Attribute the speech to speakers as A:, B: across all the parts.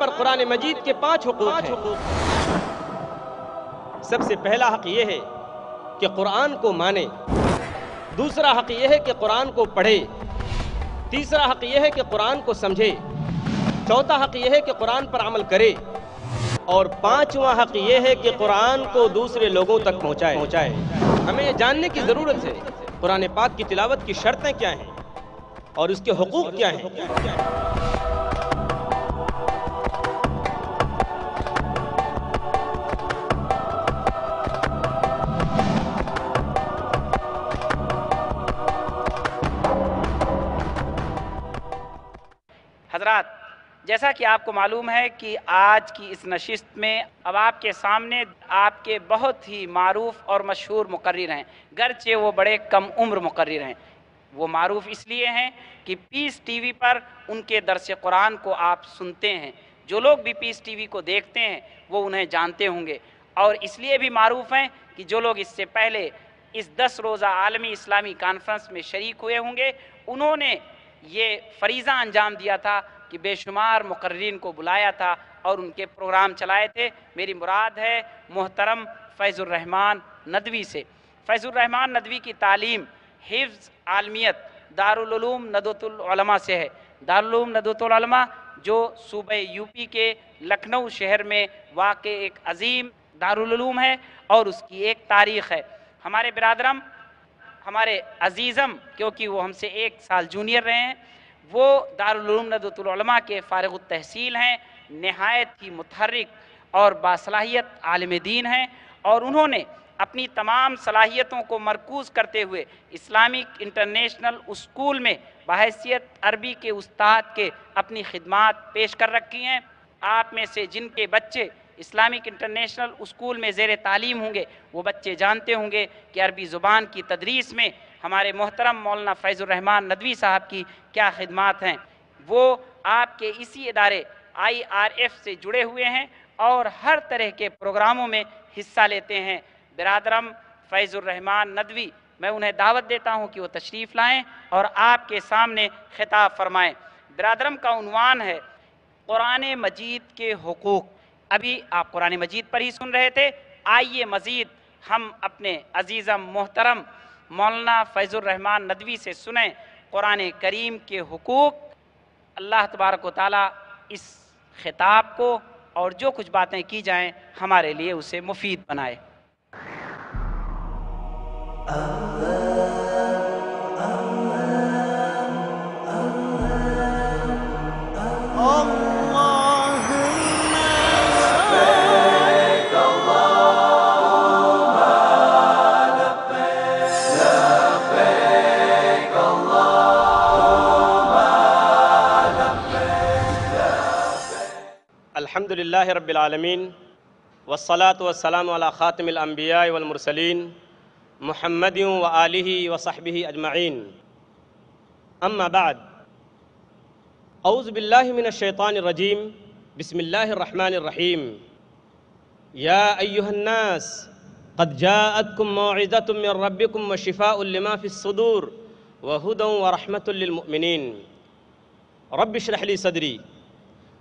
A: पर कुरान मजीद के पांच हकूक हैं सबसे पहला हक ये है कि कुरान को माने दूसरा हक यह है कि कुरान को पढ़े तीसरा हक यह है कि कुरान को समझे चौथा हक यह है कि कुरान पर अमल करे और पांचवा हक यह है कि कुरान को दूसरे लोगों तक पहुंचाए पहुंचाए हमें यह जानने की ज़रूरत है कुरान पाक की तिलावत की शर्तें क्या हैं और उसके हकूक़ क्या हैं
B: आपको मालूम है कि आज की इस नशिस्त में अब आपके सामने आपके बहुत ही मरूफ और मशहूर मुकर्र हैं गरचे वो बड़े कम उम्र मुकर्र हैं वो मरूफ इसलिए हैं कि पीस टीवी पर उनके दरस कुरान को आप सुनते हैं जो लोग भी पीस टीवी को देखते हैं वो उन्हें जानते होंगे और इसलिए भी मरूफ हैं कि जो लोग इससे पहले इस दस रोज़ा आलमी इस्लामी कॉन्फ्रेंस में शरीक हुए होंगे उन्होंने ये फरीज़ा अंजाम दिया था कि बेशुमार मुकर्रीन को बुलाया था और उनके प्रोग्राम चलाए थे मेरी मुराद है मोहतरम फैज़ुलरहमान नदवी से फैज़ुलरहमान नदवी की तालीम हिफ्ज़ आलमियत दारूम नदतलमा से है दारूम नदतलमा जो सूबे यूपी के लखनऊ शहर में वाक़ एक अजीम दारूम है और उसकी एक तारीख़ है हमारे बरदरम हमारे अजीज़म क्योंकि वो हमसे एक साल जूनियर रहे हैं वो दारुलूम नदतुलमा के फ़ारग तहसील हैं नहायत ही मतहरक और बासलाहियत आलम दीन हैं और उन्होंने अपनी तमाम सलाहियतों को मरकूज़ करते हुए इस्लामिक इंटरनेशनल स्कूल में बहसीत अरबी के उस्ताद के अपनी खिदमत पेश कर रखी हैं आप में से जिनके बच्चे इस्लामिक इंटरनेशनल स्कूल में जेर तालीम होंगे वो बच्चे जानते होंगे कि अरबी ज़ुबान की तदरीस में हमारे मोहतरम मौलाना फैज़ुलरहमान नदवी साहब की क्या खिदमत हैं वो आपके इसी इदारे आई आर एफ से जुड़े हुए हैं और हर तरह के प्रोग्रामों में हिस्सा लेते हैं बिरादरम फैज़ुलरहमान नदवी मैं उन्हें दावत देता हूँ कि वो तशरीफ़ लाएँ और आपके सामने खिताब फरमाएँ बिरादरम का उनवान है कुरान मजीद के हकूक़ अभी आप कुरान मजीद पर ही सुन रहे थे आइए मज़ीद हम अपने अजीज़म मोहतरम मौलाना फैज़ुलरहमान नदवी से सुने कुरान करीम के हकूक़ अल्लाह तबारक ताली इस खिताब को और जो कुछ बातें की जाएं हमारे लिए उसे मुफीद बनाए Allah.
A: لله رب العالمين والصلاة والسلام على خاتم الأنبياء والمرسلين محمد وآله وصحبه أجمعين أما بعد أعوذ بالله من الشيطان الرجيم بسم الله الرحمن الرحيم يا أيها الناس قد جاءتكم موعظة من ربكم وشفاء لما في الصدور وهدى ورحمة للمؤمنين رب اشرح لي صدري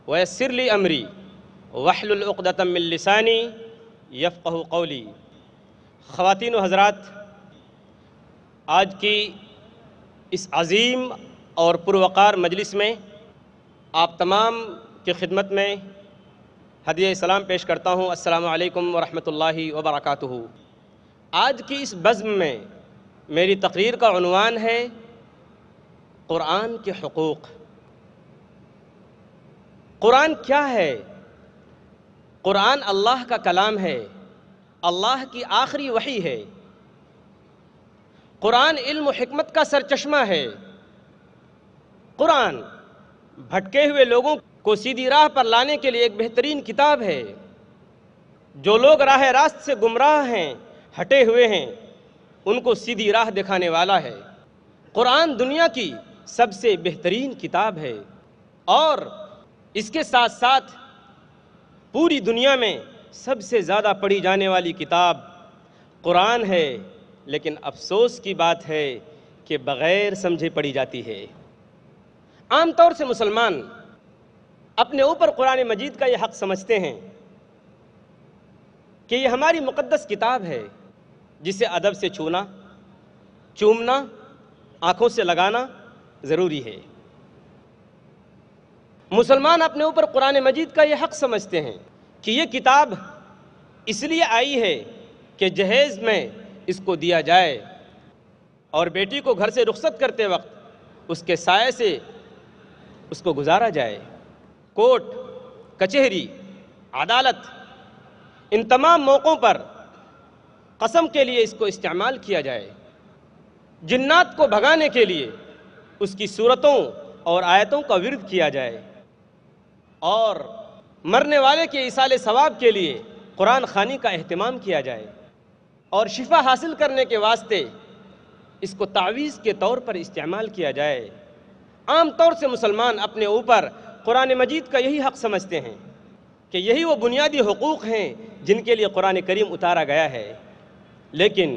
A: ويسر لي أمري वहल वहलुलदतमिलसानी यफ़ कौली ख़वान हजरात आज की इस अज़ीम और पुरवकार मजलिस में आप तमाम की खिदमत में हदिय सलाम पेश करता हूँ असलकम वरहि वबरक आज की इस बज़म में मेरी तकरीर का अनवान है क़ुरान के हकूक़ क़ुरान क्या है कुरान अल्लाह का कलाम है अल्लाह की आखिरी वही है कुरान इल्म हमत का सरचश्मा है कुरान भटके हुए लोगों को सीधी राह पर लाने के लिए एक बेहतरीन किताब है जो लोग राह रास्त से गुमराह हैं हटे हुए हैं उनको सीधी राह दिखाने वाला है कुरान दुनिया की सबसे बेहतरीन किताब है और इसके साथ साथ पूरी दुनिया में सबसे ज़्यादा पढ़ी जाने वाली किताब कुरान है लेकिन अफसोस की बात है कि बग़ैर समझे पढ़ी जाती है आमतौर से मुसलमान अपने ऊपर कुरान मजीद का ये हक समझते हैं कि ये हमारी मुकद्दस किताब है जिसे अदब से छूना चूमना आँखों से लगाना ज़रूरी है मुसलमान अपने ऊपर कुरान मजीद का ये हक समझते हैं कि ये किताब इसलिए आई है कि जहेज़ में इसको दिया जाए और बेटी को घर से रुख्सत करते वक्त उसके साय से उसको गुजारा जाए कोर्ट कचहरी अदालत इन तमाम मौक़ों पर कसम के लिए इसको इस्तेमाल किया जाए जिन्नात को भगाने के लिए उसकी सूरतों और आयतों का विरद किया जाए और मरने वाले के इसाल सवाब के लिए कुरान खानी का अहतमाम किया जाए और शिफा हासिल करने के वास्ते इसको तावीज़ के तौर पर इस्तेमाल किया जाए आम तौर से मुसलमान अपने ऊपर कुरान मजीद का यही हक समझते हैं कि यही वो बुनियादी हकूक़ हैं जिनके लिए कुरान करीम उतारा गया है लेकिन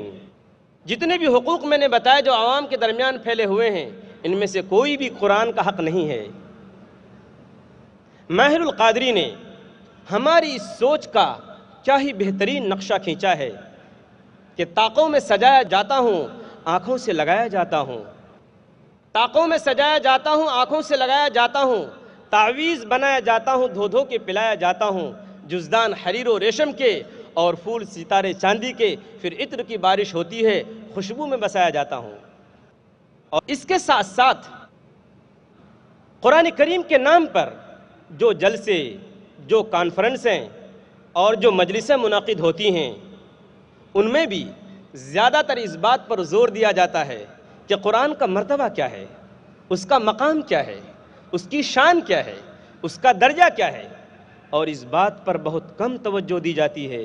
A: जितने भी हकूक़ मैंने बताए जो आवाम के दरमियान फैले हुए हैं इनमें से कोई भी कुरान का हक नहीं है कादरी ने हमारी इस सोच का क्या ही बेहतरीन नक्शा खींचा है कि ताक़ों में सजाया जाता हूँ आँखों से लगाया जाता हूँ ताक़ों में सजाया जाता हूँ आँखों से लगाया जाता हूँ तावीज़ बनाया जाता हूँ धो धो के पिलाया जाता हूँ जुजदान हरीर रेशम के और फूल सितारे चांदी के फिर इत्र की बारिश होती है खुशबू में बसाया जाता हूँ और इसके साथ साथ कुरान करीम के नाम पर जो जलसे जो कॉन्फ्रेंसें और जो मजलिसें मुनद होती हैं उनमें भी ज़्यादातर इस बात पर ज़ोर दिया जाता है कि कुरान का मरतबा क्या है उसका मकाम क्या है उसकी शान क्या है उसका दर्जा क्या है और इस बात पर बहुत कम तवज्जो दी जाती है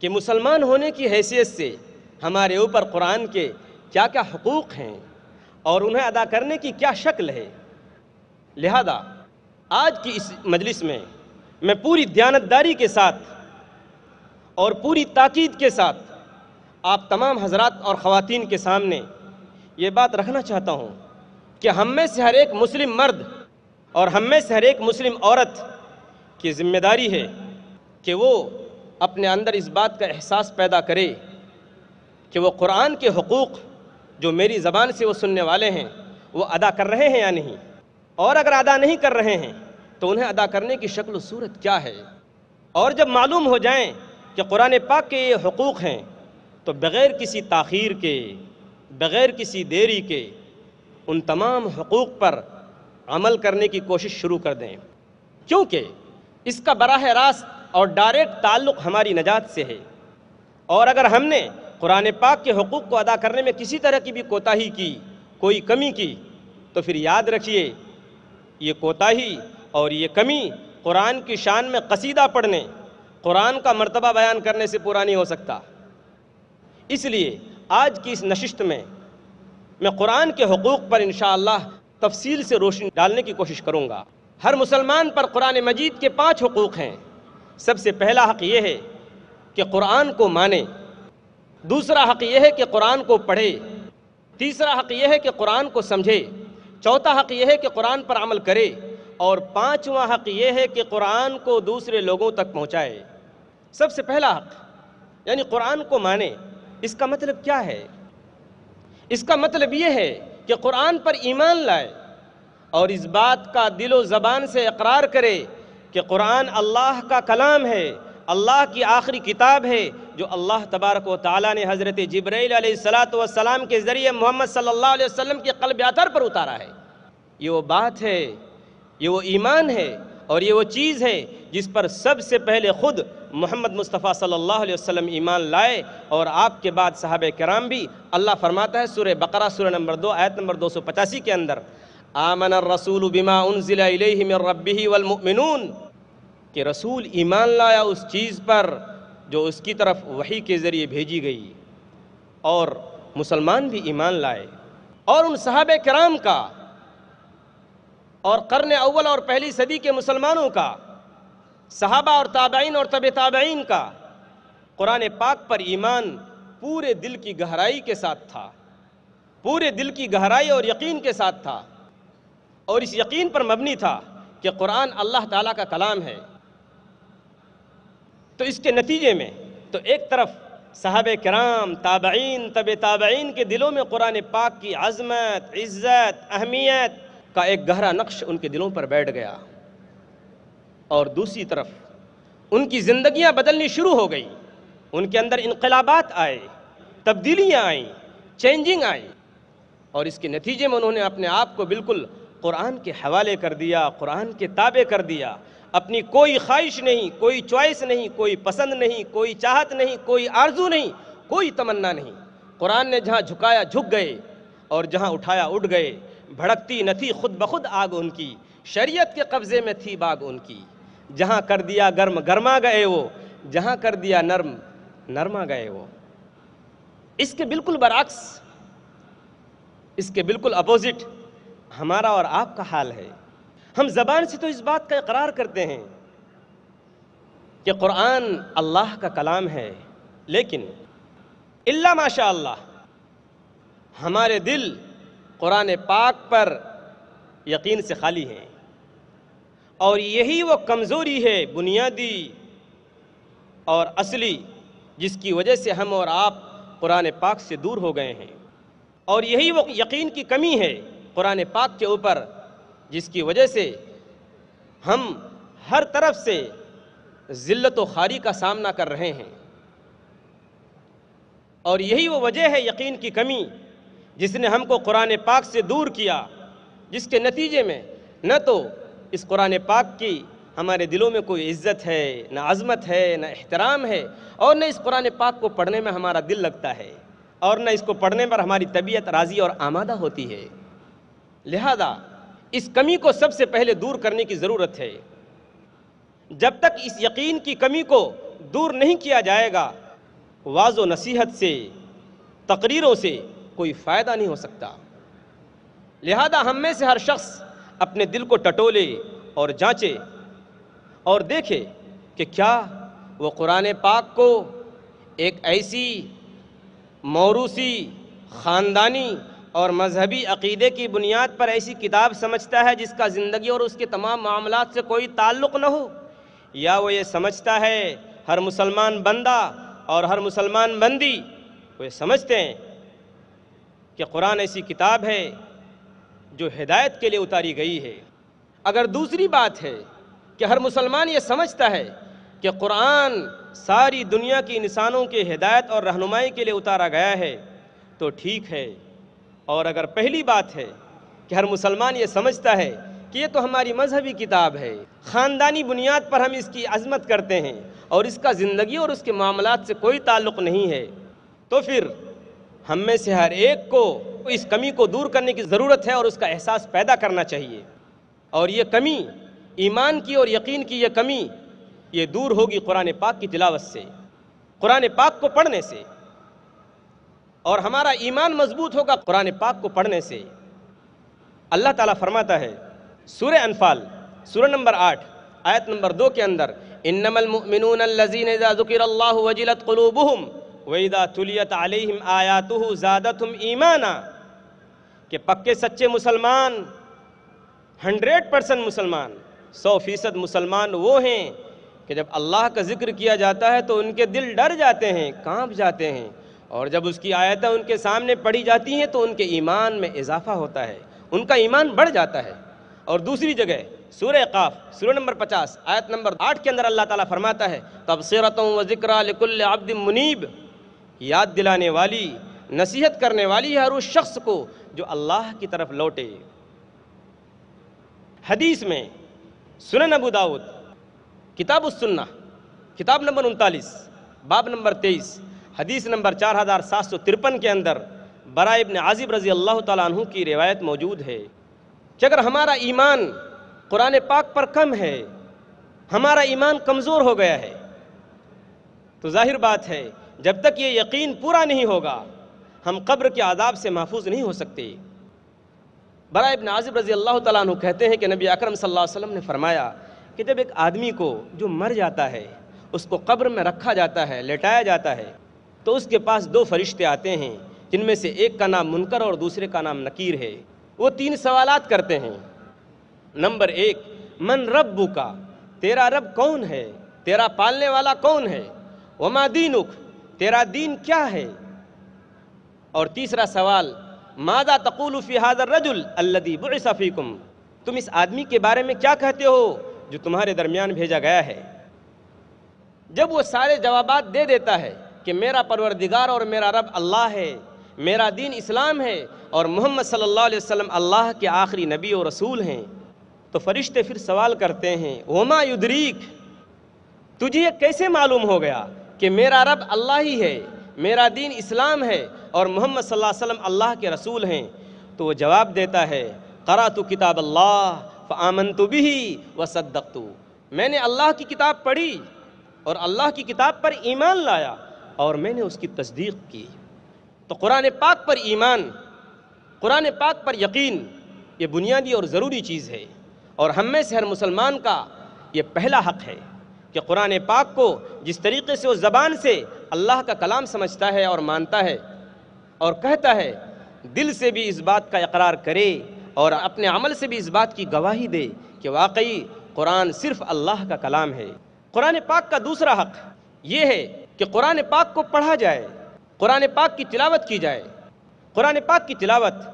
A: कि मुसलमान होने की हैसियत से हमारे ऊपर कुरान के क्या क्या हकूक़ हैं और उन्हें अदा करने की क्या शक्ल है लिहाजा आज की इस मजलिस में मैं पूरी दयानतदारी के साथ और पूरी ताकीद के साथ आप तमाम हजरात और ख़वान के सामने ये बात रखना चाहता हूँ कि हम में से हर एक मुस्लिम मर्द और हम में से हर एक मुस्लिम औरत की जिम्मेदारी है कि वो अपने अंदर इस बात का एहसास पैदा करे कि वो कुरान के हकूक़ जो मेरी ज़बान से वो सुनने वाले हैं वो अदा कर रहे हैं या नहीं और अगर अदा नहीं कर रहे हैं तो उन्हें अदा करने की शक्ल सूरत क्या है और जब मालूम हो जाए कि कुरान पाक के ये हकूक़ हैं तो बग़ैर किसी तखीर के बग़ैर किसी देरी के उन तमाम हकूक़ पर अमल करने की कोशिश शुरू कर दें क्योंकि इसका बराह रास्त और डायरेक्ट ताल्लुक हमारी नजात से है और अगर हमने कुरान पाक के हकूक़ को अदा करने में किसी तरह की भी कोताही की कोई कमी की तो फिर याद रखिए ये कोताही और ये कमी कुरान की शान में कसीदा पढ़ने कुरान का मर्तबा बयान करने से पूरा नहीं हो सकता इसलिए आज की इस नशिस्त में मैं कुरान के हकूक़ पर इन तफसील से रोशनी डालने की कोशिश करूँगा हर मुसलमान पर कुरान मजीद के पाँच हकूक़ हैं सबसे पहला हक़ ये है कि कुरान को माने दूसरा हक़ यह है कि कुरान को पढ़े तीसरा हक़ यह है कि कुरान को समझे चौथा हक़ यह है कि कुरान पर अमल करे और पांचवा हक़ यह है कि कुरान को दूसरे लोगों तक पहुँचाए सबसे पहला हक़ यानी कुरान को माने इसका मतलब क्या है इसका मतलब यह है कि कुरान पर ईमान लाए और इस बात का दिलो ज़बान से इकरार करे कि कुरान अल्लाह का कलाम है अल्लाह की आखिरी किताब है जो अल्लाह तबारक व ताली ने हज़रत जब्रैल सलाम के ज़रिए मोहम्मद सल्ला वसम के कल्ब अतर पर उतारा है ये वो बात है ये वो ईमान है और ये वो चीज़ है जिस पर सबसे पहले ख़ुद मोहम्मद मुस्तफ़ा सल्लल्लाहु अलैहि वसल्लम ईमान लाए और आपके बाद साहब कराम भी अल्लाह फरमाता है सूर्य बकरा सूर्य नंबर दो आयत नंबर दो सौ पचासी के अंदर आमन रसूल बिमा उनजिला रबी वलमिन के रसूल ईमान लाया उस चीज़ पर जो उसकी तरफ वही के ज़रिए भेजी गई और मुसलमान भी ईमान लाए और उन साहब कराम का और करने अव्वल और पहली सदी के मुसलमानों का सहाबा और ताबाइन और तब ताबाइन का कुरान पाक पर ईमान पूरे दिल की गहराई के साथ था पूरे दिल की गहराई और यकीन के साथ था और इस यकीन पर मबनी था कि कुरान अल्लाह ताला का कलाम है तो इसके नतीजे में तो एक तरफ साहब कराम ताबीन तब ताबीन के दिलों में कुरान पाक की आज़मत इज़्ज़त अहमियत का एक गहरा नक्श उनके दिलों पर बैठ गया और दूसरी तरफ उनकी ज़िंदियाँ बदलनी शुरू हो गई उनके अंदर इनकलाबात आए तब्दीलियाँ आई चेंजिंग आई और इसके नतीजे में उन्होंने अपने आप को बिल्कुल कुरान के हवाले कर दिया कुरान के ताबे कर दिया अपनी कोई ख्वाहिश नहीं कोई चॉइस नहीं कोई पसंद नहीं कोई चाहत नहीं कोई आरजू नहीं कोई तमन्ना नहीं कुरान ने जहाँ झुकाया झुक गए और जहाँ उठाया उठ गए भड़कती न थी खुद ब खुद आग उनकी शरीयत के कब्ज़े में थी बाग उनकी जहाँ कर दिया गर्म गर्मा गए वो जहाँ कर दिया नर्म नरमा गए वो इसके बिल्कुल बरक्स इसके बिल्कुल अपोजिट हमारा और आपका हाल है हम जबान से तो इस बात का इकरार करते हैं कि कुरान अल्लाह का कलाम है लेकिन इल्ला माशा हमारे दिल कुरान पाक पर यकीन से खाली हैं और यही वो कमज़ोरी है बुनियादी और असली जिसकी वजह से हम और आप कुरान पाक से दूर हो गए हैं और यही वो यकीन की कमी है कुरान पाक के ऊपर जिसकी वजह से हम हर तरफ से ज़िल्त खारी का सामना कर रहे हैं और यही वो वजह है यकीन की कमी जिसने हमको कुरान पाक से दूर किया जिसके नतीजे में न तो इस कुरान पाक की हमारे दिलों में कोई इज़्ज़त है ना अज़मत है ना एहतराम है और न इस कुरान पाक को पढ़ने में हमारा दिल लगता है और न इसको पढ़ने पर हमारी तबीयत राज़ी और आमादा होती है लिहाजा इस कमी को सबसे पहले दूर करने की ज़रूरत है जब तक इस यकीन की कमी को दूर नहीं किया जाएगा वाजो नसीहत से तकरीरों से कोई फ़ायदा नहीं हो सकता लिहाजा हम में से हर शख्स अपने दिल को टटोले और जांचे और देखे कि क्या वो कुरान पाक को एक ऐसी मौरूसी ख़ानदानी और मजहबी अक़ीदे की बुनियाद पर ऐसी किताब समझता है जिसका ज़िंदगी और उसके तमाम मामला से कोई ताल्लुक़ न हो या वो ये समझता है हर मुसलमान बंदा और हर मुसलमान बंदी वो ये समझते हैं कि कुरान ऐसी किताब है जो हिदायत के लिए उतारी गई है अगर दूसरी बात है कि हर मुसलमान ये समझता है कि कुरान सारी दुनिया की इंसानों के हिदायत और रहनुमाई के लिए उतारा गया है तो ठीक है और अगर पहली बात है कि हर मुसलमान ये समझता है कि ये तो हमारी मजहबी किताब है ख़ानदानी बुनियाद पर हम इसकी अजमत करते हैं और इसका ज़िंदगी और उसके मामला से कोई ताल्लुक़ नहीं है तो फिर हम में से हर एक को इस कमी को दूर करने की ज़रूरत है और उसका एहसास पैदा करना चाहिए और ये कमी ईमान की और यकीन की यह कमी ये दूर होगी कुरान पाक की तिलावत से कुरान पाक को पढ़ने से और हमारा ईमान मजबूत होगा कुरान पाक को पढ़ने से अल्लाह ताला फरमाता है सूर्य अनफाल सूर्य नंबर आठ आयत नंबर दो के अंदर इनमलमिनज़ीनज़िलत कलूबहम वईदा तुलियत आलिम ईमाना के पक्के सच्चे मुसलमान हंड्रेड परसेंट मुसलमान सौ फीसद मुसलमान वो हैं कि जब अल्लाह का जिक्र किया जाता है तो उनके दिल डर जाते हैं कांप जाते हैं और जब उसकी आयतें उनके सामने पढ़ी जाती हैं तो उनके ईमान में इजाफा होता है उनका ईमान बढ़ जाता है और दूसरी जगह सूर्य काफ सूर्य नंबर पचास आयत नंबर आठ के अंदर अल्लाह ताला फरमाता है तबसरतों व जिक्र लिकुल अब्द मुनीब याद दिलाने वाली नसीहत करने वाली हर उस शख्स को जो अल्लाह की तरफ लौटे हदीस में सुन अबू दाऊद किताब सुन्ना किताब नंबर उनतालीस बाब नंबर तेईस हदीस नंबर चार हज़ार सात सौ तिरपन के अंदर बरा इबन आजिब रज़ी अल्लाह तु की रिवायत मौजूद है कि अगर हमारा ईमान कुरान पाक पर कम है हमारा ईमान कमज़ोर हो गया है तो जाहिर बात है जब तक ये यकीन पूरा नहीं होगा हम कब्र के आदाब से महफूज नहीं हो सकते बरा इबन आजिब रज़ी अल्लाह तु कहते हैं कि नबी अक्रम वसल्लम ने फरमाया कि जब एक आदमी को जो मर जाता है उसको कब्र में रखा जाता है लेटाया जाता है तो उसके पास दो फरिश्ते आते हैं जिनमें से एक का नाम मुनकर और दूसरे का नाम नकीर है वो तीन सवालात करते हैं नंबर एक मन रब्बू का तेरा रब कौन है तेरा पालने वाला कौन है वमा दीनुक तेरा दीन क्या है और तीसरा सवाल मादा तकूलफ़ी हाजर रजुल अल्लदी बुसफ़ीकुम तुम इस आदमी के बारे में क्या कहते हो जो तुम्हारे दरमियान भेजा गया है जब वो सारे जवाब दे देता है कि मेरा परवरदिगार और मेरा रब अल्लाह है मेरा दीन इस्लाम है और मोहम्मद सल्लल्लाहु अलैहि वसल्लम अल्लाह के आखिरी नबी और रसूल हैं तो फरिश्ते फिर सवाल करते हैं ओमा युदरीक तुझे ये कैसे मालूम हो गया कि मेरा रब अल्लाह ही है मेरा दीन इस्लाम है और मोहम्मद सल्लल्लाहु अलैहि वसल्लम अल्लाह के रसूल हैं तो वो जवाब देता है करा तो किताब अल्लाह फ़ामन तो भी व सद्दक मैंने अल्लाह की किताब पढ़ी और अल्लाह की किताब पर ईमान लाया और मैंने उसकी तस्दीक की तो कुरान पाक पर ईमान कुरान पाक पर यकीन ये बुनियादी और ज़रूरी चीज़ है और हम में से हर मुसलमान का ये पहला हक है कि कुरान पाक को जिस तरीके से उस ज़बान से अल्लाह का कलाम समझता है और मानता है और कहता है दिल से भी इस बात का इकरार करे और अपने अमल से भी इस बात की गवाही दे कि वाकई कुरान सिर्फ़ अल्लाह का कलाम है कुरान पाक का दूसरा हक ये है कि कुरान पाक को पढ़ा जाए कुरान पाक की तिलावत की जाए कुरान पाक की तिलावत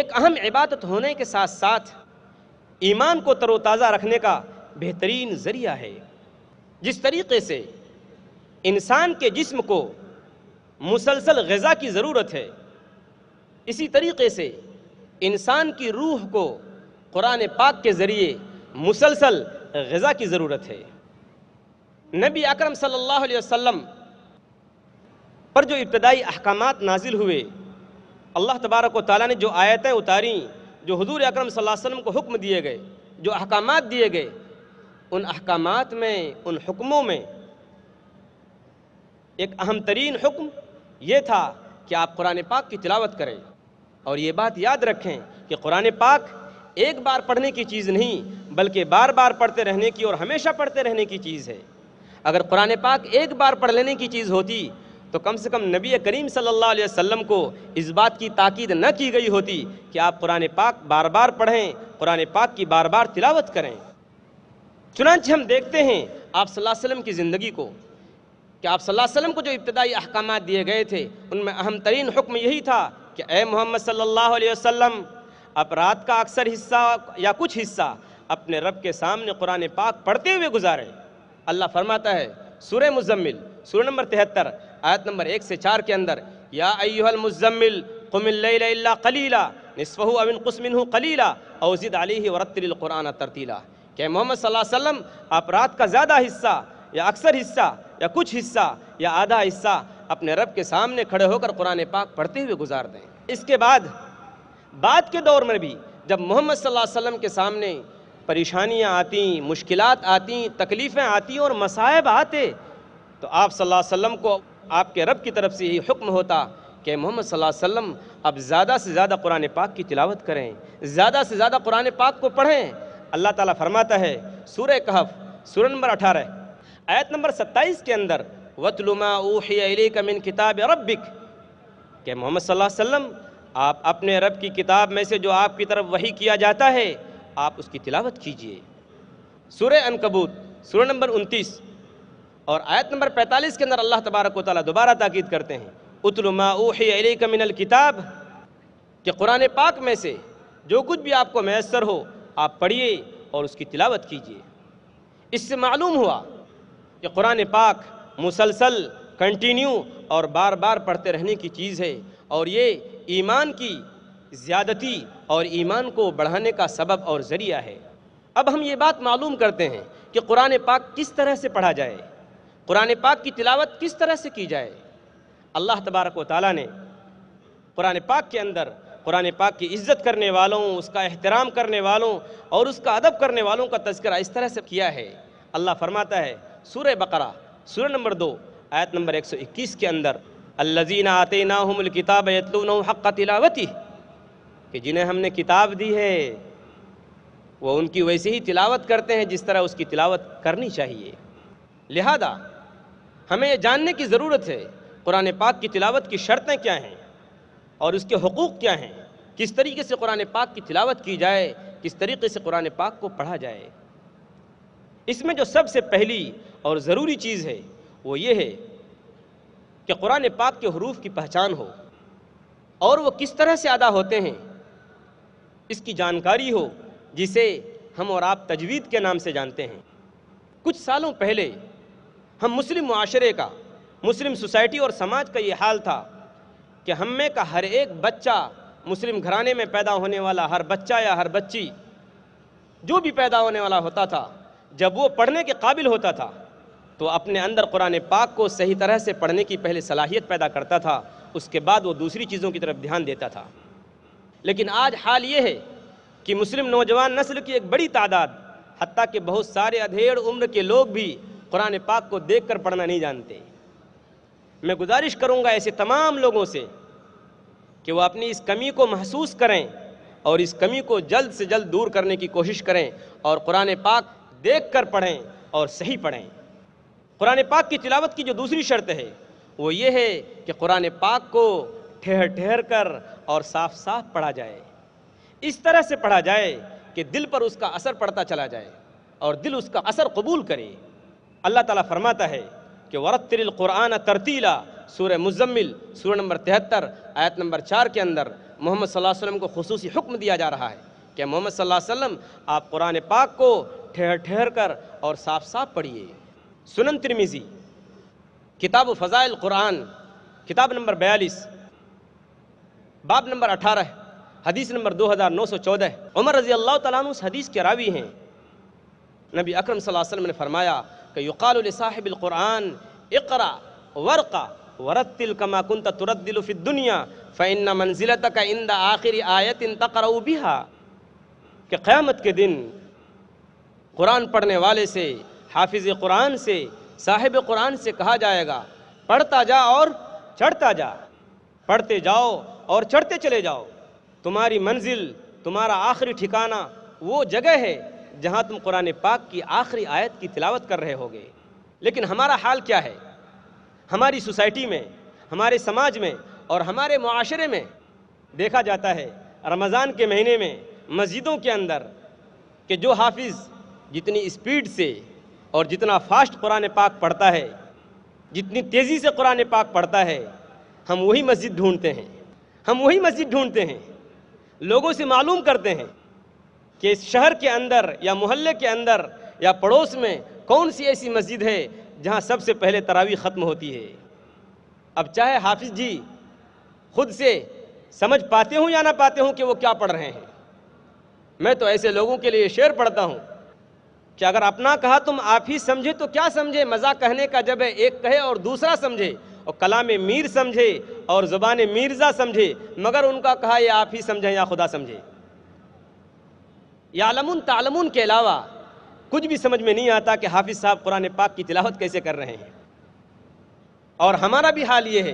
A: एक अहम इबादत होने के साथ साथ ईमान को तरोताज़ा रखने का बेहतरीन ज़रिया है जिस तरीके से इंसान के जिस्म को मुसलसल गज़ा की ज़रूरत है इसी तरीके से इंसान की रूह को कुरान पाक के ज़रिए मुसलसल गज़ा की ज़रूरत है नबी अकरम सल्लल्लाहु अलैहि वसल्लम पर जो इब्तदाई अहकाम नाजिल हुए अल्लाह तबारक ताली ने जो आयतें उतारी जो हजूर अक्रम वसम को हुक्म दिए गए जो अहकाम दिए गए उन अहकाम में उन हुक्मों में एक अहम तरीन हुक्म ये था कि आप कुरान पाक की तिलावत करें और ये बात याद रखें कि कुरान पाक एक बार पढ़ने की चीज़ नहीं बल्कि बार बार पढ़ते रहने की और हमेशा पढ़ते रहने की चीज़ है अगर कुरान पाक एक बार पढ़ लेने की चीज़ होती तो कम से कम नबी करीम सल्लल्लाहु अलैहि वसल्लम को इस बात की ताकीद न की गई होती कि आप कुरान पाक बार बार पढ़ें कुरान पाक की बार बार तिलावत करें चुनाच हम देखते हैं आप सल्लल्लाहु अलैहि वसल्लम की ज़िंदगी को कि आप सल्लल्लाहु अलैहि वसल्लम को जो इब्तदाई अहकाम दिए गए थे उनमें अहम तरीन हुक्म यही था कि ए मोहम्मद सल्लल्लाहु अलैहि वसल्लम आप रात का अक्सर हिस्सा या कुछ हिस्सा अपने रब के सामने कुरान पाक पढ़ते हुए गुजारें अल्लाह फरमाता है सूर्य मुजम्मिल सूर्य नंबर तिहत्तर आयत नंबर एक से चार के अंदर या अयुहल मुजम्मिल कुमिल्ला कलीला नस्फ़ अविन कुसमिन कलीला अवजिद अली वरतलक़ुरान तरतीला क्या मोहम्मद वसल्लम आप रात का ज़्यादा हिस्सा या अक्सर हिस्सा या कुछ हिस्सा या आधा हिस्सा अपने रब के सामने खड़े होकर कुरान पाक पढ़ते हुए गुजार दें इसके बाद बाद के दौर में भी जब मोहम्मद वसल्लम के सामने परेशानियाँ आती मुश्किल आती तकलीफ़ें आती और मसायब आते तो आप सल्लल्लाहु अलैहि वसल्लम को आपके रब की तरफ से ही हुक्म होता कि मोहम्मद सल्लल्लाहु अलैहि वसल्लम अब ज़्यादा से ज़्यादा कुरान पाक की तिलावत करें ज़्यादा से ज़्यादा कुरान पाक को पढ़ें अल्लाह ताला फरमाता है सूर्य कहफ सूर नंबर अठारह आयत नंबर सत्ताईस के अंदर वतलुमा ऊहिन किताब रबिक के मोहम्मद सल्लल्लाहु अलैहि वसल्लम आप अपने रब की किताब में से जो आपकी तरफ वही किया जाता है आप उसकी तिलावत कीजिए सूर्य अनकबूत सूर्य नंबर उनतीस और आयत नंबर पैंतालीस के अंदर अल्लाह तबारक वाली दोबारा ताकीद करते हैं उतलमाउल किताब के कुरान पाक में से जो कुछ भी आपको मैसर हो आप पढ़िए और उसकी तिलावत कीजिए इससे मालूम हुआ कि कुरान पाक मुसलसल कंटिन्यू और बार बार पढ़ते रहने की चीज़ है और ये ईमान की ज़्यादती और ईमान को बढ़ाने का सबब और ज़रिया है अब हम ये बात मालूम करते हैं कि कुरान पाक किस तरह से पढ़ा जाए कुरान पाक की तिलावत किस तरह से की जाए अल्लाह तबारक व ताली ने कुरान पाक के अंदर कुरान पाक की इज्जत करने वालों उसका एहतराम करने वालों और उसका अदब करने वालों का तस्करा इस तरह से किया है अल्लाह फरमाता है सूर बकरा सूर नंबर दो आयत नंबर 121 के अंदर अल्लजीना आते किताब यतलून हक़ तिलावती कि जिन्हें हमने किताब दी है वो उनकी वैसे ही तिलावत करते हैं जिस तरह उसकी तिलावत करनी चाहिए लिहाजा हमें यह जानने की ज़रूरत है कुरान पाक की तिलावत की शर्तें क्या हैं और उसके हकूक़ क्या हैं किस तरीके से कुरान पाक की तिलावत की जाए किस तरीके से कुरान पाक को पढ़ा जाए इसमें जो सबसे पहली और ज़रूरी चीज़ है वो ये है कि कुरान पाक के हरूफ की पहचान हो और वो किस तरह से अदा होते हैं इसकी जानकारी हो जिसे हम और आप तजवीद के नाम से जानते हैं कुछ सालों पहले हम मुस्लिम माशरे का मुस्लिम सोसाइटी और समाज का ये हाल था कि हम में का हर एक बच्चा मुस्लिम घराने में पैदा होने वाला हर बच्चा या हर बच्ची जो भी पैदा होने वाला होता था जब वो पढ़ने के काबिल होता था तो अपने अंदर कुरान पाक को सही तरह से पढ़ने की पहले सलाहियत पैदा करता था उसके बाद वो दूसरी चीज़ों की तरफ ध्यान देता था लेकिन आज हाल ये है कि मुस्लिम नौजवान नस्ल की एक बड़ी तादाद हती कि बहुत सारे अधेड़ उम्र के लोग भी कुरान पाक को देख कर पढ़ना नहीं जानते मैं गुजारिश करूँगा ऐसे तमाम लोगों से कि वह अपनी इस कमी को महसूस करें और इस कमी को जल्द से जल्द दूर करने की कोशिश करें और कुरान पाक देख कर पढ़ें और सही पढ़ें कुरान पाक की तिलावत की जो दूसरी शर्त है वो ये है कि कुरान पाक को ठहर ठहर कर और साफ साफ पढ़ा जाए इस तरह से पढ़ा जाए कि दिल पर उसका असर पड़ता चला जाए और दिल उसका असर कबूल करे अल्लाह ताला फरमाता है कि वरतिल कुरान तरतीला सूर मुजम्मिल सूर्य नंबर तिहत्तर आयत नंबर चार के अंदर मोहम्मद सल्लल्लाहु अलैहि वसल्लम को खसूसी हुक्म दिया जा रहा है कि मोहम्मद सल्ला अलैहि वसल्लम आप कुरान पाक को ठहर ठहर कर और साफ साफ पढ़िए सुनन तिरमिज़ी किताब फ़ज़ाइल कुरान किताब नंबर बयालीस बाब नंबर अठारह हदीस नंबर दो हज़ार नौ सौ चौदह उमर रजी अल्लाह उस हदीस के रावी हैं नबी अक्रम वसल्लम ने फरमाया कि युकाल साहिबुल्क़ुरान इकरा वर्का वरत्तिल कमा कुंत तुरद्दिल फिद दुनिया फ़ैन मंजिलत का इंद आखिरी आयत इन तकरऊ बिहा कि क़्यामत के दिन कुरान पढ़ने वाले से हाफिज़ कुरान से साहिब कुरान से कहा जाएगा पढ़ता जा और चढ़ता जा पढ़ते जाओ और चढ़ते चले जाओ तुम्हारी मंजिल तुम्हारा आखिरी ठिकाना वो जगह है जहाँ तुम कुरान पाक की आखिरी आयत की तिलावत कर रहे होगे लेकिन हमारा हाल क्या है हमारी सोसाइटी में हमारे समाज में और हमारे माशरे में देखा जाता है रमज़ान के महीने में मस्जिदों के अंदर कि जो हाफिज़ जितनी स्पीड से और जितना फास्ट कुरान पाक पढ़ता है जितनी तेज़ी से कुरान पाक पढ़ता है हम वही मस्जिद ढूंढते हैं हम वही मस्जिद ढूंढते हैं लोगों से मालूम करते हैं कि इस शहर के अंदर या मोहल्ले के अंदर या पड़ोस में कौन सी ऐसी मस्जिद है जहाँ सबसे पहले तरावी ख़त्म होती है अब चाहे हाफिज जी खुद से समझ पाते हूँ या ना पाते हूँ कि वो क्या पढ़ रहे हैं मैं तो ऐसे लोगों के लिए शेर पढ़ता हूँ कि अगर अपना कहा तुम आप ही समझे तो क्या समझे मज़ा कहने का जब है एक कहे और दूसरा समझे और कला में मीर समझे और ज़ुबान मीर्ज़ा समझे मगर उनका कहा यह आप ही समझें या खुदा समझे या आलमून के अलावा कुछ भी समझ में नहीं आता कि हाफिज़ साहब कुरान पाक की तिलावत कैसे कर रहे हैं और हमारा भी हाल ये है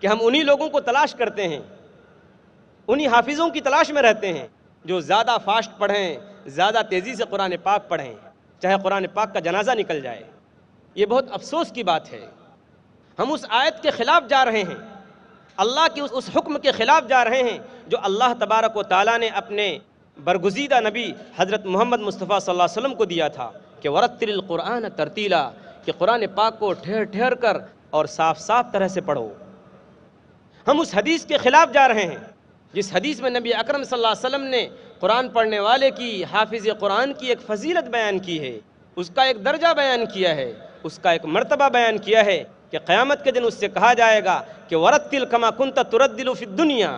A: कि हम उन्हीं लोगों को तलाश करते हैं उन्हीं हाफिज़ों की तलाश में रहते हैं जो ज़्यादा फास्ट पढ़ें ज़्यादा तेज़ी से कुरान पाक पढ़ें चाहे कुरान पाक का जनाजा निकल जाए ये बहुत अफसोस की बात है हम उस आयत के ख़िलाफ़ जा रहे हैं अल्लाह के उस उस हुक्म के ख़िलाफ़ जा रहे हैं जो अल्लाह तबारक व ताली ने अपने बरगुजीदा नबी हज़रत मोहम्मद मुस्तफ़ा सल्लल्लाहो अलैहि वसल्लम को दिया था कि वरतरक़ुरान तरतीला कि कुरान पाक को ठहर ठहर कर और साफ साफ तरह से पढ़ो हम उस हदीस के ख़िलाफ़ जा रहे हैं जिस हदीस में नबी अकरम सल्लल्लाहु अलैहि वसल्लम ने कुरान पढ़ने वाले की हाफिज़ कुरान की एक फजीलत बयान की है उसका एक दर्जा बयान किया है उसका एक मर्तबा बयान किया है कि क़यामत के दिन उससे कहा जाएगा कि वरत तिल कमा कुंत दिलुफ दुनिया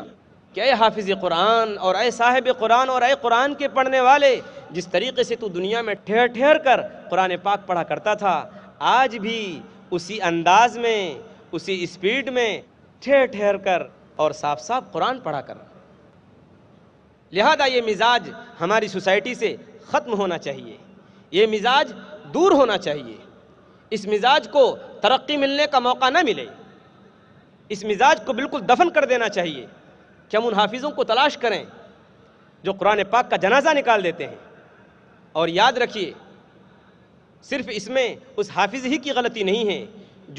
A: कि अय हाफिज़ कुरान और अय साहिब कुरान और अय कुरान के पढ़ने वाले जिस तरीके से तू दुनिया में ठहर ठहर कर कुरान पाक पढ़ा करता था आज भी उसी अंदाज में उसी स्पीड में ठहर ठहर कर और साफ साफ कुरान पढ़ा कर लिहाजा ये मिजाज हमारी सोसाइटी से ख़त्म होना चाहिए ये मिजाज दूर होना चाहिए इस मिजाज को तरक्की मिलने का मौका ना मिले इस मिजाज को बिल्कुल दफन कर देना चाहिए कि हम उन हाफिज़ों को तलाश करें जो कुरान पाक का जनाजा निकाल देते हैं और याद रखिए सिर्फ इसमें उस हाफिज़ ही की गलती नहीं है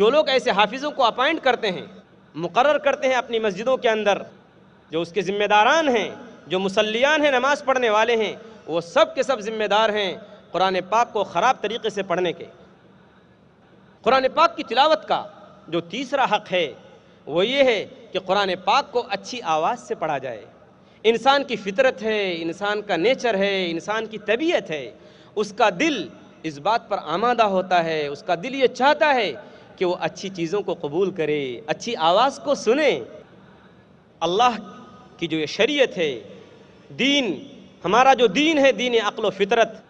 A: जो लोग ऐसे हाफिज़ों को अपॉइंट करते हैं मुकर करते हैं अपनी मस्जिदों के अंदर जो उसके ज़िम्मेदारान हैं जो मुसलियान हैं नमाज़ पढ़ने वाले हैं वो सब के सब ज़िम्मेदार हैं कुरान पाक को ख़राब तरीके से पढ़ने के कुरान पाक की तिलावत का जो तीसरा हक है वो ये है कि कुरान पाक को अच्छी आवाज़ से पढ़ा जाए इंसान की फितरत है इंसान का नेचर है इंसान की तबीयत है उसका दिल इस बात पर आमादा होता है उसका दिल ये चाहता है कि वो अच्छी चीज़ों को कबूल करे अच्छी आवाज़ को सुने अल्लाह की जो ये शरीयत है दीन हमारा जो दीन है दीन अक्ल फितरत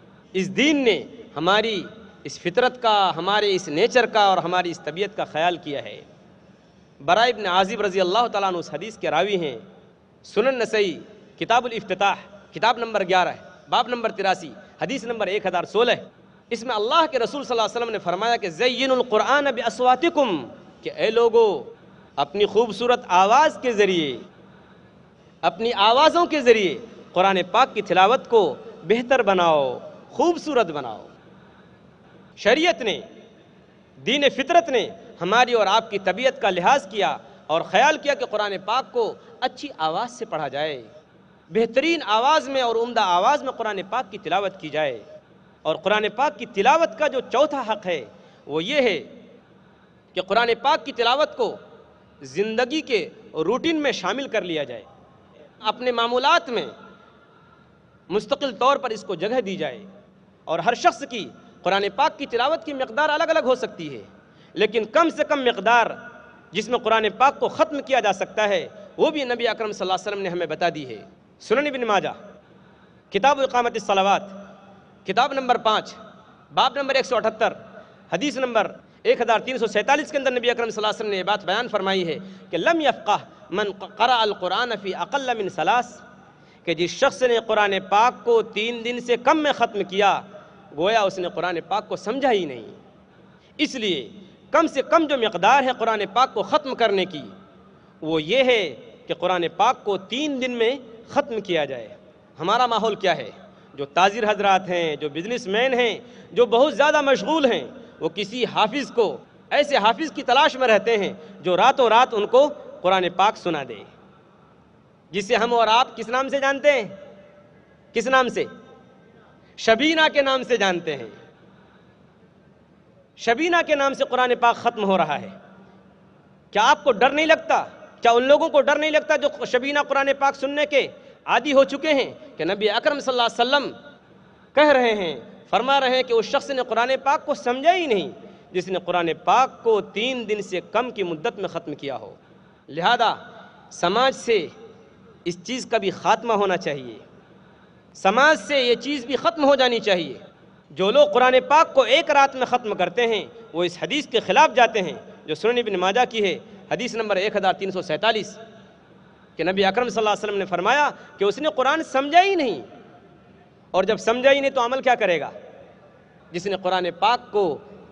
A: इस दीन ने हमारी इस फितरत का हमारे इस नेचर का और हमारी इस तबीयत का ख्याल किया है बरा इबन आज़िब रज़ी अल्लाह तु उस हदीस के रावी हैं सुन नसई किताबुल इफ्तिताह किताब नंबर ग्यारह बाब नंबर तिरासी हदीस नंबर एक हज़ार सोलह इसमें अल्लाह के रसूल सल अलैहि वसल्लम ने फरमाया कि ज़यनकुरान अब असवातिकुम कि ए लोगो अपनी खूबसूरत आवाज़ के ज़रिए अपनी आवाज़ों के ज़रिए कुरान पाक की तिलावत को बेहतर बनाओ खूबसूरत बनाओ शरीयत ने दीन फितरत ने हमारी और आपकी तबीयत का लिहाज किया और ख्याल किया कि कुरान पाक को अच्छी आवाज़ से पढ़ा जाए बेहतरीन आवाज़ में और उम्दा आवाज़ में कुरान पाक की तिलावत की जाए और कुरान पाक की तिलावत का जो चौथा हक़ है वो ये है कि कुरान पाक की तिलावत को ज़िंदगी के रूटीन में शामिल कर लिया जाए अपने मामूलत में मुस्तकिल तौर पर इसको जगह दी जाए और हर शख्स की कुरान पाक की तिलावत की मकदार अलग अलग हो सकती है लेकिन कम से कम मकदार जिसमें कुरान पाक को ख़त्म किया जा सकता है वो भी नबी अकरम सल्लल्लाहु ने हमें बता दी है सुन बिन माजा किताब अकामत सलावात किताब नंबर पाँच बाब नंबर एक सौ अठहत्तर हदीस नंबर एक हज़ार तीन सौ सैंतालीस के अंदर नबी अकरम सल्लल्लाहु ने यह बात बयान फरमाई है कि लम यफ़ा मन करा अलकुरान फ़ी अकल मिन सलास कि जिस शख्स ने कुरान पाक को तीन दिन से कम में ख़त्म किया गोया उसने कुरान पाक को समझा ही नहीं इसलिए कम से कम जो मकदार है कुरान पाक को ख़त्म करने की वो ये है कि कुरान पाक को तीन दिन में ख़त्म किया जाए हमारा माहौल क्या है जो ताजिर हजरात हैं जो बिज़नेस मैन हैं जो बहुत ज़्यादा मशगूल हैं वो किसी हाफिज़ को ऐसे हाफिज़ की तलाश में रहते हैं जो रातों रात उनको कुरान पाक सुना दे जिसे हम और आप किस नाम से जानते हैं किस नाम से शबीना के नाम से जानते हैं शबीना के नाम से कुरान पाक ख़त्म हो रहा है क्या आपको डर नहीं लगता क्या उन लोगों को डर नहीं लगता जो शबीना कुरान पाक सुनने के आदि हो चुके हैं कि नबी अकरम सल्लल्लाहु अलैहि वसल्लम कह रहे हैं फरमा रहे हैं कि उस शख्स ने कुरान पाक को समझा ही नहीं जिसने कुरान पाक को तीन दिन से कम की मुद्दत में ख़त्म किया हो लिहाजा समाज से इस चीज़ का भी ख़ात्मा होना चाहिए समाज से ये चीज़ भी ख़त्म हो जानी चाहिए जो लोग कुरान पाक को एक रात में ख़त्म करते हैं वो इस हदीस के ख़िलाफ़ जाते हैं जो सुन बिन माजा की है हदीस नंबर एक हज़ार तीन सौ सैंतालीस कि नबी अक्रम सल वसल्लम ने फरमाया कि उसने कुरान समझा ही नहीं और जब समझा ही नहीं तो अमल क्या करेगा जिसने कुरान पाक को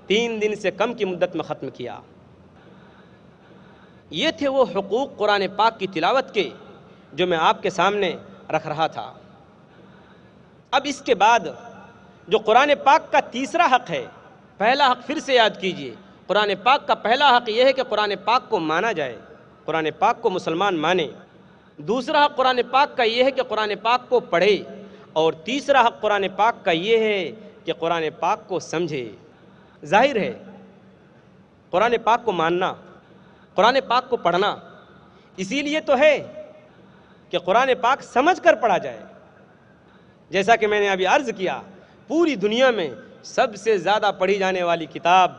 A: तीन दिन से कम की मुद्दत में ख़त्म किया ये थे वो हकूक़ कुरान पाक की तिलावत के जो मैं आपके सामने रख रहा था अब इसके बाद जो कुरान पाक का तीसरा हक है पहला हक फिर से याद कीजिए कुरान पाक का पहला हक यह है कि कुरान पाक को माना जाए कुरान पाक को मुसलमान माने दूसरा हक कुरान पाक का यह है कि कुरान पाक को पढ़े और तीसरा हक कुरान पाक का ये है कि कुरान पाक को समझे जाहिर है कुरान पाक को मानना कुरान पाक को पढ़ना इसीलिए तो है कि कुरान पाक समझ कर पढ़ा जाए जैसा कि मैंने अभी अर्ज़ किया पूरी दुनिया में सबसे ज़्यादा पढ़ी जाने वाली किताब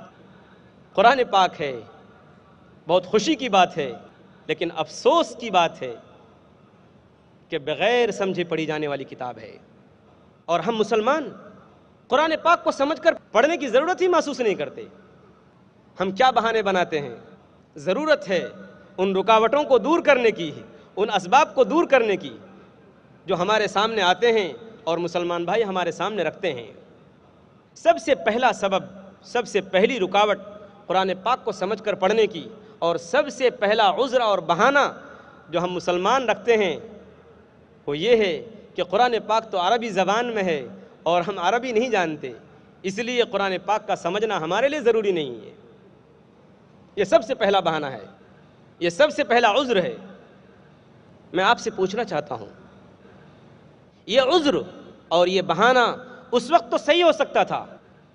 A: कुरान पाक है बहुत खुशी की बात है लेकिन अफसोस की बात है कि बग़ैर समझे पढ़ी जाने वाली किताब है और हम मुसलमान कुरान पाक को समझकर पढ़ने की ज़रूरत ही महसूस नहीं करते हम क्या बहाने बनाते हैं ज़रूरत है उन रुकावटों को दूर करने की उन इसबाब को दूर करने की जो हमारे सामने आते हैं और मुसलमान भाई हमारे सामने रखते हैं सबसे पहला सबब सबसे पहली रुकावट कुरान पाक को समझकर पढ़ने की और सबसे पहला उज़्र और बहाना जो हम मुसलमान रखते हैं वो ये है कि कुरान पाक तो अरबी ज़बान में है और हम अरबी नहीं जानते इसलिए कुरान पाक का समझना हमारे लिए ज़रूरी नहीं है ये सबसे पहला बहाना है ये सबसे पहला उज़्र है मैं आपसे पूछना चाहता हूँ ये उज़्र और ये बहाना उस वक्त तो सही हो सकता था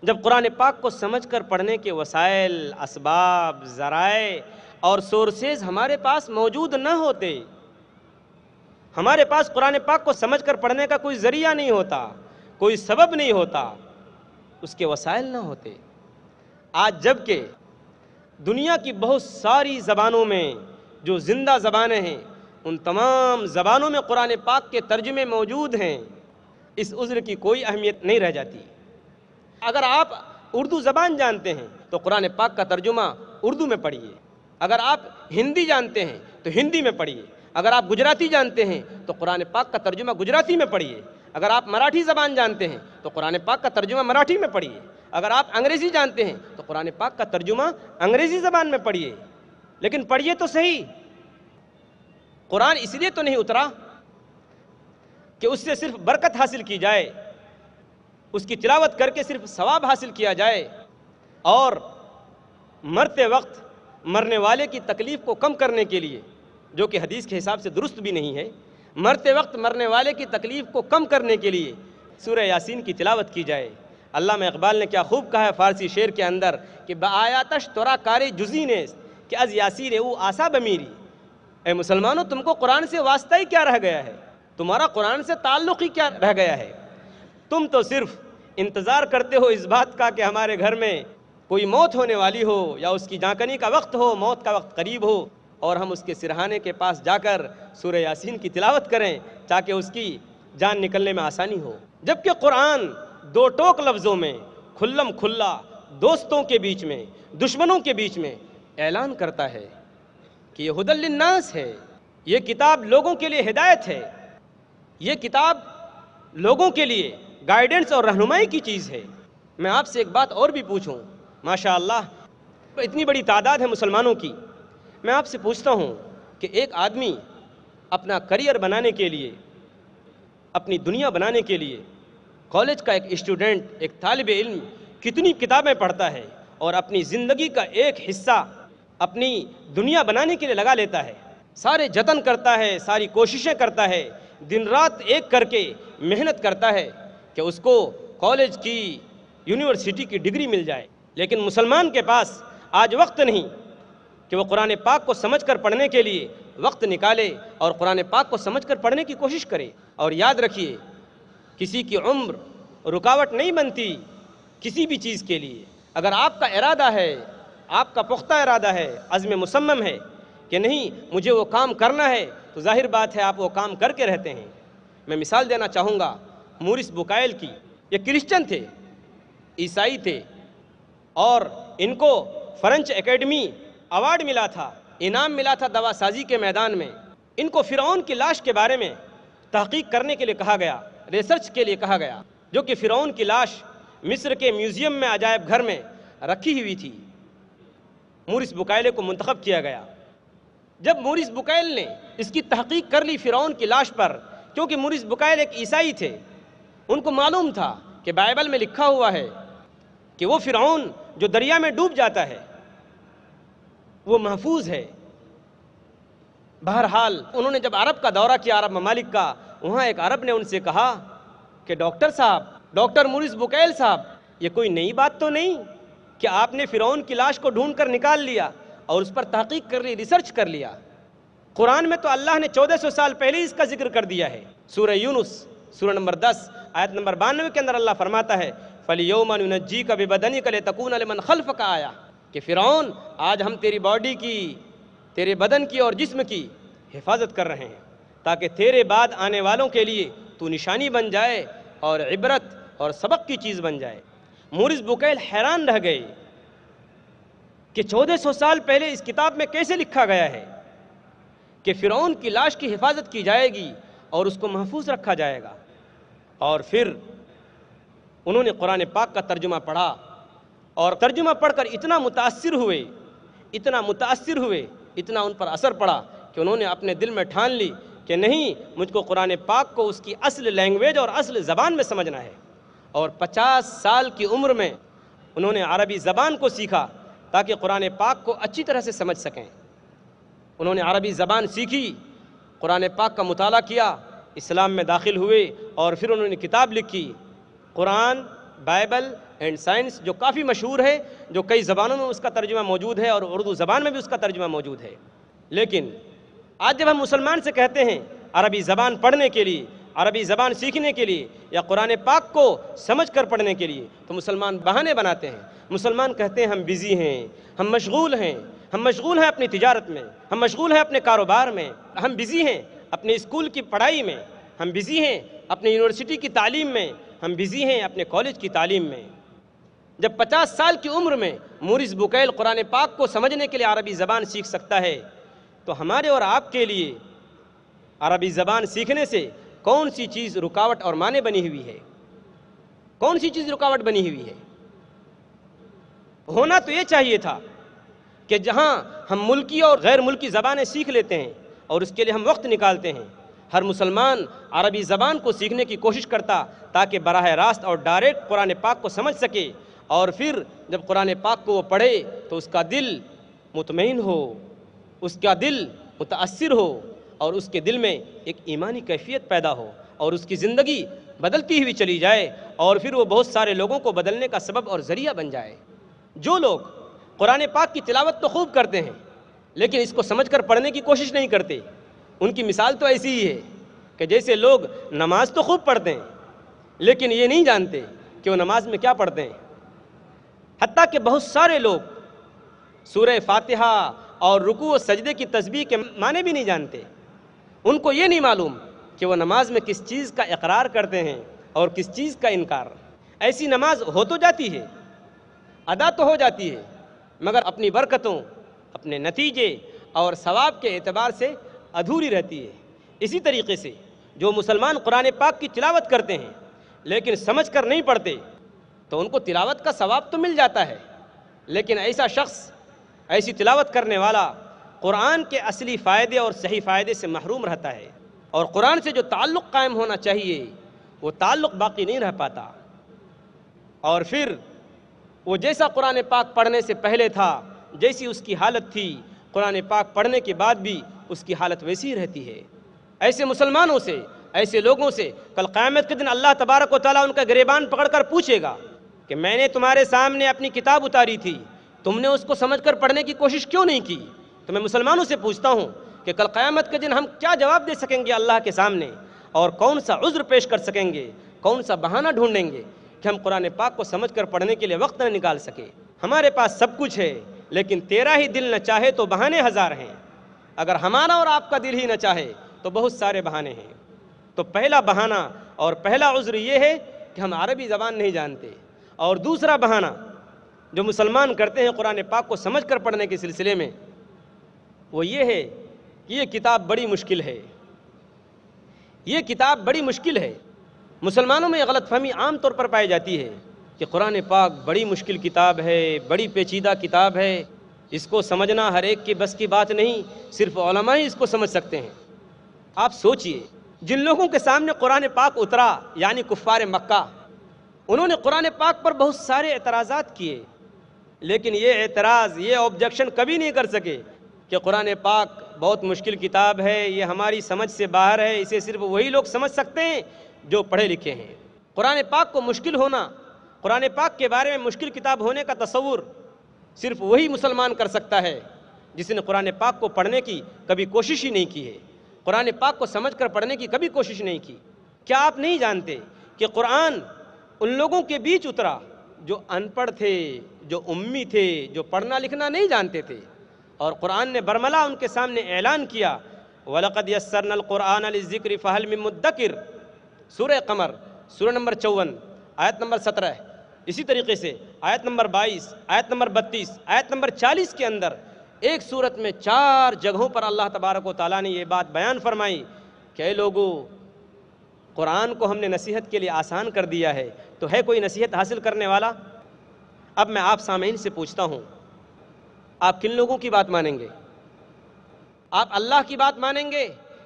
A: जब कुरान पाक को समझ कर पढ़ने के वसाइल इसबाब ज़राए और सोर्सेज हमारे पास मौजूद न होते हमारे पास कुरान पाक को समझ कर पढ़ने का कोई ज़रिया नहीं होता कोई सबब नहीं होता उसके वसाइल ना होते आज जबकि दुनिया की बहुत सारी ज़बानों में जो ज़िंदा ज़बानें हैं उन तमाम ज़बानों में कुरान पाक के तर्जमे मौजूद हैं इस उज़्र की कोई अहमियत नहीं रह जाती अगर आप उर्दू ज़बान जानते हैं तो कुरान पाक का तर्जुमा उर्दू में पढ़िए अगर आप हिंदी जानते हैं तो हिंदी में पढ़िए अगर आप गुजराती जानते हैं तो कुरान पाक का तर्जुमा गुजराती में पढ़िए अगर आप मराठी ज़बान जानते हैं तो कुरान पाक का तर्जुमा मराठी में पढ़िए अगर आप अंग्रेज़ी जानते हैं तो कुरान पाक का तर्जुमा अंग्रेज़ी ज़बान में पढ़िए लेकिन पढ़िए तो सही कुरान इसलिए तो नहीं उतरा कि उससे सिर्फ बरकत हासिल की जाए उसकी तिलावत करके सिर्फ सवाब हासिल किया जाए और मरते वक्त मरने वाले की तकलीफ़ को कम करने के लिए जो कि हदीस के हिसाब से दुरुस्त भी नहीं है मरते वक्त मरने वाले की तकलीफ़ को कम करने के लिए सूर्य यासीन की तिलावत की जाए अल्लाह इकबाल ने क्या खूब कहा है फ़ारसी शेर के अंदर कि बयातश तोरा कारी जुजी ने कि अज यासीन वो आसा बमीरी ए मुसलमानों तुमको कुरान से वास्ता ही क्या रह गया है तुम्हारा कुरान से ताल्लुक ही क्या रह गया है तुम तो सिर्फ इंतज़ार करते हो इस बात का कि हमारे घर में कोई मौत होने वाली हो या उसकी जाकनी का वक्त हो मौत का वक्त करीब हो और हम उसके सिरहाने के पास जाकर सूर्य यासीन की तिलावत करें ताकि उसकी जान निकलने में आसानी हो जबकि कुरान दो टोक लफ्ज़ों में खुल्लम खुल्ला दोस्तों के बीच में दुश्मनों के बीच में ऐलान करता है कि यह हदल्नास है ये किताब लोगों के लिए हिदायत है ये किताब लोगों के लिए गाइडेंस और रहनुमाई की चीज़ है मैं आपसे एक बात और भी पूछूं माशा इतनी बड़ी तादाद है मुसलमानों की मैं आपसे पूछता हूं कि एक आदमी अपना करियर बनाने के लिए अपनी दुनिया बनाने के लिए कॉलेज का एक स्टूडेंट एक तालब इल्म कितनी किताबें पढ़ता है और अपनी ज़िंदगी का एक हिस्सा अपनी दुनिया बनाने के लिए लगा लेता है सारे जतन करता है सारी कोशिशें करता है दिन रात एक करके मेहनत करता है कि उसको कॉलेज की यूनिवर्सिटी की डिग्री मिल जाए लेकिन मुसलमान के पास आज वक्त नहीं कि वह कुरान पाक को समझ कर पढ़ने के लिए वक्त निकाले और कुरान पाक को समझ कर पढ़ने की कोशिश करे और याद रखिए किसी की उम्र रुकावट नहीं बनती किसी भी चीज़ के लिए अगर आपका इरादा है आपका पुख्ता इरादा है अज़म मुसम्म है कि नहीं मुझे वो काम करना है तो जाहिर बात है आप वो काम करके रहते हैं मैं मिसाल देना चाहूँगा मूरिस बुकायल की ये क्रिश्चन थे ईसाई थे और इनको फ्रेंच एकेडमी अवार्ड मिला था इनाम मिला था दवा साजी के मैदान में इनको फ़िरौन की लाश के बारे में तहकीक करने के लिए कहा गया रिसर्च के लिए कहा गया जो कि फ़िरौन की लाश मिस्र के म्यूज़ियम में अजायब घर में रखी हुई थी मोरिस बुकायले को मंतखब किया गया जब मोरिस बुकैल ने इसकी तहकीक कर ली फ़िरौन की लाश पर क्योंकि मोरिस बुकैल एक ईसाई थे उनको मालूम था कि बाइबल में लिखा हुआ है कि वो फ़िरौन जो दरिया में डूब जाता है वो महफूज है बहरहाल उन्होंने जब अरब का दौरा किया अरब ममालिक का वहाँ एक अरब ने उनसे कहा कि डॉक्टर साहब डॉक्टर मोरिस बुकैल साहब ये कोई नई बात तो नहीं कि आपने फ़िरौन की लाश को ढूंढ कर निकाल लिया और उस पर तहकीक कर ली रिसर्च कर लिया कुरान में तो अल्लाह ने 1400 साल पहले ही इसका जिक्र कर दिया है सूर्य यूनुस सूर्य नंबर 10 आयत नंबर बानवे के अंदर अल्लाह फरमाता है फली योमन जी का बेबदनी कले तकून अलमन खल्फ का आया कि फ़िरौन आज हम तेरी बॉडी की तेरे बदन की और जिस्म की हिफाजत कर रहे हैं ताकि तेरे बाद आने वालों के लिए तू निशानी बन जाए और इबरत और सबक की चीज़ बन जाए मोरिस बुकैल हैरान रह गए कि 1400 साल पहले इस किताब में कैसे लिखा गया है कि फ़िरौन की लाश की हिफाजत की जाएगी और उसको महफूज रखा जाएगा और फिर उन्होंने कुरान पाक का तर्जुमा पढ़ा और तर्जुमा पढ़कर इतना मुतासर हुए इतना मुतासर हुए इतना उन पर असर पड़ा कि उन्होंने अपने दिल में ठान ली कि नहीं मुझको कुरान पाक को उसकी असल लैंग्वेज और असल ज़बान में समझना है और 50 साल की उम्र में उन्होंने अरबी ज़बान को सीखा ताकि कुरान पाक को अच्छी तरह से समझ सकें उन्होंने अरबी ज़बान सीखी कुरान पाक का मताल किया इस्लाम में दाखिल हुए और फिर उन्होंने किताब लिखी कुरान बाइबल एंड साइंस जो काफ़ी मशहूर है जो कई ज़बानों में उसका तर्जुमा मौजूद है और उर्दू ज़बान में भी उसका तर्जुमा मौजूद है लेकिन आज जब हम मुसलमान से कहते हैं अरबी ज़बान पढ़ने के लिए अरबी ज़बान सीखने के लिए या कुरान पाक को समझ कर पढ़ने के लिए तो मुसलमान बहाने बनाते हैं मुसलमान कहते हैं हम बिज़ी हैं हम मशगूल हैं हम मशगूल हैं अपनी तजारत में हम मशगूल हैं अपने कारोबार में हम बिज़ी हैं अपने स्कूल की पढ़ाई में हम बिज़ी हैं अपने यूनिवर्सिटी की तालीम में हम बिज़ी हैं अपने कॉलेज की तालीम में जब 50 साल की उम्र में मूरिस बुकैल कुरान पाक को समझने के लिए अरबी ज़बान सीख सकता है तो हमारे और आपके लिए अरबी ज़बान सीखने से कौन सी चीज़ रुकावट और माने बनी हुई है कौन सी चीज़ रुकावट बनी हुई है होना तो ये चाहिए था कि जहाँ हम मुल्की और गैर मुल्की ज़बानें सीख लेते हैं और उसके लिए हम वक्त निकालते हैं हर मुसलमान अरबी ज़बान को सीखने की कोशिश करता ताकि बरह रास्त और डायरेक्ट कुरान पाक को समझ सके और फिर जब कुरान पाक को वो पढ़े तो उसका दिल मुतमिन हो उसका दिल मुतासर हो और उसके दिल में एक ईमानी कैफियत पैदा हो और उसकी ज़िंदगी बदलती हुई चली जाए और फिर वो बहुत सारे लोगों को बदलने का सबब और ज़रिया बन जाए जो लोग कुरान पाक की तिलावत तो खूब करते हैं लेकिन इसको समझ कर पढ़ने की कोशिश नहीं करते उनकी मिसाल तो ऐसी ही है कि जैसे लोग नमाज तो खूब पढ़ते हैं लेकिन ये नहीं जानते कि वो नमाज में क्या पढ़ते हैं हती कि बहुत सारे लोग सूर्य फातिहा और रुकू सजदे की तस्वीर के माने भी नहीं जानते उनको ये नहीं मालूम कि वो नमाज में किस चीज़ का इकरार करते हैं और किस चीज़ का इनकार ऐसी नमाज हो तो जाती है अदा तो हो जाती है मगर अपनी बरकतों अपने नतीजे और सवाब के एतबार से अधूरी रहती है इसी तरीके से जो मुसलमान कुरान पाक की तिलावत करते हैं लेकिन समझ कर नहीं पढ़ते तो उनको तिलावत का सवाब तो मिल जाता है लेकिन ऐसा शख्स ऐसी तिलावत करने वाला कुरान के असली फ़ायदे और सही फ़ायदे से महरूम रहता है और कुरान से जो ताल्लुक़ कायम होना चाहिए वो ताल्लुक़ बाकी नहीं रह पाता और फिर वो जैसा कुरान पाक पढ़ने से पहले था जैसी उसकी हालत थी कुरान पाक पढ़ने के बाद भी उसकी हालत वैसी रहती है ऐसे मुसलमानों से ऐसे लोगों से कल क़्यामत के दिन अल्लाह तबारक वाली उनका गरेबान पकड़ कर पूछेगा कि मैंने तुम्हारे सामने अपनी किताब उतारी थी तुमने उसको समझ कर पढ़ने की कोशिश क्यों नहीं की तो मैं मुसलमानों से पूछता हूँ कि कल क़्यामत के दिन हम क्या जवाब दे सकेंगे अल्लाह के सामने और कौन सा उज़्र पेश कर सकेंगे कौन सा बहाना ढूंढेंगे कि हम कुरान पाक को समझ कर पढ़ने के लिए वक्त न निकाल सके हमारे पास सब कुछ है लेकिन तेरा ही दिल न चाहे तो बहाने हज़ार हैं अगर हमारा और आपका दिल ही न चाहे तो बहुत सारे बहाने हैं तो पहला बहाना और पहला उज़्र ये है कि हम अरबी ज़बान नहीं जानते और दूसरा बहाना जो मुसलमान करते हैं कुरान पाक को समझ कर पढ़ने के सिलसिले में वो ये है कि ये किताब बड़ी मुश्किल है ये किताब बड़ी मुश्किल है मुसलमानों में गलत फहमी आम तौर पर पाई जाती है कि कुरान पाक बड़ी मुश्किल किताब है बड़ी पेचीदा किताब है इसको समझना हर एक के बस की बात नहीं सिर्फ ओलमा ही इसको समझ सकते हैं आप सोचिए जिन लोगों के सामने कुरान पाक उतरा यानी कुफ़ार मक्का उन्होंने कुरान पाक पर बहुत सारे एतराज़ात किए लेकिन ये एतराज़ ये ऑब्जेक्शन कभी नहीं कर सके कि कुरान पाक बहुत मुश्किल किताब है ये हमारी समझ से बाहर है इसे सिर्फ वही लोग समझ सकते हैं जो पढ़े लिखे हैं कुरान पाक को मुश्किल होना कुरान पाक के बारे में मुश्किल किताब होने का तस्वूर सिर्फ वही मुसलमान कर सकता है जिसने कुरान पाक को पढ़ने की कभी कोशिश ही नहीं की है कुरान पाक को समझ कर पढ़ने की कभी कोशिश नहीं की क्या आप नहीं जानते कि कुरान उन लोगों के बीच उतरा जो अनपढ़ थे जो उम्मी थे जो पढ़ना लिखना नहीं जानते थे और कुरान ने बरमला उनके सामने ऐलान किया वलक़द यसरनल कुरान ज़िक्र फ़हल में मुद्दकिर कमर सूर्य नंबर चौवन आयत नंबर सत्रह इसी तरीके से आयत नंबर बाईस आयत नंबर बत्तीस आयत नंबर चालीस के अंदर एक सूरत में चार जगहों पर अल्लाह तबारक ताली ने यह बात बयान फरमाई कि लोगों कुरान को हमने नसीहत के लिए आसान कर दिया है तो है कोई नसीहत हासिल करने वाला अब मैं आप सामीन से पूछता हूँ आप किन लोगों की बात मानेंगे आप अल्लाह की बात मानेंगे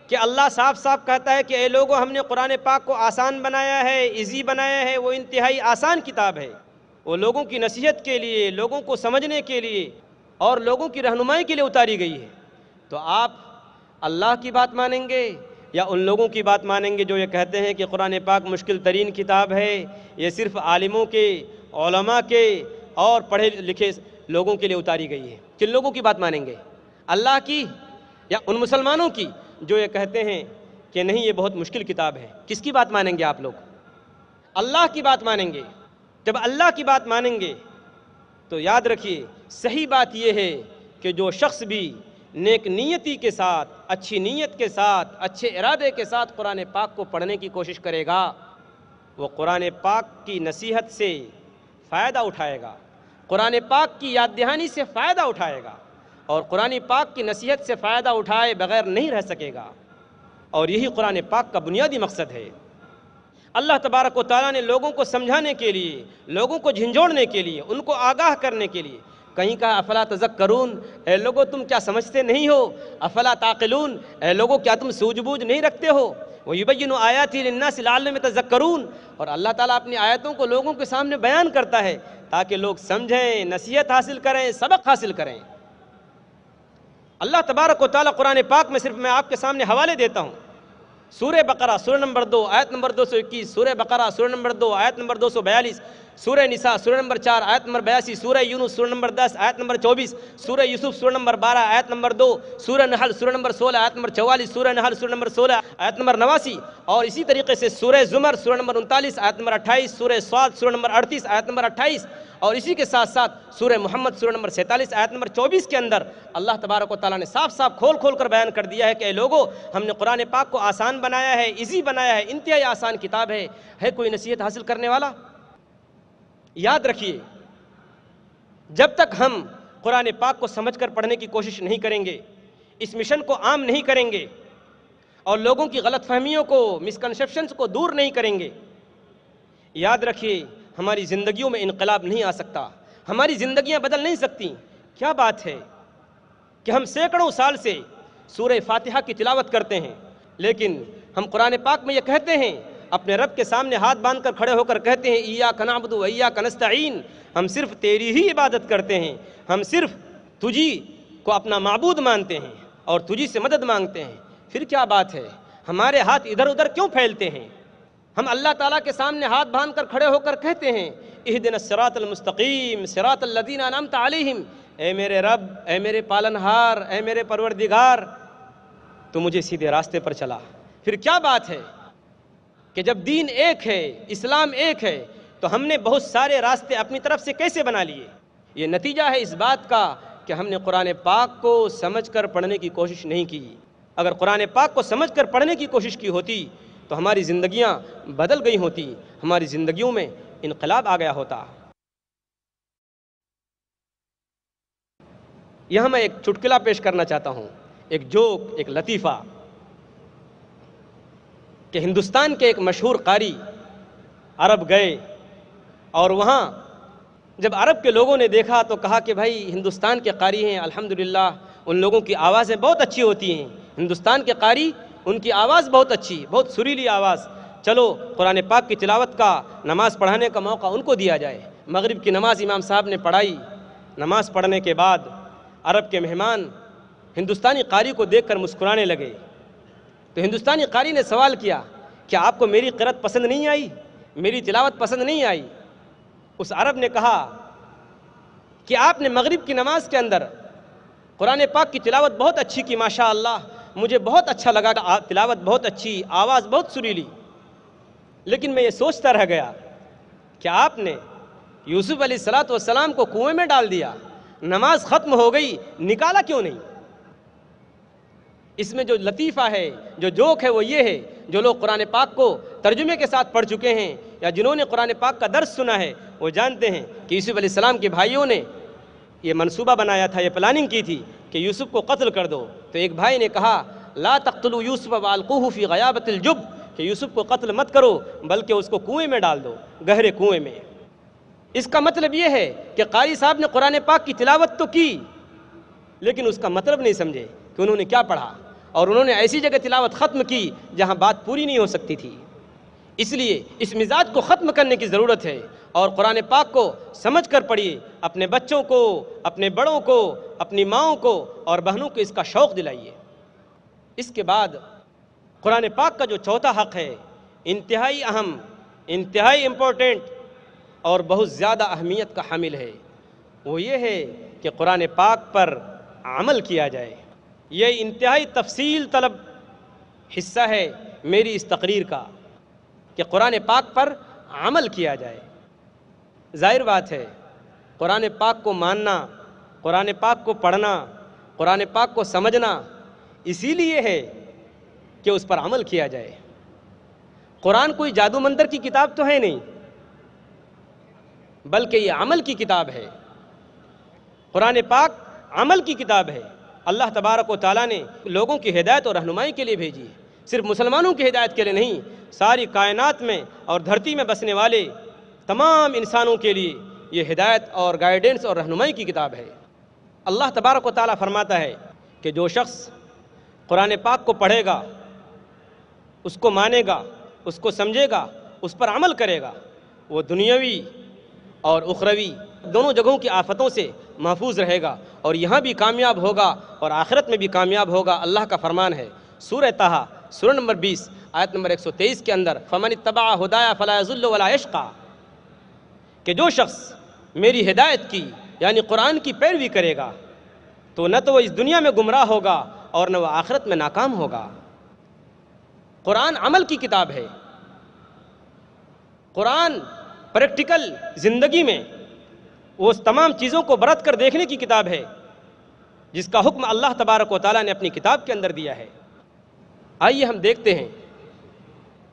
A: कि अल्लाह साफ साफ कहता है कि ए लोगों हमने कुरान पाक को आसान बनाया है इजी बनाया है वो इंतहाई आसान किताब है वो लोगों की नसीहत के लिए लोगों को समझने के लिए और लोगों की रहनुमाई के लिए उतारी गई है तो आप अल्लाह की बात मानेंगे या उन लोगों की बात मानेंगे जो ये कहते हैं कि कुरान पाक मुश्किल तरीन किताब है ये सिर्फ़ आलिमों के के और पढ़े लिखे लोगों के लिए उतारी गई है किन लोगों की बात मानेंगे अल्लाह की या उन मुसलमानों की जो ये कहते हैं कि नहीं ये बहुत मुश्किल किताब है किसकी बात मानेंगे आप लोग अल्लाह की बात मानेंगे जब अल्लाह की बात मानेंगे तो याद रखिए सही बात यह है कि जो शख्स भी नेक नीयति के साथ अच्छी नीयत के साथ अच्छे इरादे के साथ कुरान पाक को पढ़ने की कोशिश करेगा वो कुरान पाक की नसीहत से फ़ायदा उठाएगा कुरान पाक की याद दहानी से फ़ायदा उठाएगा और कुरान पाक की नसीहत से फ़ायदा उठाए बगैर नहीं रह सकेगा और यही कुरान पाक का बुनियादी मकसद है अल्लाह तबारक वाली ने लोगों को समझाने के लिए लोगों को झंझोड़ने के लिए उनको आगाह करने के लिए कहीं कहा अफला तजक करून ए लोगो तुम क्या समझते नहीं हो अफला ताकिलून ए लोगो क्या तुम सूझबूझ नहीं रखते हो वयुबिन आयाती लाल में तजक्करून और अल्लाह ताला अपनी आयतों को लोगों के सामने बयान करता है ताकि लोग समझें नसीहत हासिल करें सबक हासिल करें अल्लाह तबारक व ताली कुरान पाक में सिर्फ मैं आपके सामने हवाले देता हूँ सूर्य बकरा सूर्य नंबर दो आयत नंबर दो सौ इक्कीस सूर्य बकरा सूर्य नंबर दो आयत नंबर दो सौ बयालीस सूर्य निशा सूर्य नंबर चार आयत नंबर बयासी सूर्य यूनु सूर्य नंबर दस आयत नंबर चौबीस सूर्य यूसुफ सूर्य नंबर बारह आयत नंबर दो सूर्य नहल सूर्य नंबर सोलह आयत नंबर चौवालीस सूर्य नहल सूर्य नंबर सोलह आयत नंबर नवासी और इसी तरीके से सूर्य जुमर सूर्य नंबर उनतालीस आयत नंबर अट्ठाईस सूर्य स्वाद सूर्य नंबर अड़तीस आयत नंबर अट्ठाईस और इसी के साथ साथ सूर्य मोहम्मद सूर्य नंबर सैंतालीस आयत नंबर चौबीस के अंदर अल्लाह तबारक ताली ने साफ साफ खोल खोल कर बयान कर दिया है कि लोगो हमने कुरान पाक को आसान बनाया है ईजी बनाया है इंतहाई आसान किताब है, है कोई नसीहत हासिल करने वाला याद रखिए जब तक हम कुरान पाक को समझकर पढ़ने की कोशिश नहीं करेंगे इस मिशन को आम नहीं करेंगे और लोगों की गलत फहमियों को मिसकनसेप्शंस को दूर नहीं करेंगे याद रखिए हमारी ज़िंदगियों में इनकलाब नहीं आ सकता हमारी जिंदगियां बदल नहीं सकती क्या बात है कि हम सैकड़ों साल से सूर्य फातिहा की तिलावत करते हैं लेकिन हम कुरान पाक में यह कहते हैं अपने रब के सामने हाथ बांध कर खड़े होकर कहते हैं ईया कनाबदू वैया कनस्तीन हम सिर्फ तेरी ही इबादत करते हैं हम सिर्फ तुझी को अपना मबूद मानते हैं और तुझी से मदद मांगते हैं फिर क्या बात है हमारे हाथ इधर उधर क्यों फैलते हैं हम अल्लाह ताला के सामने हाथ बांध कर खड़े होकर कहते हैं इह दिन सरातलमस्तकीम सरातल्लदीन नाम तलिम ए मेरे रब ए मेरे पालनहार ए मेरे परवरदिगार तो मुझे सीधे रास्ते पर चला फिर क्या बात है कि जब दीन एक है इस्लाम एक है तो हमने बहुत सारे रास्ते अपनी तरफ से कैसे बना लिए ये नतीजा है इस बात का कि हमने कुरान पाक को समझ कर पढ़ने की कोशिश नहीं की अगर कुरान पाक को समझ कर पढ़ने की कोशिश की होती तो हमारी ज़िंदियाँ बदल गई होती हमारी ज़िंदगियों में इनकलाब आ गया होता यह मैं एक चुटकुला पेश करना चाहता हूँ एक जोक एक लतीफ़ा कि हिंदुस्तान के एक मशहूर कारी अरब गए और वहाँ जब अरब के लोगों ने देखा तो कहा कि भाई हिंदुस्तान के कारी हैं अल्हम्दुलिल्लाह उन लोगों की आवाज़ें बहुत अच्छी होती हैं हिंदुस्तान के कारी उनकी आवाज़ बहुत अच्छी बहुत सुरीली आवाज़ चलो कुरान पाक की तिलावत का नमाज़ पढ़ाने का मौका उनको दिया जाए मगरिब की नमाज़ इमाम साहब ने पढ़ाई नमाज़ पढ़ने के बाद अरब के मेहमान हिंदुस्तानी कारी को देखकर मुस्कुराने लगे तो हिंदुस्तानी कारी ने सवाल किया क्या आपको मेरी करत पसंद नहीं आई मेरी तिलावत पसंद नहीं आई उस अरब ने कहा कि आपने मगरिब की नमाज के अंदर कुरान पाक की तिलावत बहुत अच्छी की माशा अल्लाह मुझे बहुत अच्छा लगा तिलावत बहुत अच्छी आवाज़ बहुत सुरीली लेकिन मैं ये सोचता रह गया कि आपने यूसुफ़ सलात वसलाम को कुएं में डाल दिया नमाज ख़त्म हो गई निकाला क्यों नहीं इसमें जो लतीफ़ा है जो जोक है वो ये है जो लोग कुरान पाक को तर्जुमे के साथ पढ़ चुके हैं या जिन्होंने कुरान पाक का दर्ज सुना है वो जानते हैं कि यूसुफ़ अलैहिस्सलाम के भाइयों ने ये मनसूबा बनाया था ये प्लानिंग की थी कि यूसुफ़ को कत्ल कर दो तो एक भाई ने कहा ला तख्तलु यूसुफ़ वालकूफ़ी जुब कि यूसुफ़ को कत्ल मत करो बल्कि उसको कुएं में डाल दो गहरे कुएँ में इसका मतलब ये है कि कारी साहब ने कुरान पाक की तिलावत तो की लेकिन उसका मतलब नहीं समझे कि उन्होंने क्या पढ़ा और उन्होंने ऐसी जगह तिलावत ख़त्म की जहाँ बात पूरी नहीं हो सकती थी इसलिए इस मिजाज को ख़त्म करने की ज़रूरत है और कुरान पाक को समझ कर पढ़िए अपने बच्चों को अपने बड़ों को अपनी माओं को और बहनों को इसका शौक़ दिलाइए इसके बाद कुरान पाक का जो चौथा हक़ है इंतहाई अहम इंतहाई इम्पोर्टेंट और बहुत ज़्यादा अहमियत का हामिल है वो ये है कि कुरान पाक पर अमल किया जाए ये इंतहाई तफसील तलब हिस्सा है मेरी इस तकरीर का कि कुरान पाक पर अमल किया जाए जाहिर बात है कुरान पाक को मानना कुरान पाक को पढ़ना कुरान पाक को समझना इसीलिए है कि उस पर अमल किया जाए कुरान कोई जादू मंदिर की किताब तो है नहीं बल्कि ये अमल की किताब है कुरान पाक अमल की किताब है अल्लाह तबारक व ताली ने लोगों की हिदायत और रहनुमाई के लिए भेजी है सिर्फ मुसलमानों की हिदायत के लिए नहीं सारी कायनात में और धरती में बसने वाले तमाम इंसानों के लिए ये हिदायत और गाइडेंस और रहनुमाई की किताब है अल्लाह तबारक व ताली फरमाता है कि जो शख्स कुरान पाक को पढ़ेगा उसको मानेगा उसको समझेगा उस पर अमल करेगा वो दुनियावी और उखरवी दोनों जगहों की आफतों से महफूज रहेगा और यहाँ भी कामयाब होगा और आखिरत में भी कामयाब होगा अल्लाह का फरमान है सूर तहा सुर नंबर बीस आयत नंबर एक सौ तेईस के अंदर फमन तबा हदाया फ़लाजुल्लाशा कि जो शख्स मेरी हिदायत की यानी कुरान की पैरवी करेगा तो न तो वह इस दुनिया में गुमराह होगा और न वह आखिरत में नाकाम होगा कुरान अमल की किताब है कुरान प्रैक्टिकल ज़िंदगी में वो तमाम चीज़ों को बरत कर देखने की किताब है जिसका हुक्म अल्लाह तबारक व ताली ने अपनी किताब के अंदर दिया है आइए हम देखते हैं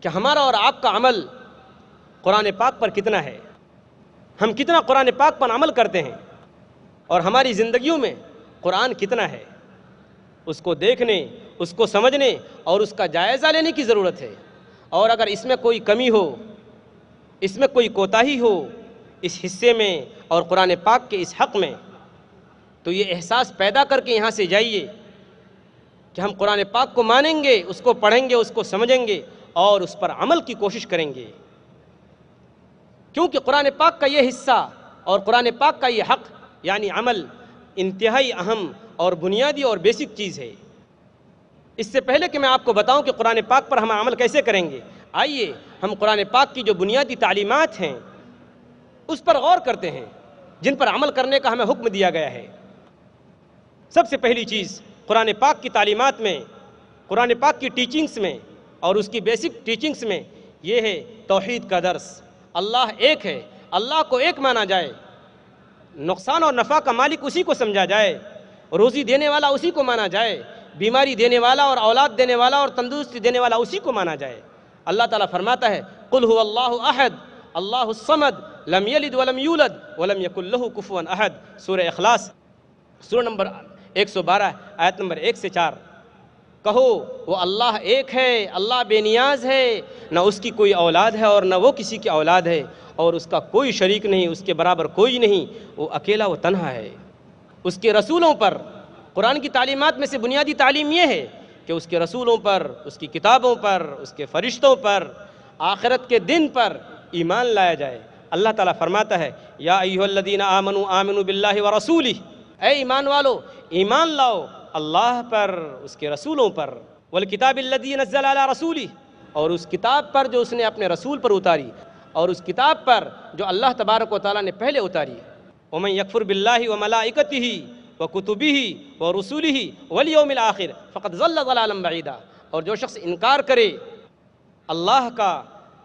A: कि हमारा और आपका अमल कुरान पाक पर कितना है हम कितना कुरान पाक पर अमल करते हैं और हमारी ज़िंदगियों में कुरान कितना है उसको देखने उसको समझने और उसका जायज़ा लेने की ज़रूरत है और अगर इसमें कोई कमी हो इसमें कोई कोताही हो इस हिस्से में और कुरान पाक के इस हक़ में तो ये एहसास पैदा करके यहाँ से जाइए कि हम कुरान पाक को मानेंगे उसको पढ़ेंगे उसको समझेंगे और उस पर अमल की कोशिश करेंगे क्योंकि कुरान पाक का ये हिस्सा और कुरान पाक का ये हक़ यानी अमल इंतहाई अहम और बुनियादी और बेसिक चीज़ है इससे पहले कि मैं आपको बताऊं कि कुरान पाक पर हम अमल कैसे करेंगे आइए हम कुरान पाक की जो बुनियादी तालीमत हैं उस पर गौर करते हैं जिन पर अमल करने का हमें हुक्म दिया गया है सबसे पहली चीज़ कुरान पाक की तालीमत में कुरान पाक की टीचिंग्स में और उसकी बेसिक टीचिंग्स में ये है तोहद का दर्स अल्लाह एक है अल्लाह को एक माना जाए नुकसान और नफ़ा का मालिक उसी को समझा जाए रोज़ी देने वाला उसी को माना जाए बीमारी देने वाला और औलाद देने वाला और तंदुरुस्ती देने वाला उसी को माना जाए अल्लाह ताला फरमाता है कुल अल्लाह अहद अल्लाह समद लम यलिद वलम यूलद वलम यकुल्लहु कुफवन अहद सूर्य अखलास सूर्य नंबर 112 आयत नंबर एक से चार कहो वो अल्लाह एक है अल्लाह बेनियाज है ना उसकी कोई औलाद है और ना वो किसी की औलाद है और उसका कोई शरीक नहीं उसके बराबर कोई नहीं वो अकेला वो तनहा है उसके रसूलों पर कुरान की तालीमत में से बुनियादी तालीम ये है कि उसके रसूलों पर उसकी किताबों पर उसके फरिश्तों पर आखरत के दिन पर ईमान लाया जाए अल्लाह ताला फरमाता है या अयोल्लदीन आमनु आमिनु बिल्ला व रसूली ए ईमान वालो ईमान लाओ अल्लाह पर उसके रसूलों पर वल किताबिल्लदीन अला रसूली और उस किताब पर जो उसने अपने रसूल पर उतारी और उस किताब पर जो अल्लाह तबारक ताली ने पहले उतारी वमन यकफुर बिल्ला व मलाइकती ही व कुतुबी ही व रसूल ही वलियोमिल आखिर फ़कत जल्लम बईदा और जो शख्स इनकार करे अल्लाह का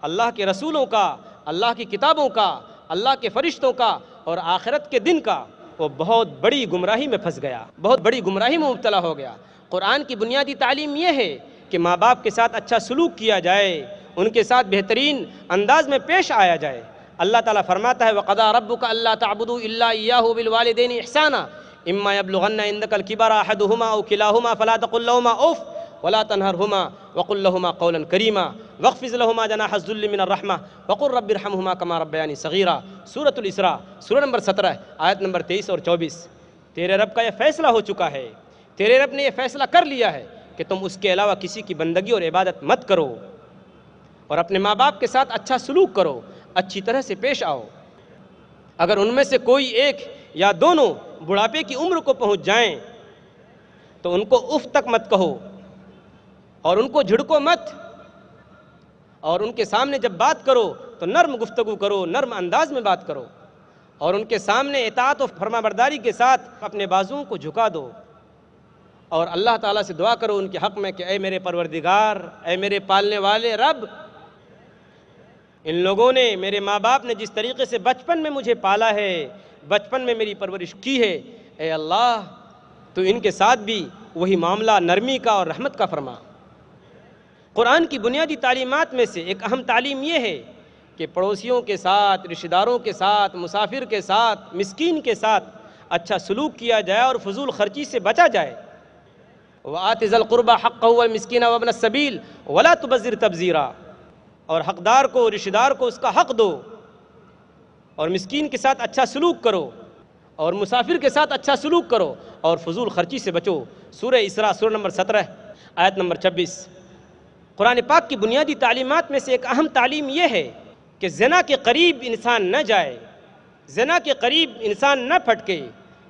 A: अल्लाह के रसूलों का अल्लाह की किताबों का अल्लाह के फरिश्तों का और आखिरत के दिन का वो बहुत बड़ी गुमराही में फंस गया बहुत बड़ी गुमराही में मुबतला हो गया कुरान की बुनियादी तालीम यह है कि माँ बाप के साथ अच्छा सलूक किया जाए उनके साथ बेहतरीन अंदाज में पेश आया जाए अल्लाह ताला फरमाता है वक़दा रब का अल्लाह तबुदुल्लाबिलवालदेन एहसाना इम्मा अबलगन्ना इंदकल किबरा हदहुमा ओ किलाहुमा फ़ला तकुल्लहुमा उफ़ वला हुमा वक़ुल्लुमा कौलन करीमा वक़फ़िज़लहुमा जना रहमा वक़ुर रबरहमा कमा यानी सगीरा सूरतुलसरा सूर नंबर सत्रह आयत नंबर तेईस और चौबीस तेरे रब का यह फ़ैसला हो चुका है तेरे रब ने यह फ़ैसला कर लिया है कि तुम उसके अलावा किसी की बंदगी और इबादत मत करो और अपने माँ बाप के साथ अच्छा सलूक करो अच्छी तरह से पेश आओ अगर उनमें से कोई एक या दोनों बुढ़ापे की उम्र को पहुँच जाएँ तो उनको उफ तक मत कहो और उनको झिड़को मत और उनके सामने जब बात करो तो नर्म गुफ्तु करो नर्म अंदाज में बात करो और उनके सामने एतात और फरमाबरदारी के साथ अपने बाजुओं को झुका दो और अल्लाह ताला से दुआ करो उनके हक़ में कि ए मेरे परवरदिगार अय मेरे पालने वाले रब इन लोगों ने मेरे माँ बाप ने जिस तरीके से बचपन में मुझे पाला है बचपन में मेरी परवरिश की है ए अल्लाह तो इनके साथ भी वही मामला नरमी का और रहमत का फरमा कुरान की बुनियादी तालीमत में से एक अहम तालीम यह है कि पड़ोसियों के साथ रिश्तेदारों के साथ मुसाफिर के साथ मिसकीन के साथ अच्छा सलूक किया जाए और फजूल खर्ची से बचा जाए वह व आतज़लक़ुरबा हक़ हुआ मिसकिन वबन सबील वला तबज़र तबज़ीरा और हकदार को रिश्तेदार को उसका हक़ दो और मिसकीन के साथ अच्छा सलूक करो और मुसाफिर के साथ अच्छा सलूक करो और फजूल खर्ची से बचो सूर्य इसरा सुर नंबर सत्रह आयत नंबर छब्बीस कुरान पाक की बुनियादी तालीमत में से एक अहम तालीम यह है कि जना के करीब इंसान न जाए जना के करीब इंसान न फटके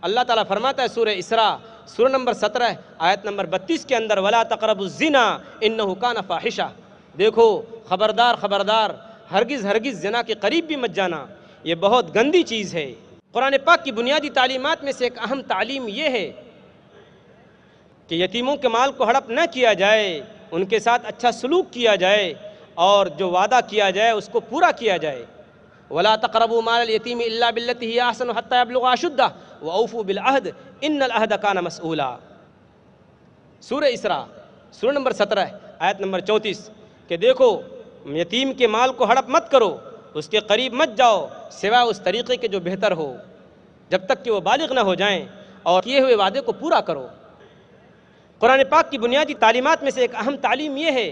A: अल्लाह ताला फरमाता है सूर्य इसरा सूर नंबर सत्रह आयत नंबर बत्तीस के अंदर वला तकरबुज़ीना इन हुकाना फाहिशा देखो खबरदार खबरदार हरगिज़ हरगिज़ जना के करीब भी मत जाना ये बहुत गंदी चीज़ है कुरान पाक की बुनियादी तालीमत में से एक अहम तालीम यह है कि यतीमों के माल को हड़प न किया जाए उनके साथ अच्छा सलूक किया जाए और जो वादा किया जाए उसको पूरा किया जाए वला तकरबू माल यतीम अल्ला बिल्लती ही आसन हत्याशुद्दा व औफू बिलहद इन अलहद का नमसूला सूर इसरा सूर नंबर सत्रह आयत नंबर चौंतीस के देखो यतीम के माल को हड़प मत करो उसके करीब मत जाओ सिवा उस तरीक़े के जो बेहतर हो जब तक कि वह बालिग ना हो जाएँ और किए हुए वादे को पूरा करो कुरान पाक की बुनियादी तालीमत में से एक अहम तालीम यह है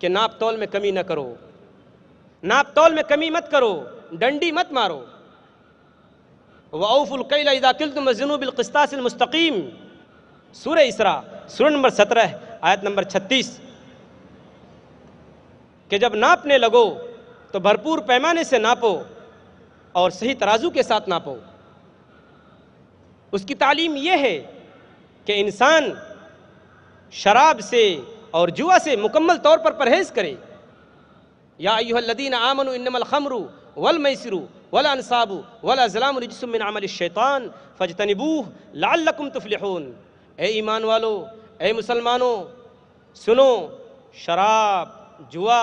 A: कि नाप तौल में कमी ना करो नाप तौल में कमी मत करो डंडी मत मारो मुस्तकीम सूर इसरा सूर नंबर सत्रह आयत नंबर छत्तीस कि जब नापने लगो तो भरपूर पैमाने से नापो और सही तराजू के साथ नापो उसकी तालीम यह है कि इंसान शराब से और जुआ से मुकम्मल तौर पर परहेज़ करे यादीन आमन इनमलखमरू वल मैसरू वल अनसाबू वला ज़लामिन अमल शैतान फज तनबूह लालकुम तफल ए ईमान वालो ए मुसलमानों सुनो शराब जुआ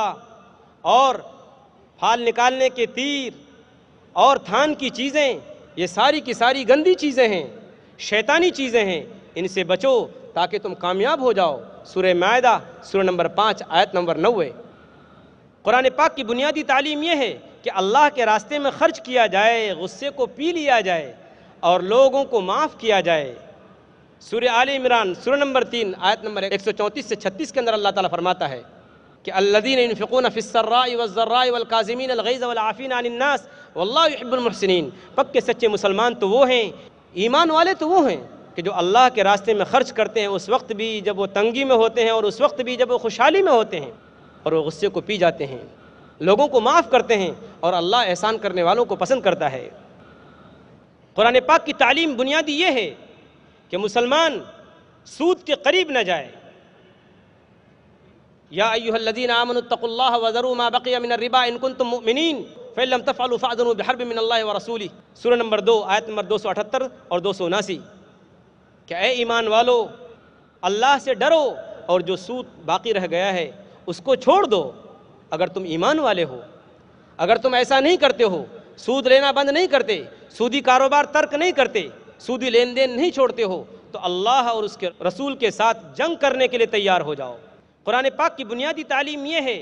A: और फाल निकालने के तीर और थान की चीज़ें ये सारी की सारी गंदी चीज़ें हैं शैतानी चीज़ें हैं इनसे बचो ताकि तुम कामयाब हो जाओ सुर मायदा सुर नंबर पाँच आयत नंबर नवे कुरान पाक की बुनियादी तालीम यह है कि अल्लाह के रास्ते में ख़र्च किया जाए गुस्से को पी लिया जाए और लोगों को माफ़ किया जाए सुर आल इमरान सुर नंबर तीन आयत नंबर एक सौ चौंतीस से छत्तीस के अंदर अल्लाह ताला फरमाता है कि अल्लादीन वज़र्रा वलकाज़मीन अलगैज़ वलाफ़ीन अनन्नास वल्लाबुलमसिन पक्के सच्चे मुसलमान तो वो हैं ईमान वाले तो वो हैं कि जो अल्लाह के रास्ते में ख़र्च करते हैं उस वक्त भी जब वो तंगी में होते हैं और उस वक्त भी जब वो खुशहाली में होते हैं और वो गुस्से को पी जाते हैं लोगों को माफ़ करते हैं और अल्लाह एहसान करने वालों को पसंद करता है कुरान पाक की तालीम बुनियादी ये है कि मुसलमान सूद के करीब न जाए यादीन अयुहदीन वज़रू रिबा इनकुन तुम फ़ैलम तफ़ालू फ़ादन व रसूली सूर्य नंबर दो आयत नंबर दो सौ अठहत्तर और दो सौ उनासी कि ए ईमान वालो अल्लाह से डरो और जो सूद बाकी रह गया है उसको छोड़ दो अगर तुम ईमान वाले हो अगर तुम ऐसा नहीं करते हो सूद लेना बंद नहीं करते सूदी कारोबार तर्क नहीं करते सूदी लेन देन नहीं छोड़ते हो तो अल्लाह और उसके रसूल के साथ जंग करने के लिए तैयार हो जाओ कुरान पाक की बुनियादी तालीम यह है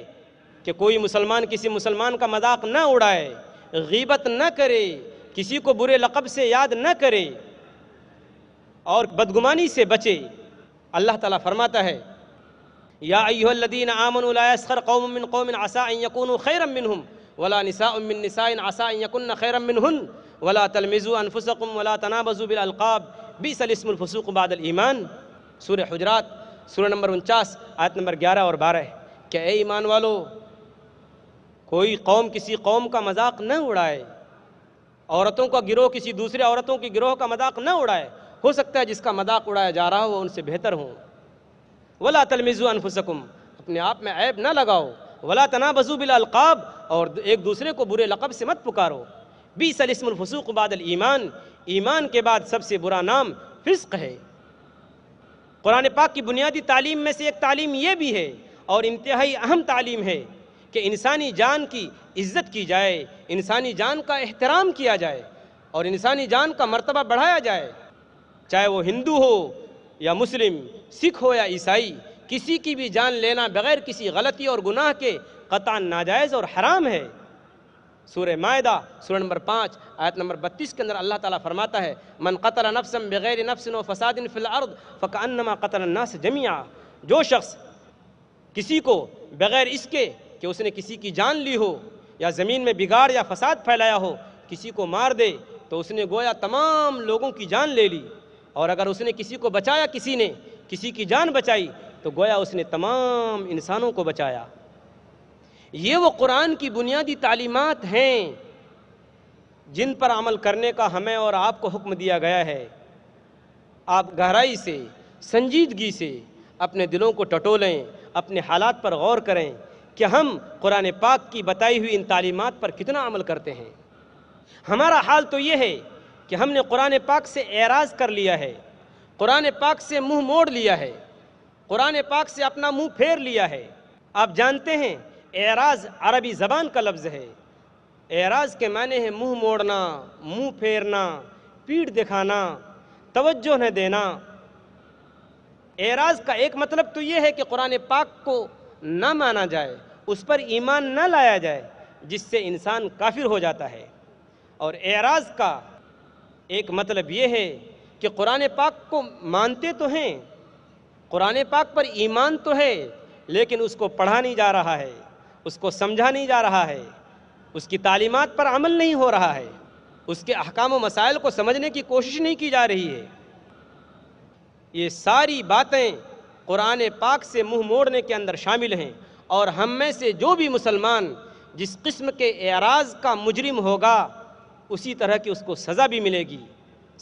A: कि कोई मुसलमान किसी मुसलमान का मजाक ना उड़ाए गीबत ना करे किसी को बुरे लकब से याद न करे और बदगुमानी से बचे अल्लाह ताला फरमाता है या अयोल्लदीन आमनसर कौमिन कौमिन आसाकुन खैरमिन वला निसाउमिन निसाइन आसाकुन खैरमिन हन वला तलमिज़ु अनफुसकुम वला बी बीसलस्मफसूक बादल ईमान सूर हजरात सूर नंबर उनचास आयत नंबर ग्यारह और बारह क्या ए ईमान वालो कोई कौम किसी कौम का मजाक न उड़ाए औरतों का गिरोह किसी दूसरे औरतों के गिरोह का मजाक न उड़ाए हो सकता है जिसका मजाक उड़ाया जा रहा हो उनसे बेहतर हो वला तलमिज़ु अनफुसकुम अपने आप में ऐब ना लगाओ वला तनाबजू बिलकाब और एक दूसरे को बुरे लक़ब से मत पुकारो बीस अलस्मफसूक बादल ईमान ईमान के बाद सबसे बुरा नाम फिस्क है कुरान पाक की बुनियादी तालीम में से एक तालीम ये भी है और इंतहाई अहम तालीम है कि इंसानी जान की इज्जत की जाए इंसानी जान का एहतराम किया जाए और इंसानी जान का मर्तबा बढ़ाया जाए चाहे वो हिंदू हो या मुस्लिम सिख हो या ईसाई किसी की भी जान लेना बगैर किसी गलती और गुनाह के कता नाजायज़ और हराम है सूर मायदा सूर नंबर पाँच आयत नंबर बत्तीस के अंदर अल्लाह ताला फरमाता है मन कतल नफसम बगैर नफसन व फसादिन फ़िलअर्द फ़कानमा कतल नास जमिया जो शख्स किसी को बगैर इसके कि उसने किसी की जान ली हो या ज़मीन में बिगाड़ या फसाद फैलाया हो किसी को मार दे तो उसने गोया तमाम लोगों की जान ले ली और अगर उसने किसी को बचाया किसी ने किसी की जान बचाई तो गोया उसने तमाम इंसानों को बचाया ये वो कुरान की बुनियादी तालीमत हैं जिन पर अमल करने का हमें और आपको हुक्म दिया गया है आप गहराई से संजीदगी से अपने दिलों को टटोलें अपने हालात पर गौर करें कि हम कुरान पाक की बताई हुई इन तालीमत पर कितना अमल करते हैं हमारा हाल तो ये है कि हमने कुरान पाक से एराज कर लिया है कुरान पाक से मुंह मोड़ लिया है कुरान पाक से अपना मुंह फेर लिया है आप जानते हैं एराज अरबी ज़बान का लफ्ज़ है एराज के माने हैं मुंह मोड़ना मुंह फेरना पीठ दिखाना तवज्जो न देना एराज का एक मतलब तो ये है कि कुरान पाक को ना माना जाए उस पर ईमान न लाया जाए जिससे इंसान काफिर हो जाता है और एराज का एक मतलब ये है कि कुरान पाक को मानते तो हैं कुरान पाक पर ईमान तो है लेकिन उसको पढ़ा नहीं जा रहा है उसको समझा नहीं जा रहा है उसकी तालीमत पर अमल नहीं हो रहा है उसके अहकाम मसाइल को समझने की कोशिश नहीं की जा रही है ये सारी बातें कुरान पाक से मुंह मोड़ने के अंदर शामिल हैं और हम में से जो भी मुसलमान जिस किस्म के एराज का मुजरिम होगा उसी तरह की उसको सज़ा भी मिलेगी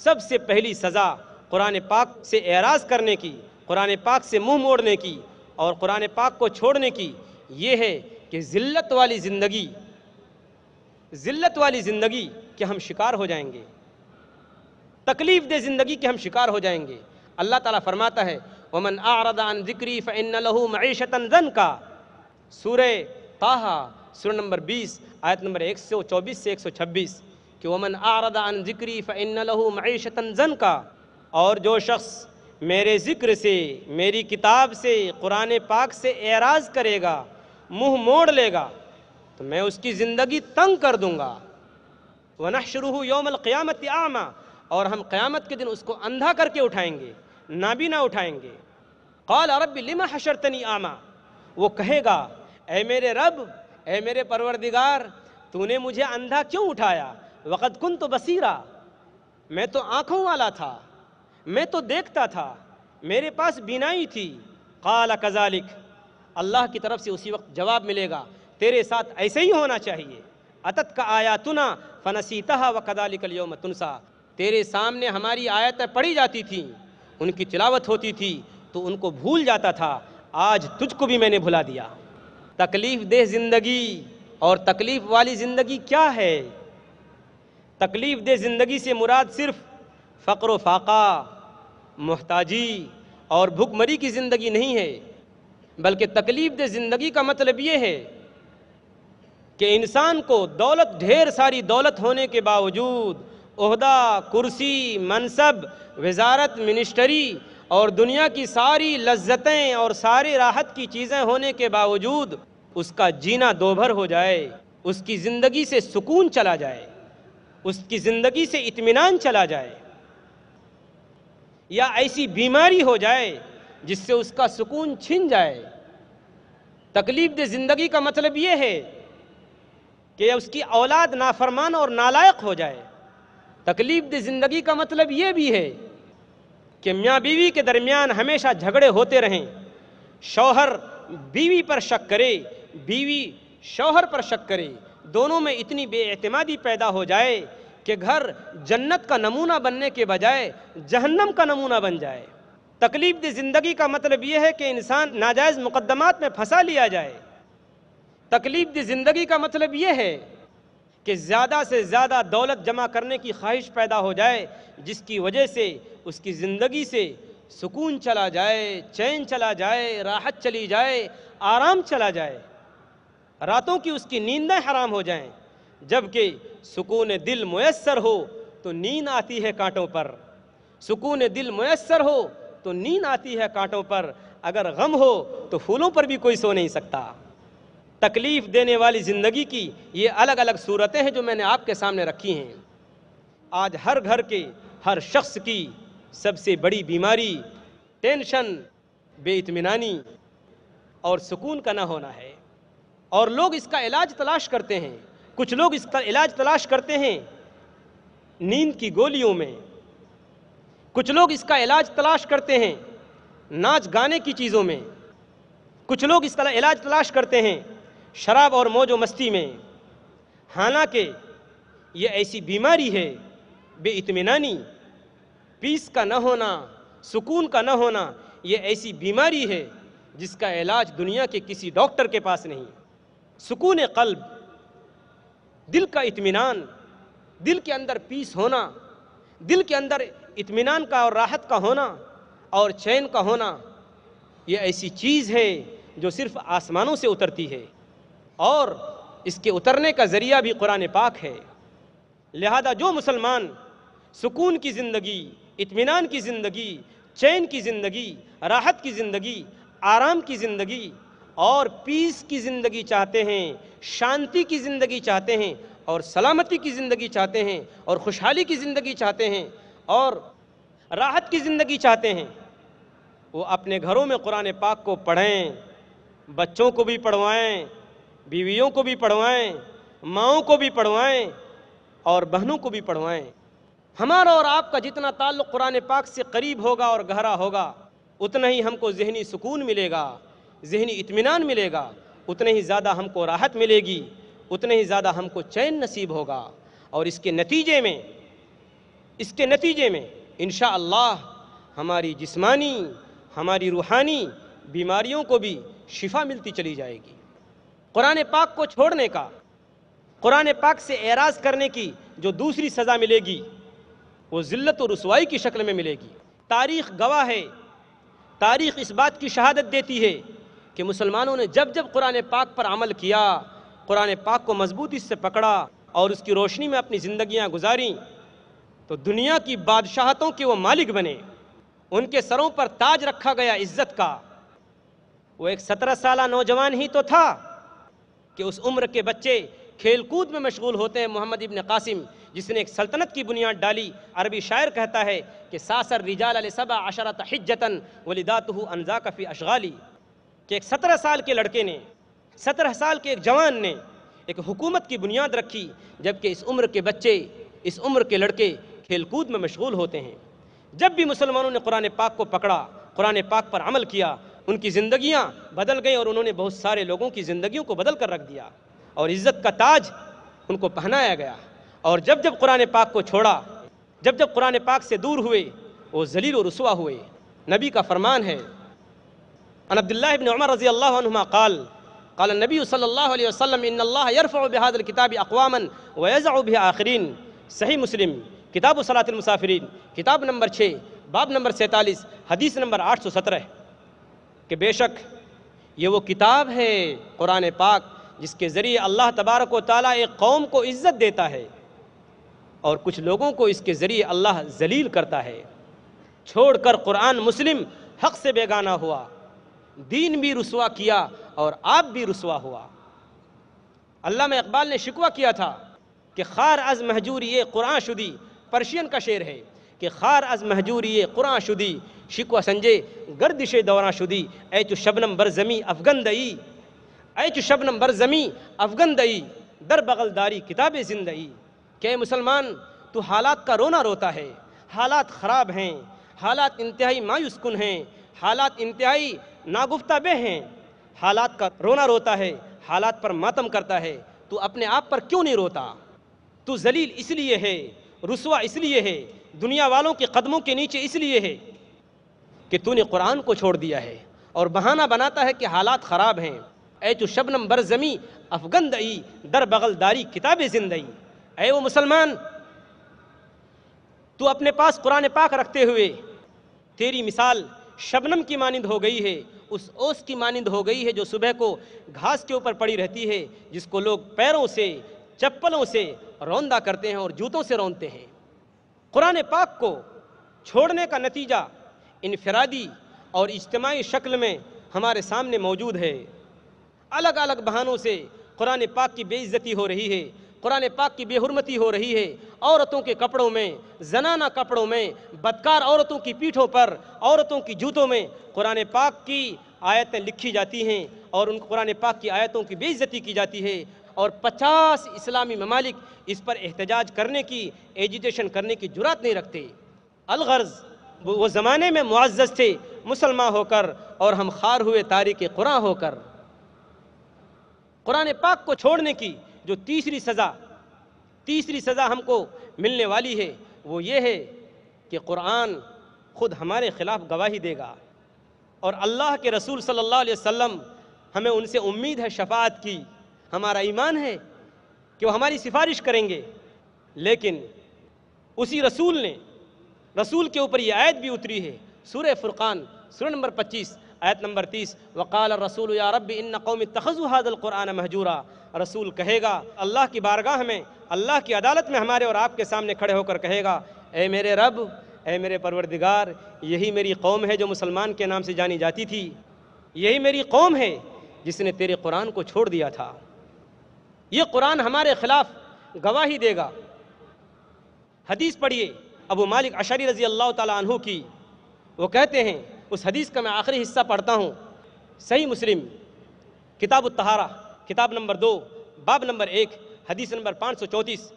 A: सबसे पहली सज़ा कुरान पाक से एराज़ करने की कुरान पाक से मुंह मोड़ने की और कुरान पाक को छोड़ने की ये है कि ज़िल्लत वाली ज़िंदगी ज़िल्लत वाली ज़िंदगी के हम शिकार हो जाएंगे तकलीफ़ दे ज़िंदगी के हम शिकार हो जाएंगे अल्लाह ताला फरमाता है वमन आरदान जिक्री फ़ैन लहू मीशत जन का सूर ताहा सूर नंबर 20 आयत नंबर 124 से 126 कि वमन अन ज़िक्री फ़िन लहू मीशत जन का और जो शख्स मेरे ज़िक्र से मेरी किताब से कुरान पाक से एराज करेगा मुँह मोड़ लेगा तो मैं उसकी ज़िंदगी तंग कर दूँगा वना शुरू योमल क़्यामत आमा और हम क़्यामत के दिन उसको अंधा करके उठाएंगे ना भी ना उठाएंगे कौल अरब लिमा हशरतनी आमा वो कहेगा ए मेरे रब ए मेरे परवरदिगार तूने मुझे अंधा क्यों उठाया वक़द कन तो बसीरा मैं तो आँखों वाला था मैं तो देखता था मेरे पास बिनाई थी काला कजालिक अल्लाह की तरफ से उसी वक्त जवाब मिलेगा तेरे साथ ऐसे ही होना चाहिए अतत का आया फ़नसी फनसीता व कदालिकलयोम तुनसा तेरे सामने हमारी आयतें पढ़ी जाती थी उनकी तिलावत होती थी तो उनको भूल जाता था आज तुझको भी मैंने भुला दिया तकलीफ़ देह ज़िंदगी और तकलीफ़ वाली ज़िंदगी क्या है तकलीफ़ दे ज़िंदगी से मुराद सिर्फ फ़क्र फाका मोहताजी और भुखमरी की ज़िंदगी नहीं है बल्कि तकलीफ़ दे ज़िंदगी का मतलब ये है कि इंसान को दौलत ढेर सारी दौलत होने के बावजूद अहदा कुर्सी मनसब वजारत मिनिस्टरी और दुनिया की सारी लज्जतें और सारी राहत की चीज़ें होने के बावजूद उसका जीना दोभर हो जाए उसकी ज़िंदगी से सुकून चला जाए उसकी ज़िंदगी से इत्मीनान चला जाए या ऐसी बीमारी हो जाए जिससे उसका सुकून छिन जाए तकलीफ दे ज़िंदगी का मतलब ये है कि उसकी औलाद नाफरमान और नालायक हो जाए तकलीफ दे ज़िंदगी का मतलब ये भी है कि मियाँ बीवी के दरमियान हमेशा झगड़े होते रहें शौहर बीवी पर शक करे बीवी शौहर पर शक करे दोनों में इतनी बेअतमादी पैदा हो जाए कि घर जन्नत का नमूना बनने के बजाय जहन्नम का नमूना बन जाए तकलीफ दी ज़िंदगी का मतलब ये है कि इंसान नाजायज़ मुकदमात में फंसा लिया जाए तकलीफ दी ज़िंदगी का मतलब ये है कि ज़्यादा से ज़्यादा दौलत जमा करने की ख्वाहिश पैदा हो जाए जिसकी वजह से उसकी ज़िंदगी से सुकून चला जाए चैन चला जाए राहत चली जाए आराम चला जाए रातों की उसकी नींदें हराम हो जाएं जबकि सुकून दिल मैसर हो तो नींद आती है कांटों पर सुकून दिल मैसर हो तो नींद आती है कांटों पर अगर गम हो तो फूलों पर भी कोई सो नहीं सकता तकलीफ़ देने वाली ज़िंदगी की ये अलग अलग सूरतें हैं जो मैंने आपके सामने रखी हैं आज हर घर के हर शख्स की सबसे बड़ी बीमारी टेंशन बेतमानी और सुकून का ना होना है और लोग इसका इलाज तलाश करते हैं कुछ लोग इसका इलाज तलाश करते हैं नींद की गोलियों में कुछ लोग इसका इलाज तलाश करते हैं नाच गाने की चीज़ों में कुछ लोग इसका इलाज तलाश करते हैं शराब और मौज मस्ती में हालांकि ये ऐसी बीमारी है बेतमानी पीस का न होना सुकून का न होना ये ऐसी बीमारी है जिसका इलाज दुनिया के किसी डॉक्टर के पास नहीं सुकून कल्ब दिल का इतमान दिल के अंदर पीस होना दिल के अंदर इतमान का और राहत का होना और चैन का होना ये ऐसी चीज़ है जो सिर्फ आसमानों से उतरती है और इसके उतरने का ज़रिया भी कुरान पाक है लिहाजा जो मुसलमान सुकून की ज़िंदगी इतमान की ज़िंदगी चैन की ज़िंदगी राहत की ज़िंदगी आराम की ज़िंदगी और पीस की ज़िंदगी चाहते हैं शांति की ज़िंदगी चाहते हैं और सलामती की ज़िंदगी चाहते हैं और खुशहाली की ज़िंदगी चाहते हैं और राहत की ज़िंदगी चाहते हैं वो अपने घरों में कुरान पाक को पढ़ें बच्चों को भी पढ़वाएं बीवियों को भी पढ़वाएं माओं को भी पढ़वाएं और बहनों को भी पढ़वाएं हमारा और आपका जितना ताल्लुक़ कुरान पाक से करीब होगा और गहरा होगा उतना ही हमको जहनी सुकून मिलेगा जहनी इतमान मिलेगा उतने ही ज़्यादा हमको राहत मिलेगी उतने ही ज़्यादा हमको चैन नसीब होगा और इसके नतीजे में इसके नतीजे में इन हमारी जिस्मानी हमारी रूहानी बीमारियों को भी शिफा मिलती चली जाएगी कुरान पाक को छोड़ने का कुरान पाक से एराज करने की जो दूसरी सज़ा मिलेगी वो ज़िल्त और रसवाई की शक्ल में मिलेगी तारीख गवाह है तारीख इस बात की शहादत देती है कि मुसलमानों ने जब जब कुरान पाक पर अमल किया कुरान पाक को मजबूती से पकड़ा और उसकी रोशनी में अपनी ज़िंदियाँ गुजारी तो दुनिया की बादशाहतों के वो मालिक बने उनके सरों पर ताज रखा गया इज्जत का वो एक सत्रह साल नौजवान ही तो था कि उस उम्र के बच्चे खेलकूद में मशगूल होते हैं मोहम्मद इबन कासिम जिसने एक सल्तनत की बुनियाद डाली अरबी शायर कहता है कि सासर रिजाल सबा अशरत हिजतन वलिदात अनजा कफ़ी अशगाली कि एक सत्रह साल के लड़के ने सत्रह साल के एक जवान ने एक हुकूमत की बुनियाद रखी जबकि इस उम्र के बच्चे इस उम्र के लड़के खेलकूद में मशगूल होते हैं जब भी मुसलमानों ने कुरान पाक को पकड़ा कुरान पाक पर अमल किया उनकी ज़िंदियाँ बदल गई और उन्होंने बहुत सारे लोगों की ज़िंदगियों को बदल कर रख दिया और इज़्ज़त का ताज उनको पहनाया गया और जब जब कुरान पाक को छोड़ा जब जब कुरान पाक से दूर हुए वो जलील रसुआ हुए नबी का फरमान है عن عبد الله بن عمر رضي الله عنهما قال قال النبي صلى الله عليه وسلم إن الله يرفع بهذا الكتاب أقواما ويزع به آخرين सही मुस्लिम किताब सलात मुसाफरीन किताब नंबर छः बाब नंबर सैंतालीस हदीस नंबर आठ सौ सत्रह कि बेशक ये वो किताब है कुरान पाक जिसके ज़रिए अल्लाह तबारक ताली एक कौम को इज़्ज़त देता है और कुछ लोगों को इसके ज़रिए अल्लाह जलील करता है छोड़ कर कुरान मुस्लिम हक से बेगाना हुआ दीन भी रसुआ किया और आप भी रसुआ हुआ अल्लाह इकबाल ने शिकवा किया था कि खार अज महजूर ये कुरान शुदी पर्शियन का शेर है कि खार अज महजूर ये कुरान शुदी शिकवा संजय गर्दिश दौरा शुदी ऐ चु शबनम बर जमी अफगन दई ऐ चु शबनम बर जमी अफगन दई दर बगलदारी किताब जिंदगी क्या मुसलमान तो हालात का रोना रोता है हालात ख़राब हैं हालात इंतहाई मायूसकुन हैं हालात इंतहाई नागुफ्ता बे हैं हालात का रोना रोता है हालात पर मातम करता है तू अपने आप पर क्यों नहीं रोता तू जलील इसलिए है रसवा इसलिए है दुनिया वालों के कदमों के नीचे इसलिए है कि तूने कुरान को छोड़ दिया है और बहाना बनाता है कि हालात ख़राब हैं ऐ तो शबनम बर ज़मी अफगन दई दर बगल दारी किताब जिंदई ऐ वो मुसलमान तू अपने पास कुरान पाक रखते हुए तेरी मिसाल शबनम की मानंद हो गई है उस ओस की मानंद हो गई है जो सुबह को घास के ऊपर पड़ी रहती है जिसको लोग पैरों से चप्पलों से रौंदा करते हैं और जूतों से रौंदते हैं कुरान पाक को छोड़ने का नतीजा इनफरादी और इज्तमाही शक्ल में हमारे सामने मौजूद है अलग अलग बहानों से कुरान पाक की बेइज्जती हो रही है कुरान पाक की बेहरमती हो रही है औरतों के कपड़ों में जनाना कपड़ों में बदकार औरतों की पीठों पर औरतों की जूतों में कुरान पाक की आयतें लिखी जाती हैं और उन कुरान पाक की आयतों की बेइज्जती की जाती है और 50 इस्लामी ममालिक इस पर एहतजाज करने की एजुटेशन करने की जुरात नहीं रखते अलगर्ज़ वो ज़माने में मुआज़ थे मुसलमान होकर और हम खार हुए तारीख कुरान होकर कुरान पाक को छोड़ने की जो तीसरी सज़ा तीसरी सज़ा हमको मिलने वाली है वो ये है कि कुरान खुद हमारे ख़िलाफ़ गवाही देगा और अल्लाह के रसूल सल्लल्लाहु अलैहि वसल्लम हमें उनसे उम्मीद है शफात की हमारा ईमान है कि वो हमारी सिफारिश करेंगे लेकिन उसी रसूल ने रसूल के ऊपर ये आयत भी उतरी है सूर्य फुरक़ान सूर्य नंबर पच्चीस आयत नंबर तीस वक़ाल रसूल या रब इन कौम तखज़ु हादल कुरान महजूरा रसूल कहेगा अल्लाह की बारगाह में अल्लाह की अदालत में हमारे और आपके सामने खड़े होकर कहेगा ए मेरे रब ए मेरे परवरदिगार यही मेरी कौम है जो मुसलमान के नाम से जानी जाती थी यही मेरी कौम है जिसने तेरे कुरान को छोड़ दिया था ये कुरान हमारे खिलाफ गवाही देगा हदीस पढ़िए अबू मालिक अशरी रज़ी अल्लाह तु की वो कहते हैं उस हदीस का मैं आखिरी हिस्सा पढ़ता हूँ सही मुस्लिम किताब तहारा किताब नंबर दो बाब नंबर एक हदीस नंबर पाँच सौ चौंतीस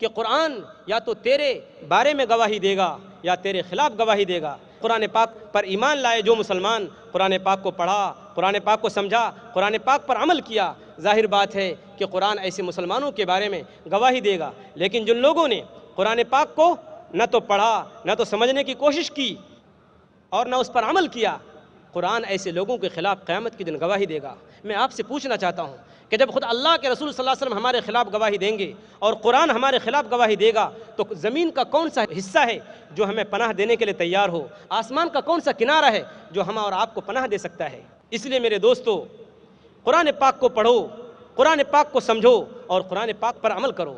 A: कि कुरान या तो तेरे बारे में गवाही देगा या तेरे खिलाफ गवाही देगा कुरान पाक पर ईमान लाए जो मुसलमान कुरान पाक को पढ़ा कुरान पाक को समझा कुरान पाक पर अमल किया जाहिर बात है कि कुरान ऐसे मुसलमानों के बारे में गवाही देगा लेकिन जिन लोगों ने कुरान पाक को न तो पढ़ा न तो समझने की कोशिश की और ना उस पर अमल किया कुरान ऐसे लोगों के ख़िलाफ़ क़्यामत के दिन गवाही देगा मैं आपसे पूछना चाहता हूँ कि जब खुद अल्लाह के रसूल सल्लल्लाहु अलैहि वसल्लम हमारे ख़िलाफ़ गवाही देंगे और कुरान हमारे ख़िलाफ़ गवाही देगा तो ज़मीन का कौन सा हिस्सा है जो हमें पनाह देने के लिए तैयार हो आसमान का कौन सा किनारा है जो हम और आपको पनाह दे सकता है इसलिए मेरे दोस्तों कुरान पाक को पढ़ो कुरान पाक को समझो और कुरान पाक पर अमल करो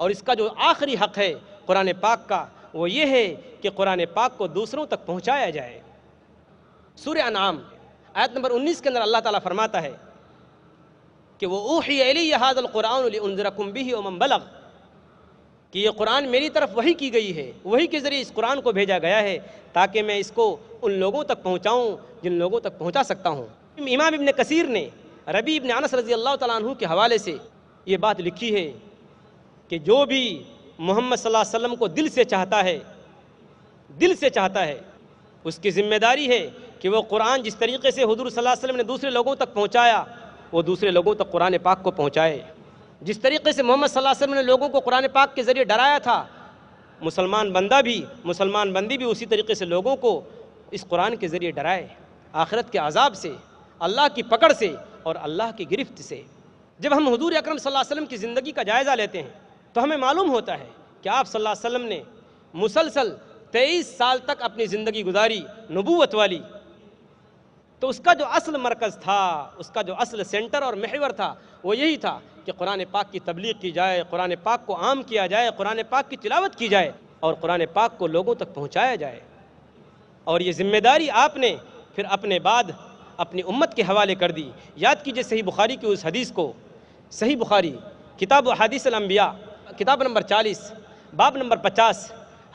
A: और इसका जो आखिरी हक़ है कुरान पाक का वो ये है कि कुरान पाक को दूसरों तक पहुँचाया जाए सूर्य नाम आयत नंबर 19 के अंदर अल्लाह ताला फरमाता है कि वो ऊही अली हादल कुरान भी बलग कि ये कुरान मेरी तरफ वही की गई है वही के ज़रिए इस कुरान को भेजा गया है ताकि मैं इसको उन लोगों तक पहुँचाऊँ जिन लोगों तक पहुँचा सकता हूँ इमाम इबन कसीर ने रबी इबन अनस रजी अल्लाह तु के हवाले से ये बात लिखी है कि जो भी मोहम्मद सल्लल्लाहु अलैहि वसल्लम को दिल से चाहता है दिल से चाहता है उसकी जिम्मेदारी है कि वो कुरान जिस तरीके से हजूर वसल्लम ने दूसरे लोगों तक पहुँचाया वो दूसरे लोगों तक कुरान पाक को पहुँचाए जिस तरीके से मोहम्मद वसल्लम ने लोगों को कुरान पाक के ज़रिए डराया था मुसलमान बंदा भी मुसलमान बंदी भी उसी तरीके से लोगों को इस कुरान के ज़रिए डराए आखिरत के अजाब से अल्लाह की पकड़ से और अल्लाह की गिरफ्त से जब हम हजूर अक्रम वसल्लम की ज़िंदगी का जायज़ा लेते हैं तो हमें मालूम होता है कि आप सल्लल्लाहु अलैहि वसल्लम ने मुसलसल तेईस साल तक अपनी ज़िंदगी गुजारी नबूवत वाली तो उसका जो असल मरकज़ था उसका जो असल सेंटर और महवर था वो यही था कि कुरान पाक की तबलीग की जाए कुरान पाक को आम किया जाए कुरान पाक की तिलावत की जाए और कुरान पाक को लोगों तक पहुँचाया जाए और ये जिम्मेदारी आपने फिर अपने बाद अपनी उम्मत के हवाले कर दी याद कीजिए सही बुखारी की उस हदीस को सही बुखारी किताब हदीस अम्बिया किताब नंबर चालीस बाब नंबर पचास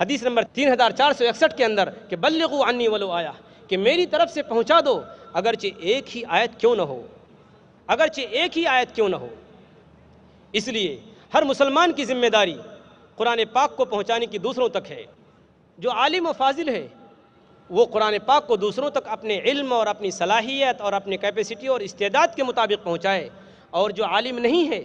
A: हदीस नंबर तीन हज़ार चार सौ इकसठ के अंदर कि बल्लू अन्नी वलो आया कि मेरी तरफ से पहुँचा दो अगरचे एक ही आयत क्यों ना हो अगरचे एक ही आयत क्यों ना हो इसलिए हर मुसलमान की जिम्मेदारी कुरान पाक को पहुँचाने की दूसरों तक है जो आलिम व फाजिल है वो कुरान पाक को दूसरों तक अपने इल्म और अपनी सलाहियत और अपनी कैपेसिटी और इस्तेदाद के मुताबिक पहुँचाए और जो आलिम नहीं है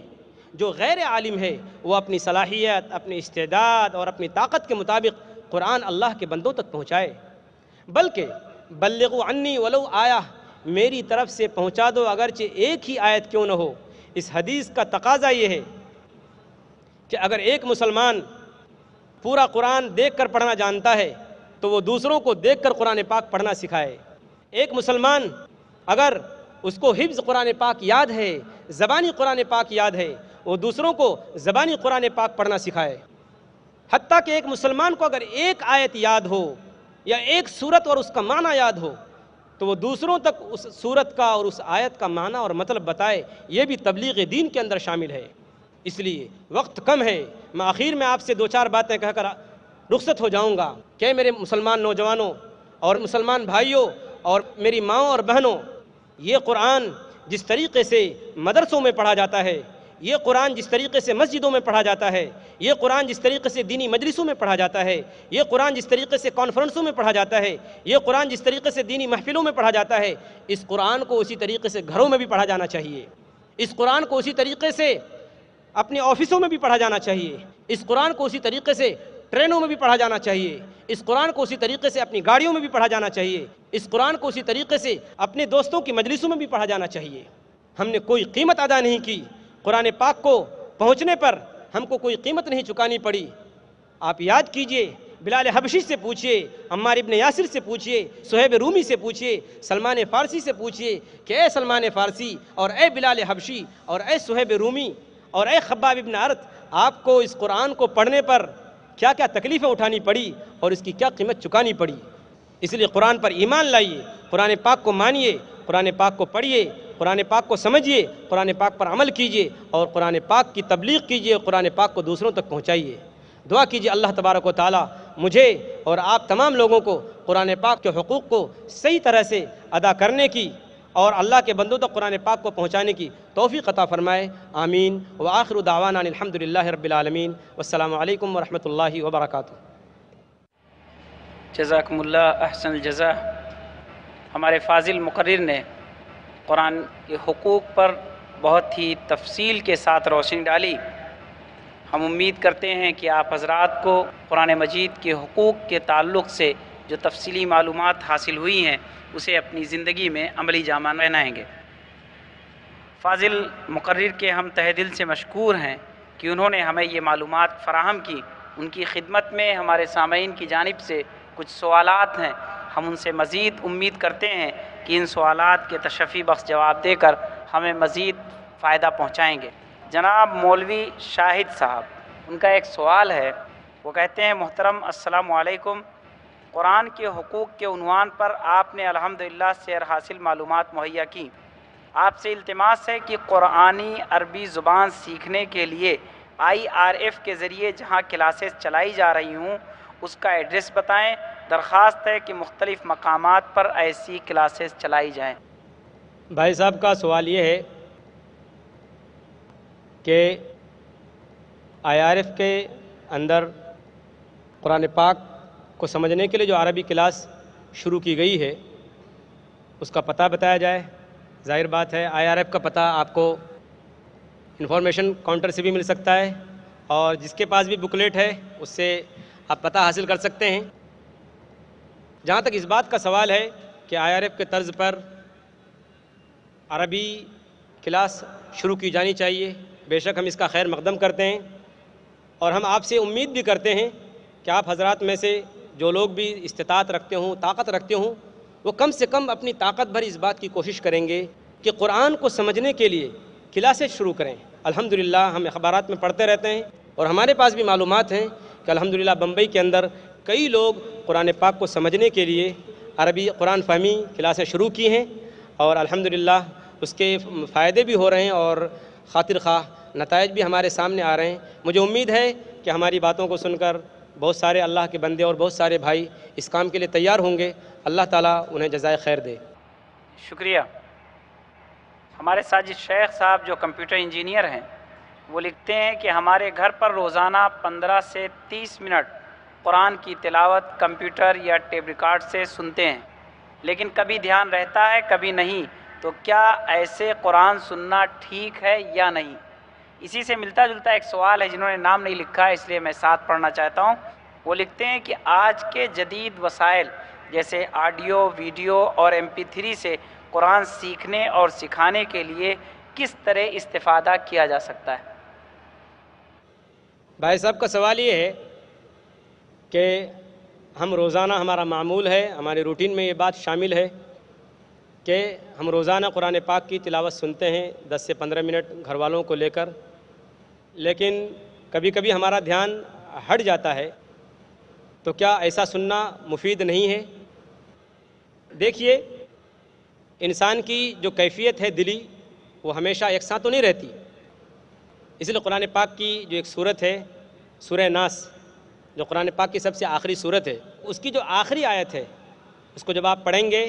A: जो गैर आलिम है वो अपनी सलाहियत अपनी इस्तेदाद और अपनी ताकत के मुताबिक कुरान अल्लाह के बंदों तक पहुँचाए बल्कि बल्लग अन्नी वलो आया मेरी तरफ से पहुँचा दो अगरचे एक ही आयत क्यों न हो इस हदीस का तकाजा ये है कि अगर एक मुसलमान पूरा कुरान देख कर पढ़ना जानता है तो वो दूसरों को देख कर कुरान पाक पढ़ना सिखाए एक मुसलमान अगर उसको हिफ्ज़ कुरान पाक याद है ज़बानी कुरान पाक याद है वो दूसरों को ज़बानी कुरान पाक पढ़ना सिखाए हती कि एक मुसलमान को अगर एक आयत याद हो या एक सूरत और उसका माना याद हो तो वो दूसरों तक उस सूरत का और उस आयत का माना और मतलब बताए ये भी तबलीग दीन के अंदर शामिल है इसलिए वक्त कम है मैं आखिर में आपसे दो चार बातें कहकर रुखसत हो जाऊंगा क्या मेरे मुसलमान नौजवानों और मुसलमान भाइयों और मेरी माओ और बहनों ये कुरान जिस तरीके से मदरसों में पढ़ा जाता है ये कुरान जिस तरीके से मस्जिदों में पढ़ा जाता है ये कुरान जिस तरीके से दीनी मजलिसों में पढ़ा जाता है ये कुरान जिस तरीके से कॉन्फ्रेंसों में पढ़ा जाता है ये कुरान जिस तरीके से दीनी महफिलों में पढ़ा जाता है इस कुरान को उसी तरीके से घरों में भी पढ़ा जाना चाहिए इस कुरान को उसी तरीके से अपने ऑफिसों में भी पढ़ा जाना चाहिए इस कुरान को उसी तरीके से ट्रेनों में भी पढ़ा जाना चाहिए इस कुरान को उसी तरीके से अपनी गाड़ियों में भी पढ़ा जाना चाहिए इस कुरान को उसी तरीके से अपने दोस्तों की मजलिसों में भी पढ़ा जाना चाहिए हमने कोई कीमत अदा नहीं की कुरान पाक को पहुँचने पर हमको कोई कीमत नहीं चुकानी पड़ी आप याद कीजिए बिलाल हबशी से पूछिए अम्मार इब्न यासिर से पूछिए सहेब रूमी से पूछिए सलमान फ़ारसी से पूछिए कि ए सलमान फ़ारसी और ए बिलाल हबशी और ए सुहेब रूमी और ए खब्बाब इबन अर्थ आपको इस कुरान को पढ़ने पर क्या क्या तकलीफ़ें उठानी पड़ी और इसकी क्या कीमत चुकानी पड़ी इसलिए कुरान पर ईमान लाइए कुरान पाक को मानिए कुरान पाक को पढ़िए कुरान पाक को समझिए कुरान पाक पर अमल कीजिए और कुरान पाक की तबलीग कीजिए कुरान पाक को दूसरों तक पहुँचाइए दुआ कीजिए अल्लाह तबारक ताली मुझे और आप तमाम लोगों को कुरान पाक के हकूक़ को सही तरह से अदा करने की और अल्लाह के बंदों तक कुरान पाक को पहुँचाने की तोफ़ी कता फ़रमाए आमीन व आखिर दावाना अलहमदिल्ला रबालमीन अल्लाम वरहमल वबरक
B: जजाकमल्ला अहसन जजा हमारे फाजिल मुकर्र ने कुरान के हकूक़ पर बहुत ही तफसील के साथ रोशनी डाली हम उम्मीद करते हैं कि आप हजरात को कुरान मजीद के हकूक़ के ताल्लुक़ से जो तफसली मालूम हासिल हुई हैं उसे अपनी ज़िंदगी में अमली जामा पहनाएँगे फाजिल मुकर्र के हम तह दिल से मशहूर हैं कि उन्होंने हमें ये मालूम फ़राहम की उनकी खिदमत में हमारे सामीन की जानब से कुछ सवालत हैं हम उनसे मज़ीद उम्मीद करते हैं कि इन सवाल के तशफ़ी बख्श जवाब देकर हमें मज़ीद फ़ायदा पहुँचाएँगे जनाब मौलवी शाहिद साहब उनका एक सवाल है वो कहते हैं मोहतरम असलकुम कुरान के हकूक़ के उनवान पर आपने अलहमदिल्ला से हासिल मालूम मुहैया की आपसे इल्तमास है कि कुरानी अरबी ज़ुबान सीखने के लिए आई आर एफ़ के ज़रिए जहाँ क्लासेस चलाई जा रही हूँ उसका एड्रेस बताएँ दरख्वास्त है कि मुख्तलिफ़ मकाम पर ऐसी क्लासेस चलाई जाएँ
A: भाई साहब का सवाल ये है कि आई आर एफ के अंदर कुरान पाक को समझने के लिए जो अरबी क्लास शुरू की गई है उसका पता बताया जाए जाहिर बात है आई आर एफ़ का पता आपको इन्फॉर्मेशन काउंटर से भी मिल सकता है और जिसके पास भी बुकलेट है उससे आप पता हासिल कर सकते हैं जहाँ तक इस बात का सवाल है कि आईआरएफ के तर्ज पर अरबी क्लास शुरू की जानी चाहिए बेशक हम इसका खैर मकदम करते हैं और हम आपसे उम्मीद भी करते हैं कि आप हजरात में से जो लोग भी इस्तात रखते हों ताकत रखते हों वो कम से कम अपनी ताकत भर इस बात की कोशिश करेंगे कि कुरान को समझने के लिए क्लासेज शुरू करें अल्हम्दुलिल्लाह हम अखबार में पढ़ते रहते हैं और हमारे पास भी मालूम हैं कि अल्हम्दुलिल्लाह बम्बई के अंदर कई लोग कुरान पाक को समझने के लिए अरबी कुरान फहमी क्लासें शुरू की हैं और अल्हम्दुलिल्लाह उसके फ़ायदे भी हो रहे हैं और खातिर खा नतज भी हमारे सामने आ रहे हैं मुझे उम्मीद है कि हमारी बातों को सुनकर बहुत सारे अल्लाह के बंदे और बहुत सारे भाई इस काम के लिए तैयार होंगे अल्लाह ताला उन्हें जजाय खैर दे
B: शुक्रिया हमारे साजिद शेख साहब जो कंप्यूटर इंजीनियर हैं वो लिखते हैं कि हमारे घर पर रोज़ाना पंद्रह से तीस मिनट कुरान की तिलावत कंप्यूटर या टेप रिकॉर्ड से सुनते हैं लेकिन कभी ध्यान रहता है कभी नहीं तो क्या ऐसे कुरान सुनना ठीक है या नहीं इसी से मिलता जुलता एक सवाल है जिन्होंने नाम नहीं लिखा है इसलिए मैं साथ पढ़ना चाहता हूँ वो लिखते हैं कि आज के जदीद वसाइल जैसे ऑडियो वीडियो और एम पी थ्री से कुरान सीखने और सिखाने के लिए किस तरह इस्तादा किया जा सकता है
A: भाई साहब का सवाल ये है कि हम रोज़ाना हमारा मामूल है हमारे रूटीन में ये बात शामिल है कि हम रोज़ाना कुरान पाक की तिलावत सुनते हैं 10 से 15 मिनट घर वालों को लेकर लेकिन कभी कभी हमारा ध्यान हट जाता है तो क्या ऐसा सुनना मुफीद नहीं है देखिए इंसान की जो कैफियत है दिली वो हमेशा एक साथ तो नहीं रहती इसलिए कुरान पाक की जो एक सूरत है सुर नास जो कुरान पाक की सबसे आखिरी सूरत है उसकी जो आखिरी आयत है उसको जब आप पढ़ेंगे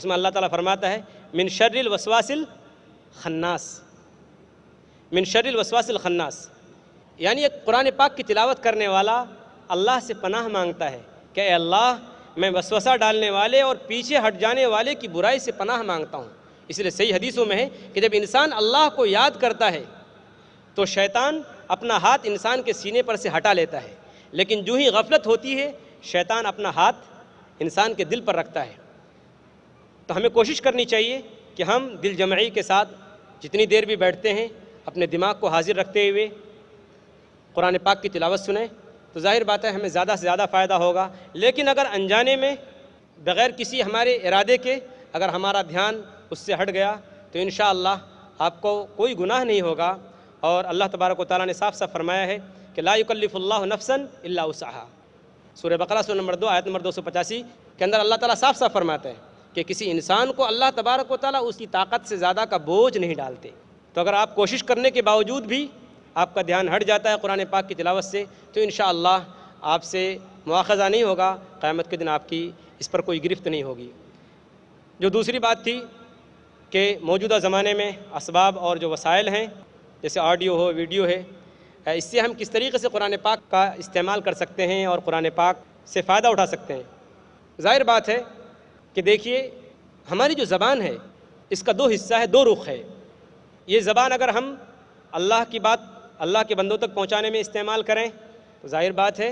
A: उसमें अल्लाह ताला फरमाता है मिन शर्रिल वसवासिल खन्नास मिन शर्रिल वसवासिल खन्नास यानी एक कुरान पाक की तिलावत करने वाला अल्लाह से पनाह मांगता है कि अल्लाह मैं वसवसा डालने वाले और पीछे हट जाने वाले की बुराई से पनाह मांगता हूँ इसलिए सही हदीसों में है कि जब इंसान अल्लाह को याद करता है तो शैतान अपना हाथ इंसान के सीने पर से हटा लेता है लेकिन जो ही गफलत होती है शैतान अपना हाथ इंसान के दिल पर रखता है तो हमें कोशिश करनी चाहिए कि हम दिल जमाई के साथ जितनी देर भी बैठते हैं अपने दिमाग को हाजिर रखते हुए कुरान पाक की तिलावत सुने तो जाहिर बात है हमें ज़्यादा से ज़्यादा फ़ायदा होगा लेकिन अगर अनजाने में बग़ैर किसी हमारे इरादे के अगर हमारा ध्यान उससे हट गया तो इन आपको कोई गुनाह नहीं होगा और अल्लाह तबारक ताली ने साफ साफ फरमाया है कि लाकल्फ़ुल्ला नफसन अल्लाहा सूर्य बकरा सो नंबर दो आयत नंबर दो सौ पचासी के अंदर अल्लाह ताला साफ साफ फरमाते हैं कि किसी इंसान को अल्लाह तबारक वाली उसकी ताकत से ज़्यादा का बोझ नहीं डालते तो अगर आप कोशिश करने के बावजूद भी आपका ध्यान हट जाता है कुरान पाक की तिलावत से तो इन आपसे मुआखजा नहीं होगा क़्यामत के दिन आपकी इस पर कोई गिरफ्त नहीं होगी जो दूसरी बात थी कि मौजूदा ज़माने में इसबाब और जो वसाइल हैं जैसे ऑडियो हो वीडियो है इससे हम किस तरीके से कुरान पाक का इस्तेमाल कर सकते हैं और कुरान पाक से फ़ायदा उठा सकते हैं ज़ाहिर बात है कि देखिए हमारी जो ज़बान है इसका दो हिस्सा है दो रुख है ये ज़बान अगर हम अल्लाह की बात अल्लाह के बंदों तक पहुँचाने में इस्तेमाल करें तो ज़ाहिर बात है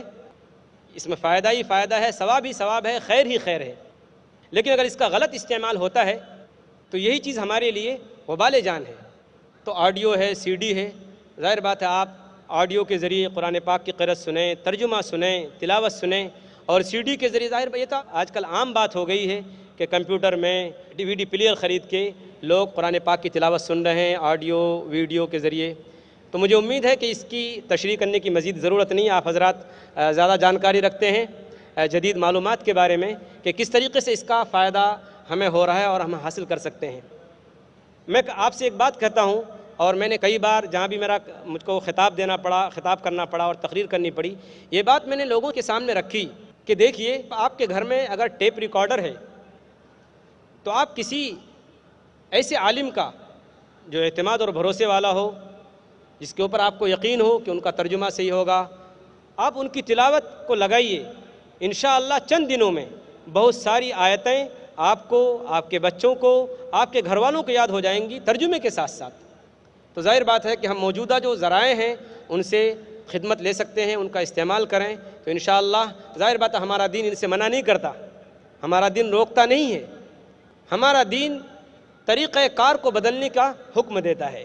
A: इसमें फ़ायदा ही फ़ायदा है सवाब ही सवाब है खैर ही खैर है लेकिन अगर इसका गलत इस्तेमाल होता है तो यही चीज़ हमारे लिए वबाल जान है तो ऑडियो है सीडी है ज़ाहिर बात है आप ऑडियो के ज़रिए कुरान पाक की करत सुने तर्जुमा सुने तिलावत सुने और डी के ज़रिए ज़ाहिर ये तो आजकल आम बात हो गई है कि कंप्यूटर में डीवीडी प्लेयर ख़रीद के लोग कुरान पाक की तिलावत सुन रहे हैं ऑडियो वीडियो के ज़रिए तो मुझे उम्मीद है कि इसकी तशरी करने की मज़ीद ज़रूरत नहीं आप हजरात ज़्यादा जानकारी रखते हैं जदीद मालूम के बारे में कि किस तरीके से इसका फ़ायदा हमें हो रहा है और हम हासिल कर सकते हैं मैं आपसे एक बात कहता हूँ और मैंने कई बार जहाँ भी मेरा मुझको खिताब देना पड़ा खिताब करना पड़ा और तकरीर करनी पड़ी ये बात मैंने लोगों के सामने रखी कि देखिए आपके घर में अगर टेप रिकॉर्डर है तो आप किसी ऐसे आलिम का जो अतमाद और भरोसे वाला हो जिसके ऊपर आपको यकीन हो कि उनका तर्जुमा सही होगा आप उनकी तिलावत को लगाइए इन चंद दिनों में बहुत सारी आयतें आपको आपके बच्चों को आपके घर वालों को याद हो जाएंगी तर्जुमे के साथ साथ तो ज़ाहिर बात है कि हम मौजूदा जो ज़राए हैं उनसे खिदमत ले सकते हैं उनका इस्तेमाल करें तो इन ज़ाहिर बात है हमारा दिन इनसे मना नहीं करता हमारा दिन रोकता नहीं है हमारा दिन तरीक़ार को बदलने का हुक्म देता है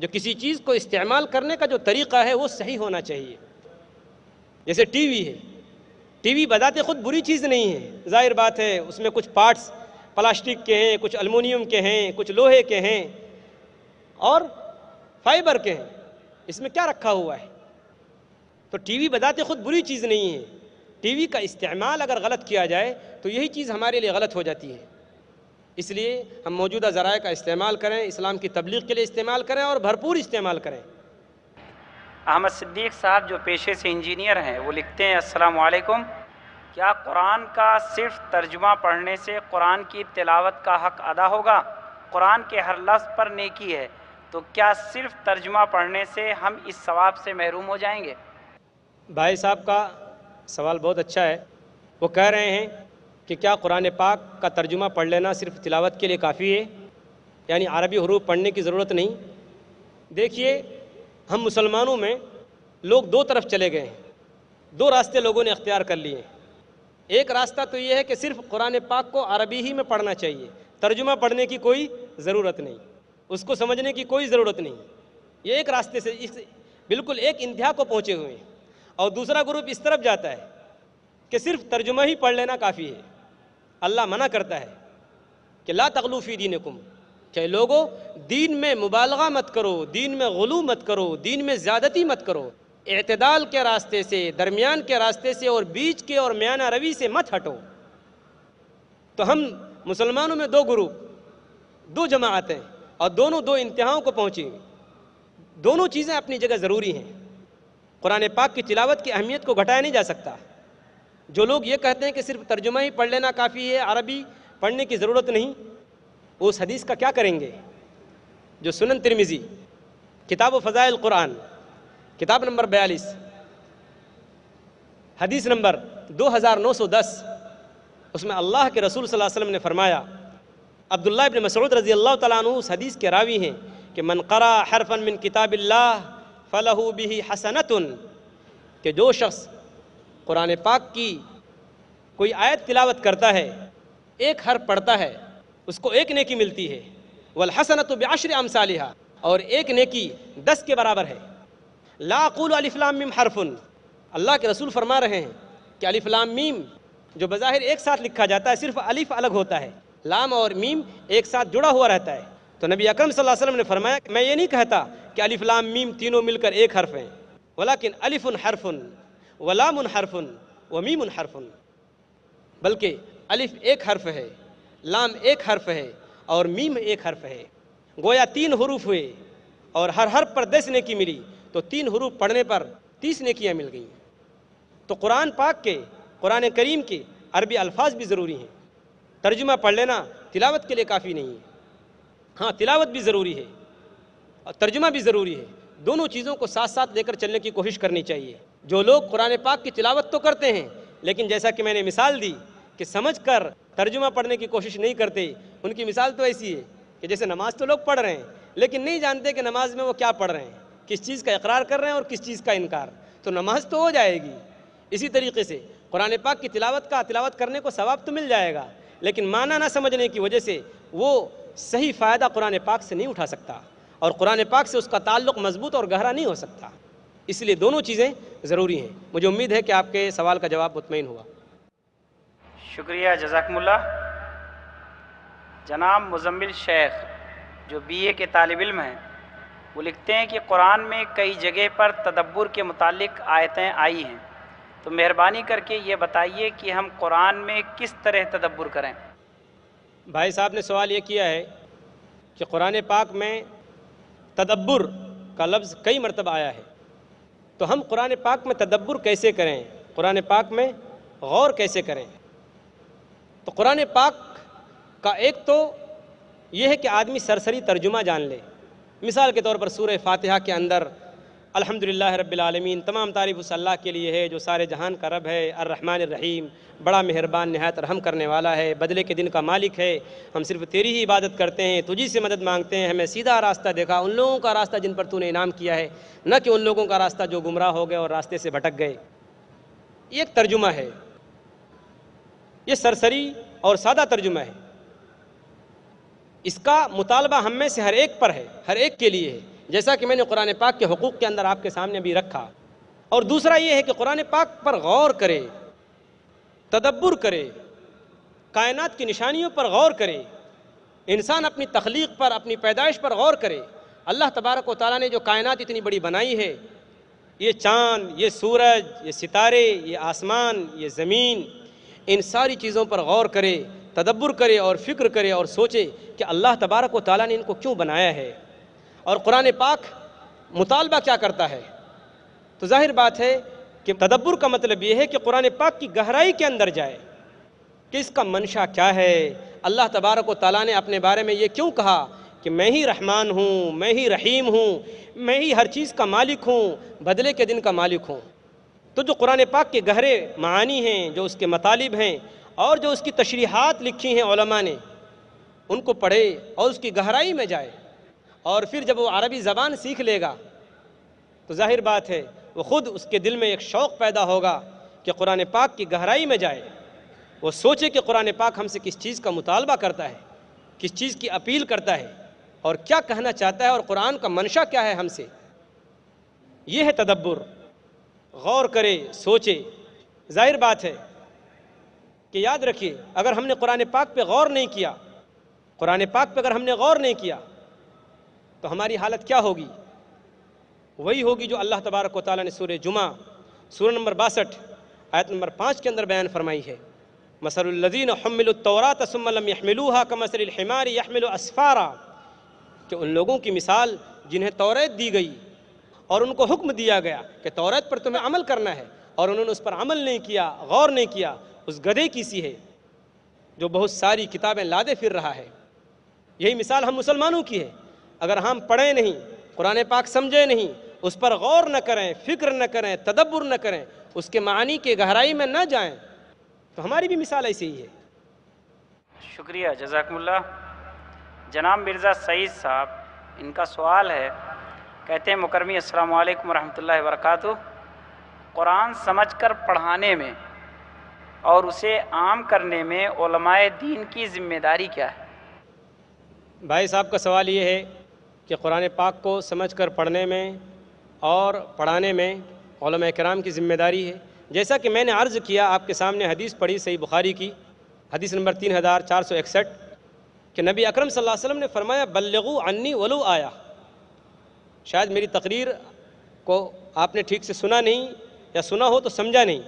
A: जो किसी चीज़ को इस्तेमाल करने का जो तरीक़ा है वो सही होना चाहिए जैसे टीवी है टीवी बजाते ख़ुद बुरी चीज़ नहीं है ज़ाहिर बात है उसमें कुछ पार्ट्स प्लास्टिक के हैं कुछ अलमोनियम के हैं कुछ लोहे के हैं और फाइबर के हैं इसमें क्या रखा हुआ है तो टीवी बताते खुद बुरी चीज़ नहीं है टीवी का इस्तेमाल अगर गलत किया जाए तो यही चीज़ हमारे लिए गलत हो जाती है इसलिए हम मौजूदा ज़राए का इस्तेमाल करें इस्लाम की तबलीग के लिए इस्तेमाल करें और भरपूर इस्तेमाल करें
B: अहमद सिद्दीक साहब जो पेशे से इंजीनियर हैं वो लिखते हैं असलकुम क्या कुरान का सिर्फ तर्जुमा पढ़ने से कुरान की तिलावत का हक अदा होगा कुरान के हर लफ्ज़ पर नेकी है तो क्या सिर्फ तर्जुमा पढ़ने से हम इस सवाब से महरूम हो जाएंगे
A: भाई साहब का सवाल बहुत अच्छा है वो कह रहे हैं कि क्या कुरान पाक का तर्जुमा पढ़ लेना सिर्फ तिलावत के लिए काफ़ी है यानी अरबी हरूफ पढ़ने की ज़रूरत नहीं देखिए हम मुसलमानों में लोग दो तरफ चले गए हैं दो रास्ते लोगों ने अख्तियार कर लिए एक रास्ता तो ये है कि सिर्फ कुरान पाक को अरबी ही में पढ़ना चाहिए तर्जुमा पढ़ने की कोई ज़रूरत नहीं उसको समझने की कोई ज़रूरत नहीं ये एक रास्ते से इस बिल्कुल एक इंतहा को पहुँचे हुए हैं और दूसरा ग्रुप इस तरफ जाता है कि सिर्फ तर्जुमा ही पढ़ लेना काफ़ी है अल्लाह मना करता है कि ला तकलूफ़ी दीन कुम कि लोगों दीन में मुबालगा मत करो दीन में गलू मत करो दीन में ज़्यादती मत करो अतदाल के रास्ते से दरमियान के रास्ते से और बीच के और म्याना रवि से मत हटो तो हम मुसलमानों में दो ग्रुप दो जमातें और दोनों दो इंतहाओं को पहुँचे दोनों चीज़ें अपनी जगह ज़रूरी हैं कुरान पाक की तिलावत की अहमियत को घटाया नहीं जा सकता जो लोग ये कहते हैं कि सिर्फ तर्जुमा ही पढ़ लेना काफ़ी है अरबी पढ़ने की ज़रूरत नहीं उस हदीस का क्या करेंगे जो सुनन तिरमिज़ी किताब फ़ज़ाइल कुरान किताब नंबर बयालीस हदीस नंबर 2910 उसमें अल्लाह के रसूल सल्लल्लाहु अलैहि वसल्लम ने फरमाया अब्दुल्ला इबन मसऊद रज़ी अल्लाह तु उस हदीस के रावी हैं कि मन करा हरफन मिन किताबिल्ला फ़लहू बिही हसनतन के जो शख्स कुरान पाक की कोई आयत तिलावत करता है एक हर पढ़ता है उसको एक नेकी मिलती है वल हसनत बेआशर अमसालिहा और एक नेकी दस के बराबर है लाकुल अलिफ्लामीम हरफुन अल्लाह के रसूल फरमा रहे हैं कि अलिफ्लामीम जो बज़ाहिर एक साथ लिखा जाता है सिर्फ अलिफ अलग होता है लाम और मीम एक साथ जुड़ा हुआ रहता है तो नबी अकरम सल्लल्लाहु अलैहि वसल्लम ने फरमाया मैं ये नहीं कहता कि अलिफ लाम मीम तीनों मिलकर एक हर्फ हैं वलाकिन अलिफुन हरफुन वलाम हरफुन व मीम हरफुन बल्कि अलिफ एक हर्फ है लाम एक हर्फ है और मीम एक हर्फ है गोया तीन हरूफ हुए और हर हर्फ पर दस नेकी मिली तो तीन हरूफ पढ़ने पर तीस नेकियाँ मिल गई तो कुरान पाक के कुरान करीम के अरबी अल्फाज भी ज़रूरी हैं तर्जुमा पढ़ लेना तिलावत के लिए काफ़ी नहीं है हाँ तिलावत भी ज़रूरी है और तर्जुमा भी ज़रूरी है दोनों चीज़ों को साथ साथ लेकर चलने की कोशिश करनी चाहिए जो लोग कुरान पाक की तिलावत तो करते हैं लेकिन जैसा कि मैंने मिसाल दी कि समझ कर तर्जुमा पढ़ने की कोशिश नहीं करते उनकी मिसाल तो ऐसी है कि जैसे नमाज तो लोग पढ़ रहे हैं लेकिन नहीं जानते कि नमाज में वो क्या पढ़ रहे हैं किस चीज़ का इकरार कर रहे हैं और किस चीज़ का इनकार तो नमाज तो हो जाएगी इसी तरीके से कुरान पाक की तिलावत का तिलावत करने को सवाब तो मिल जाएगा लेकिन माना ना समझने की वजह से वो सही फ़ायदा कुरान पाक से नहीं उठा सकता और कुरान पाक से उसका ताल्लुक मजबूत और गहरा नहीं हो सकता इसलिए दोनों चीज़ें ज़रूरी हैं मुझे उम्मीद है कि आपके सवाल का जवाब मुतमिन हुआ
B: शुक्रिया जजाकमुल्ला जनाब मुजम्मिल शेख जो बीए के तालब इम हैं वो लिखते हैं कि कुरान में कई जगह पर तदब्बर के मुतालिक आयतें आई हैं तो मेहरबानी करके ये बताइए कि हम कुरान में किस तरह तदब्बर करें
A: भाई साहब ने सवाल ये किया है कि कुरान पाक में तदब्बर का लफ्ज़ कई मरतब आया है तो हम कुरान पाक में तदब्बर कैसे करें कुरान पाक में गौर कैसे करें तो कुरान पाक का एक तो यह है कि आदमी सरसरी तर्जुमा जान ले मिसाल के तौर पर सूर्य फातिहा के अंदर अल्हम्दुलिल्लाह आलमीन तमाम तारीफ़ उस अल्लाह के लिए है जो सारे जहान का रब है अर्रहमान रहीम बड़ा मेहरबान नहायत रहम करने वाला है बदले के दिन का मालिक है हम सिर्फ तेरी ही इबादत करते हैं तुझी से मदद मांगते हैं हमें सीधा रास्ता देखा उन लोगों का रास्ता जिन पर तूने इनाम किया है न कि उन लोगों का रास्ता जो गुमराह हो गए और रास्ते से भटक गए एक तर्जुमा है ये सरसरी और सादा तर्जुमा है इसका मुतालबा हम में से हर एक पर है हर एक के लिए है जैसा कि मैंने कुरान पाक के हकूक़ के अंदर आपके सामने भी रखा और दूसरा ये है कि कुरान पाक पर गौर करे तदब्बर करे कायनात की निशानियों पर गौर करे इंसान अपनी तख्लीक पर अपनी पैदाइश पर गौर करे अल्लाह तबारक ताली ने जो कायनात इतनी बड़ी बनाई है ये चाँद ये सूरज ये सितारे ये आसमान ये ज़मीन इन सारी चीज़ों पर गौर करे तदब्बर करे और फ़िक्र करे और सोचे कि अल्लाह तबारक ताली ने इनको क्यों बनाया है और कुरान पाक मुतालबा क्या करता है तो जाहिर बात है कि तदब्बर का मतलब यह है कि कुरान पाक की गहराई के अंदर जाए कि इसका मंशा क्या है अल्लाह तबारक ताली ने अपने बारे में ये क्यों कहा कि मैं ही रहमान हूँ मैं ही रहीम हूँ मैं ही हर चीज़ का मालिक हूँ बदले के दिन का मालिक हूँ तो जो कुरान पाक के गहरे मानी हैं जो उसके मतालिब हैं और जो उसकी तशरीहत लिखी हैं ने उनको पढ़े और उसकी गहराई में जाए और फिर जब वो अरबी ज़बान सीख लेगा तो जाहिर बात है वो ख़ुद उसके दिल में एक शौक़ पैदा होगा कि कुरान पाक की गहराई में जाए वो सोचे कि कुरान पाक हमसे किस चीज़ का मुतालबा करता है किस चीज़ की अपील करता है और क्या कहना चाहता है और कुरान का मंशा क्या है हमसे ये है तदब्बर गौर करे सोचे जाहिर बात है कि याद रखिए अगर हमने कुरान पाक पे गौर नहीं किया कुरान पाक पे अगर हमने गौर नहीं किया तो हमारी हालत क्या होगी वही होगी जो अल्लाह तबारक वाली ने सूर्य जुमा सूर्य नंबर बासठ आयत नंबर पाँच के अंदर बयान फरमाई है मसलद्दीन हमिलतौरा तसमलम यहमिलूहा कमसलहमारी यहमिल असफ़ारा कि उन लोगों की मिसाल जिन्हें तौरत दी गई और उनको हुक्म दिया गया कि तौरत पर तुम्हें अमल करना है और उन्होंने उस पर अमल नहीं किया गौर नहीं किया उस गधे की सी है जो बहुत सारी किताबें लादे फिर रहा है यही मिसाल हम मुसलमानों की है अगर हम पढ़ें नहीं कुरान पाक समझें नहीं उस पर गौर न करें फ़िक्र न करें तदब्बर न करें उसके मानी के गहराई में न जाएं तो हमारी भी मिसाल ऐसी ही है
B: शुक्रिया जजाकमल्ला जनाब मिर्ज़ा सईद साहब इनका सवाल है कहते हैं मुकरमी अल्लाम वरहमल वर्क कुरान समझ कर पढ़ाने में और उसे आम करने में दीन की जिम्मेदारी क्या है
A: भाई साहब का सवाल ये है कि कुरान पाक को समझ कर पढ़ने में और पढ़ाने में कराम की ज़िम्मेदारी है जैसा कि मैंने अर्ज़ किया आपके सामने हदीस पढ़ी सही बुखारी की हदीस नंबर तीन हज़ार चार सौ इकसठ कि नबी अक्रम सल अलैहि ने फरमाया बल्लगु अन्नी वलू आया शायद मेरी तकरीर को आपने ठीक से सुना नहीं या सुना हो तो समझा नहीं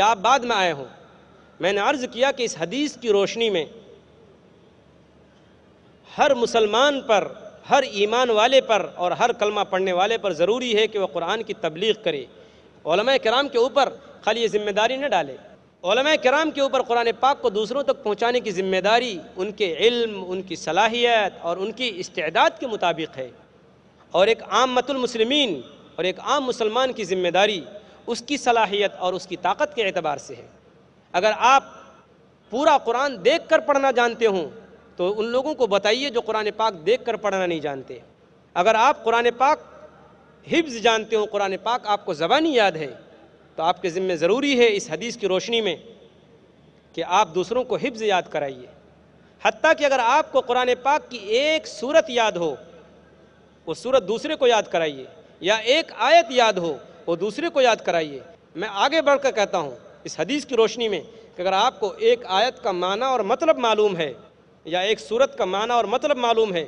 A: या आप बाद में आए हों मैंने अर्ज़ किया कि इस हदीस की रोशनी में हर मुसलमान पर हर ईमान वाले पर और हर कलमा पढ़ने वाले पर ज़रूरी है कि वह कुरान की तबलीग करे कराम के ऊपर खाली ये ज़िम्मेदारी न डाले कराम के ऊपर कुरान पाक को दूसरों तक पहुँचाने की ज़िम्मेदारी उनके इल्म उनकी सलाहियत और उनकी इस्तेदाद के मुताबिक है और एक आम मतुलमसलमिन और एक आम मुसलमान की ज़िम्मेदारी उसकी सलाहियत और उसकी ताकत के एतबार से है अगर आप पूरा कुरान देख कर पढ़ना जानते हों तो उन लोगों को बताइए जो कुरान पाक देख कर पढ़ना नहीं जानते अगर आप कुरान पाक हिफ्ज़ जानते हो कुरान पाक आपको ज़बानी याद है तो आपके ज़िम्मे ज़रूरी है इस हदीस की रोशनी में कि आप दूसरों को हिफ्ज़ याद कराइए हती कि अगर आपको कुरान पाक की एक सूरत याद हो वो सूरत दूसरे को याद कराइए या एक आयत याद हो वो दूसरे को याद कराइए मैं आगे बढ़कर कहता हूँ इस हदीस की रोशनी में कि अगर आपको एक आयत का माना और मतलब मालूम है या एक सूरत का माना और मतलब मालूम है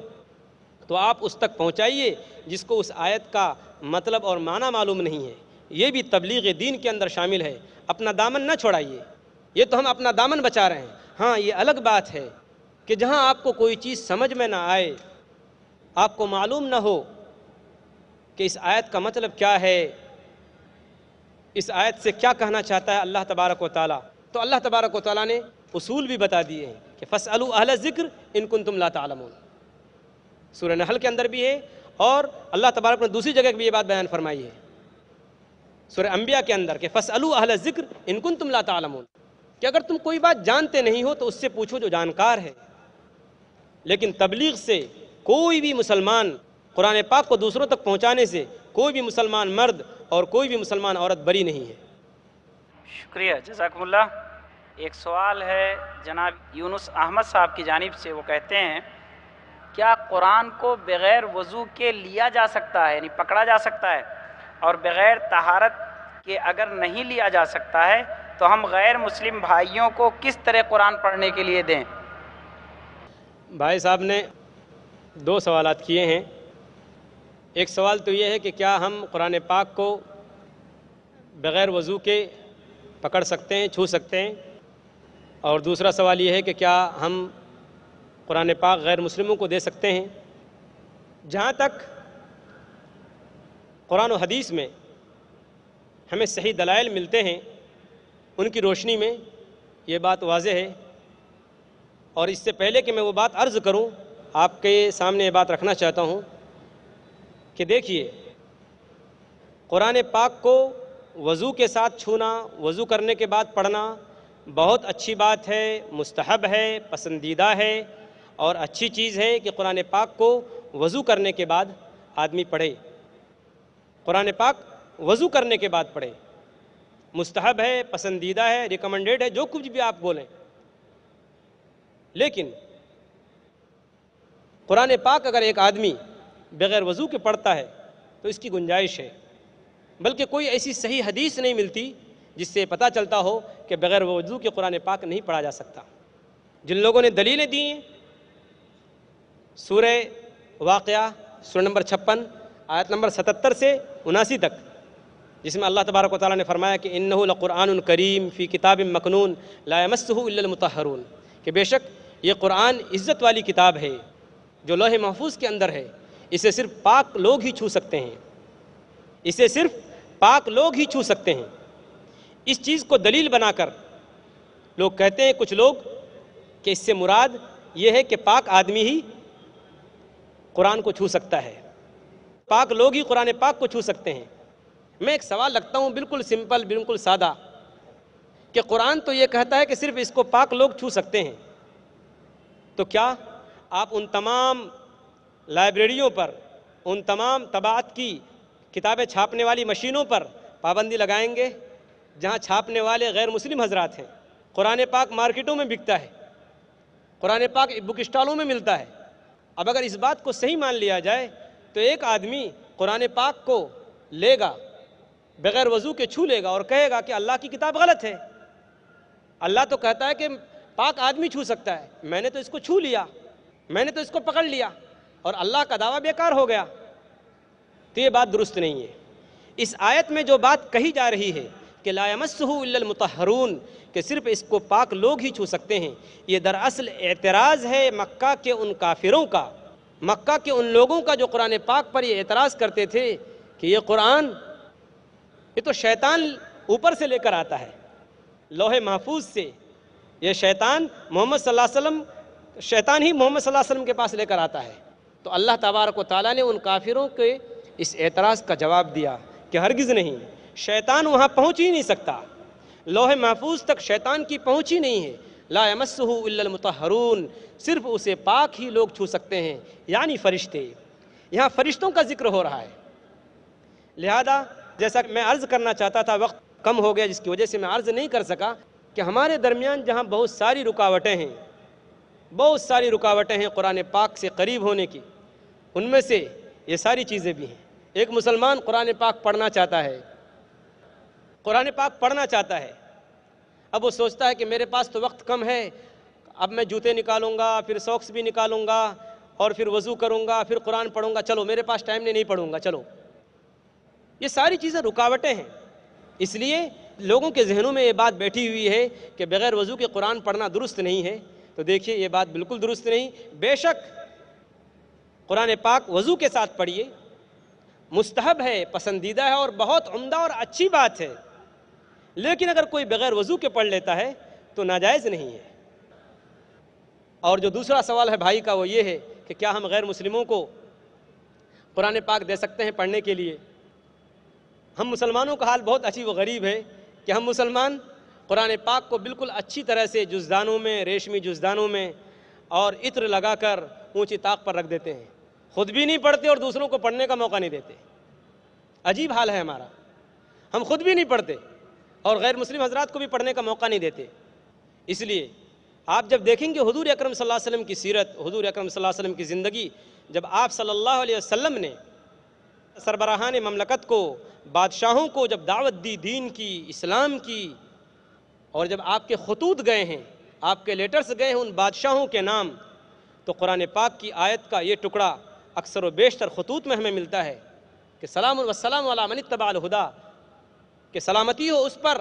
A: तो आप उस तक पहुँचाइए जिसको उस आयत का मतलब और माना मालूम नहीं है ये भी तबलीग दीन के अंदर शामिल है अपना दामन ना छोड़ाइए ये तो हम अपना दामन बचा रहे हैं हाँ ये अलग बात है कि जहाँ आपको कोई चीज़ समझ में ना आए आपको मालूम ना हो कि इस आयत का मतलब क्या है इस आयत से क्या कहना चाहता है अल्लाह तबारक व तो अल्लाह तबारक व ने उसूल भी बता दिए हैं कि फ़सल अहल ज़िक्र इनकुन तुम ला तमून सूर्य नहल के अंदर भी है और अल्लाह तबारक ने दूसरी जगह भी ये बात बयान फरमाई है सूर्य अम्बिया के अंदर के अलू अहल ज़िक्र इनकुन तुम ला कि अगर तुम कोई बात जानते नहीं हो तो उससे पूछो जो जानकार है लेकिन तबलीग से कोई भी मुसलमान कुरान पाक को दूसरों तक पहुँचाने से कोई भी मुसलमान मर्द और कोई भी मुसलमान औरत बरी नहीं है
B: शुक्रिया जजाकल्ला एक सवाल है जनाब यूनुस अहमद साहब की जानब से वो कहते हैं क्या कुरान को बग़ैर वज़ू के लिया जा सकता है यानी पकड़ा जा सकता है और बग़ैर तहारत के अगर नहीं लिया जा सकता है तो हम गैर मुस्लिम भाइयों को किस तरह कुरान पढ़ने के लिए दें
A: भाई साहब ने दो सवाल किए हैं एक सवाल तो ये है कि क्या हम कुरान पाक को बग़ैर वज़ू के पकड़ सकते हैं छू सकते हैं और दूसरा सवाल ये है कि क्या हम कुरान पाक गैर मुस्लिमों को दे सकते हैं जहाँ तक कुरान और हदीस में हमें सही दलाइल मिलते हैं उनकी रोशनी में ये बात वाज है और इससे पहले कि मैं वो बात अर्ज़ करूँ आपके सामने ये बात रखना चाहता हूँ कि देखिए कुरान पाक को वज़ू के साथ छूना वज़ू करने के बाद पढ़ना बहुत अच्छी बात है मुस्तहब है पसंदीदा है और अच्छी चीज़ है कि कुरान पाक को वज़ू करने के बाद आदमी पढ़े कुरान पाक वज़ू करने के बाद पढ़े मुस्तहब है पसंदीदा है रिकमेंडेड है जो कुछ भी आप बोलें लेकिन कुरान पाक अगर एक आदमी बग़ैर वज़ू के पढ़ता है तो इसकी गुंजाइश है बल्कि कोई ऐसी सही हदीस नहीं मिलती जिससे पता चलता हो कि बग़ैर वजू के कुरान पाक नहीं पढ़ा जा सकता जिन लोगों ने दलीलें दी हैं सूर वाक़ सुर नंबर छप्पन आयत नंबर सतहत्तर से उनासी तक जिसमें अल्लाह तबारक ताली ने फरमाया कि इन करीम फ़ी किताब मकनून लामसमतहरून कि बेशक ये कुरान इज़्ज़त वाली किताब है जो लोहे महफूज के अंदर है इसे सिर्फ पाक लोग ही छू सकते हैं इसे सिर्फ पाक लोग ही छू सकते हैं इस चीज़ को दलील बनाकर लोग कहते हैं कुछ लोग कि इससे मुराद ये है कि पाक आदमी ही कुरान को छू सकता है पाक लोग ही कुरान पाक को छू सकते हैं मैं एक सवाल लगता हूँ बिल्कुल सिंपल बिल्कुल सादा कि कुरान तो ये कहता है कि सिर्फ इसको पाक लोग छू सकते हैं तो क्या आप उन तमाम लाइब्रेरियों पर उन तमाम तबात की किताबें छापने वाली मशीनों पर पाबंदी लगाएंगे जहाँ छापने वाले गैर मुस्लिम हजरात हैं कुरान पाक मार्केटों में बिकता है कुरान पाक बुक स्टॉलों में मिलता है अब अगर इस बात को सही मान लिया जाए तो एक आदमी कुरान पाक को लेगा बगैर वज़ू के छू लेगा और कहेगा कि अल्लाह की किताब गलत है अल्लाह तो कहता है कि पाक आदमी छू सकता है मैंने तो इसको छू लिया मैंने तो इसको पकड़ लिया और अल्लाह का दावा बेकार हो गया तो ये बात दुरुस्त नहीं है इस आयत में जो बात कही जा रही है कि मतहरून कि सिर्फ इसको पाक लोग ही छू सकते हैं ये दरअसल एतराज़ है मक्का के उन काफिरों का मक्का के उन लोगों का जो कुरान पाक पर ये एतराज़ करते थे कि ये कुरान ये तो शैतान ऊपर से लेकर आता है लोहे महफूज से ये शैतान मोहम्मद वसल्लम शैतान ही मोहम्मद वसल्लम के पास लेकर आता है तो अल्लाह तबारक ताली ने उन काफिरों के इस एतराज़ का जवाब दिया कि हरगिज़ नहीं शैतान वहाँ पहुँच ही नहीं सकता लोहे महफूज तक शैतान की पहुँच ही नहीं है लामसमतहरून सिर्फ उसे पाक ही लोग छू सकते हैं यानी फरिश्ते यहाँ फरिश्तों का जिक्र हो रहा है लिहाजा जैसा मैं अर्ज़ करना चाहता था वक्त कम हो गया जिसकी वजह से मैं अर्ज़ नहीं कर सका कि हमारे दरमियान जहाँ बहुत सारी रुकावटें हैं बहुत सारी रुकावटें हैं कुरान पाक से करीब होने की उनमें से ये सारी चीज़ें भी हैं एक मुसलमान कुरान पाक पढ़ना चाहता है कुरान पाक पढ़ना चाहता है अब वो सोचता है कि मेरे पास तो वक्त कम है अब मैं जूते निकालूंगा फिर सॉक्स भी निकालूंगा और फिर वज़ू करूंगा फिर कुरान पढ़ूंगा चलो मेरे पास टाइम नहीं पढ़ूंगा चलो ये सारी चीज़ें रुकावटें हैं इसलिए लोगों के जहनों में ये बात बैठी हुई है कि बग़ैर वज़ू के कुरान पढ़ना दुरुस्त नहीं है तो देखिए ये बात बिल्कुल दुरुस्त नहीं बेशक कुरान पाक वज़ू के साथ पढ़िए मुस्तहब है पसंदीदा है और बहुत उम्दा और अच्छी बात है लेकिन अगर कोई बगैर वजू के पढ़ लेता है तो नाजायज़ नहीं है और जो दूसरा सवाल है भाई का वो ये है कि क्या हम गैर मुस्लिमों को पुराने पाक दे सकते हैं पढ़ने के लिए हम मुसलमानों का हाल बहुत अजीब व गरीब है कि हम मुसलमान कुरान पाक को बिल्कुल अच्छी तरह से जुजदानों में रेशमी जुजदानों में और इत्र लगाकर ऊंची ताक पर रख देते हैं खुद भी नहीं पढ़ते और दूसरों को पढ़ने का मौका नहीं देते अजीब हाल है हमारा हम खुद भी नहीं पढ़ते और गैर मुस्लिम हजरात को भी पढ़ने का मौका नहीं देते इसलिए आप जब देखेंगे हजूर अक्रम वसम की सीरत हजूर अक्रम वसम की ज़िंदगी जब आप सल्लल्लाहु अलैहि वसल्लम ने सरबराहान ममलकत को बादशाहों को जब दावत दी दीन की इस्लाम की और जब आपके खतूत गए हैं आपके लेटर्स गए हैं उन बादशाहों के नाम तो कुरान पाक की आयत का ये टुकड़ा अक्सर व बेशतर खतूत में हमें मिलता है कि सलाम वसलम वाला मनित तबालहुदा कि सलामती हो उस पर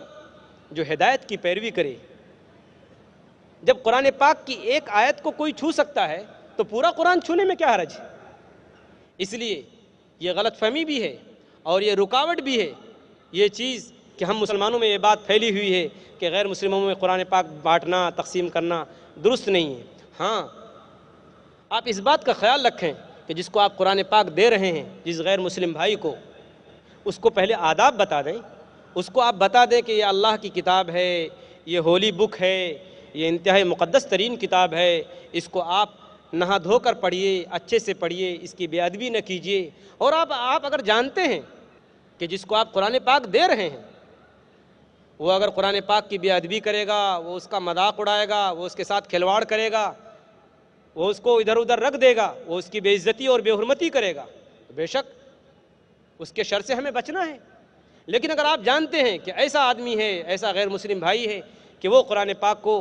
A: जो हिदायत की पैरवी करे जब कुरान पाक की एक आयत को कोई छू सकता है तो पूरा कुरान छूने में क्या हरज है इसलिए ये गलत फहमी भी है और ये रुकावट भी है ये चीज़ कि हम मुसलमानों में ये बात फैली हुई है कि गैर मुसलमानों में कुरान पाक बांटना तकसीम करना दुरुस्त नहीं है हाँ आप इस बात का ख्याल रखें कि जिसको आप कुरान पाक दे रहे हैं जिस गैर मुस्लिम भाई को उसको पहले आदाब बता दें उसको आप बता दें कि ये अल्लाह की किताब है ये होली बुक है ये इंतहाई मुक़दस तरीन किताब है इसको आप नहा धोकर पढ़िए अच्छे से पढ़िए इसकी बेअदबी न कीजिए और आप आप अगर जानते हैं कि जिसको आप कुरान पाक दे रहे हैं वो अगर कुरान पाक की बेअदबी करेगा वो उसका मजाक उड़ाएगा वो उसके साथ खिलवाड़ करेगा वो उसको इधर उधर रख देगा वो उसकी बेइज्जती और बेहरमती करेगा तो बेशक उसके शर से हमें बचना है लेकिन अगर आप जानते हैं कि ऐसा आदमी है ऐसा गैर मुस्लिम भाई है कि वो कुरान पाक को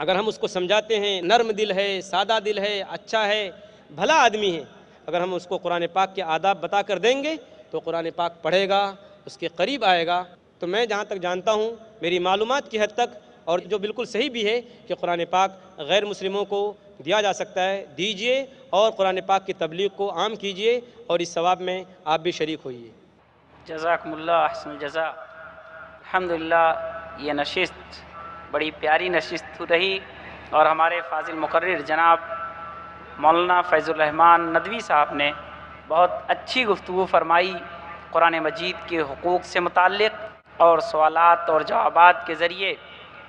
A: अगर हम उसको समझाते हैं नर्म दिल है सादा दिल है अच्छा है भला आदमी है अगर हम उसको कुरान पाक के आदाब बता कर देंगे तो कुरान पाक पढ़ेगा उसके करीब आएगा तो मैं जहाँ तक जानता हूँ मेरी मालूम की हद तक और जो बिल्कुल सही भी है कि कुरान पाक गैर मुस्लिमों को दिया जा सकता है दीजिए और कुरान पाक की तबलीग को आम कीजिए और इस सवाब में आप भी शरीक होइए
B: जजाकमल्ला हसन जजा अलहमदिल्ला ये नशस्त बड़ी प्यारी नशस्त तो रही और हमारे फाजिल मुकर जनाब मौलाना फैज़ुलरहमान नदवी साहब ने बहुत अच्छी गुफ्तु फरमाई कुरान मजीद के हकूक़ से मुतक़ और सवालत और जवाब के ज़रिए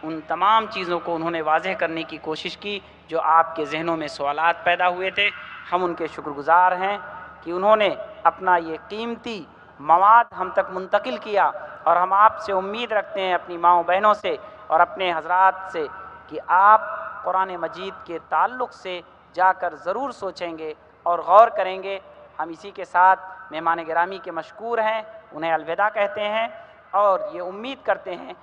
B: उन तमाम चीज़ों को उन्होंने वाजह करने की कोशिश की जो आपके जहनों में सवाल पैदा हुए थे हम उनके शुक्रगुजार हैं कि उन्होंने अपना ये कीमती मवाद हम तक मुंतकिल किया और हम आपसे उम्मीद रखते हैं अपनी माओ बहनों से और अपने हजरात से कि आप कुरान मजीद के ताल्लुक से जाकर ज़रूर सोचेंगे और गौर करेंगे हम इसी के साथ मेहमान ग्रामी के मशहूर हैं उन्हें अलविदा कहते हैं और ये उम्मीद करते हैं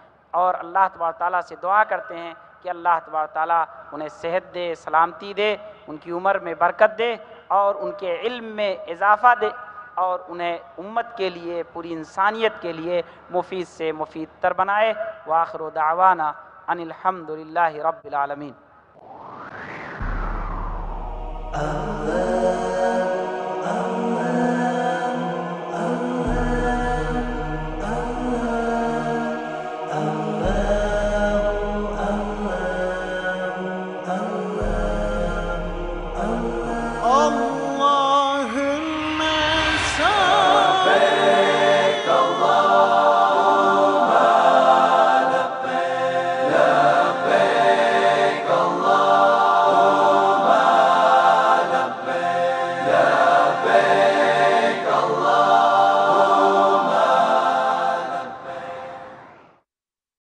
B: और अल्लाह तबार ताली से दुआ करते हैं कि अल्लाह तबार ताली उन्हें सेहत दे सलामती दे उनकी उम्र में बरकत दे और उनके इल्म में इजाफ़ा दे और उन्हें उम्मत के लिए पूरी इंसानियत के लिए मुफीद से मुफीद तर बनाए वाखर दावाना अनिलहमदिल्ला रबालमीन Allah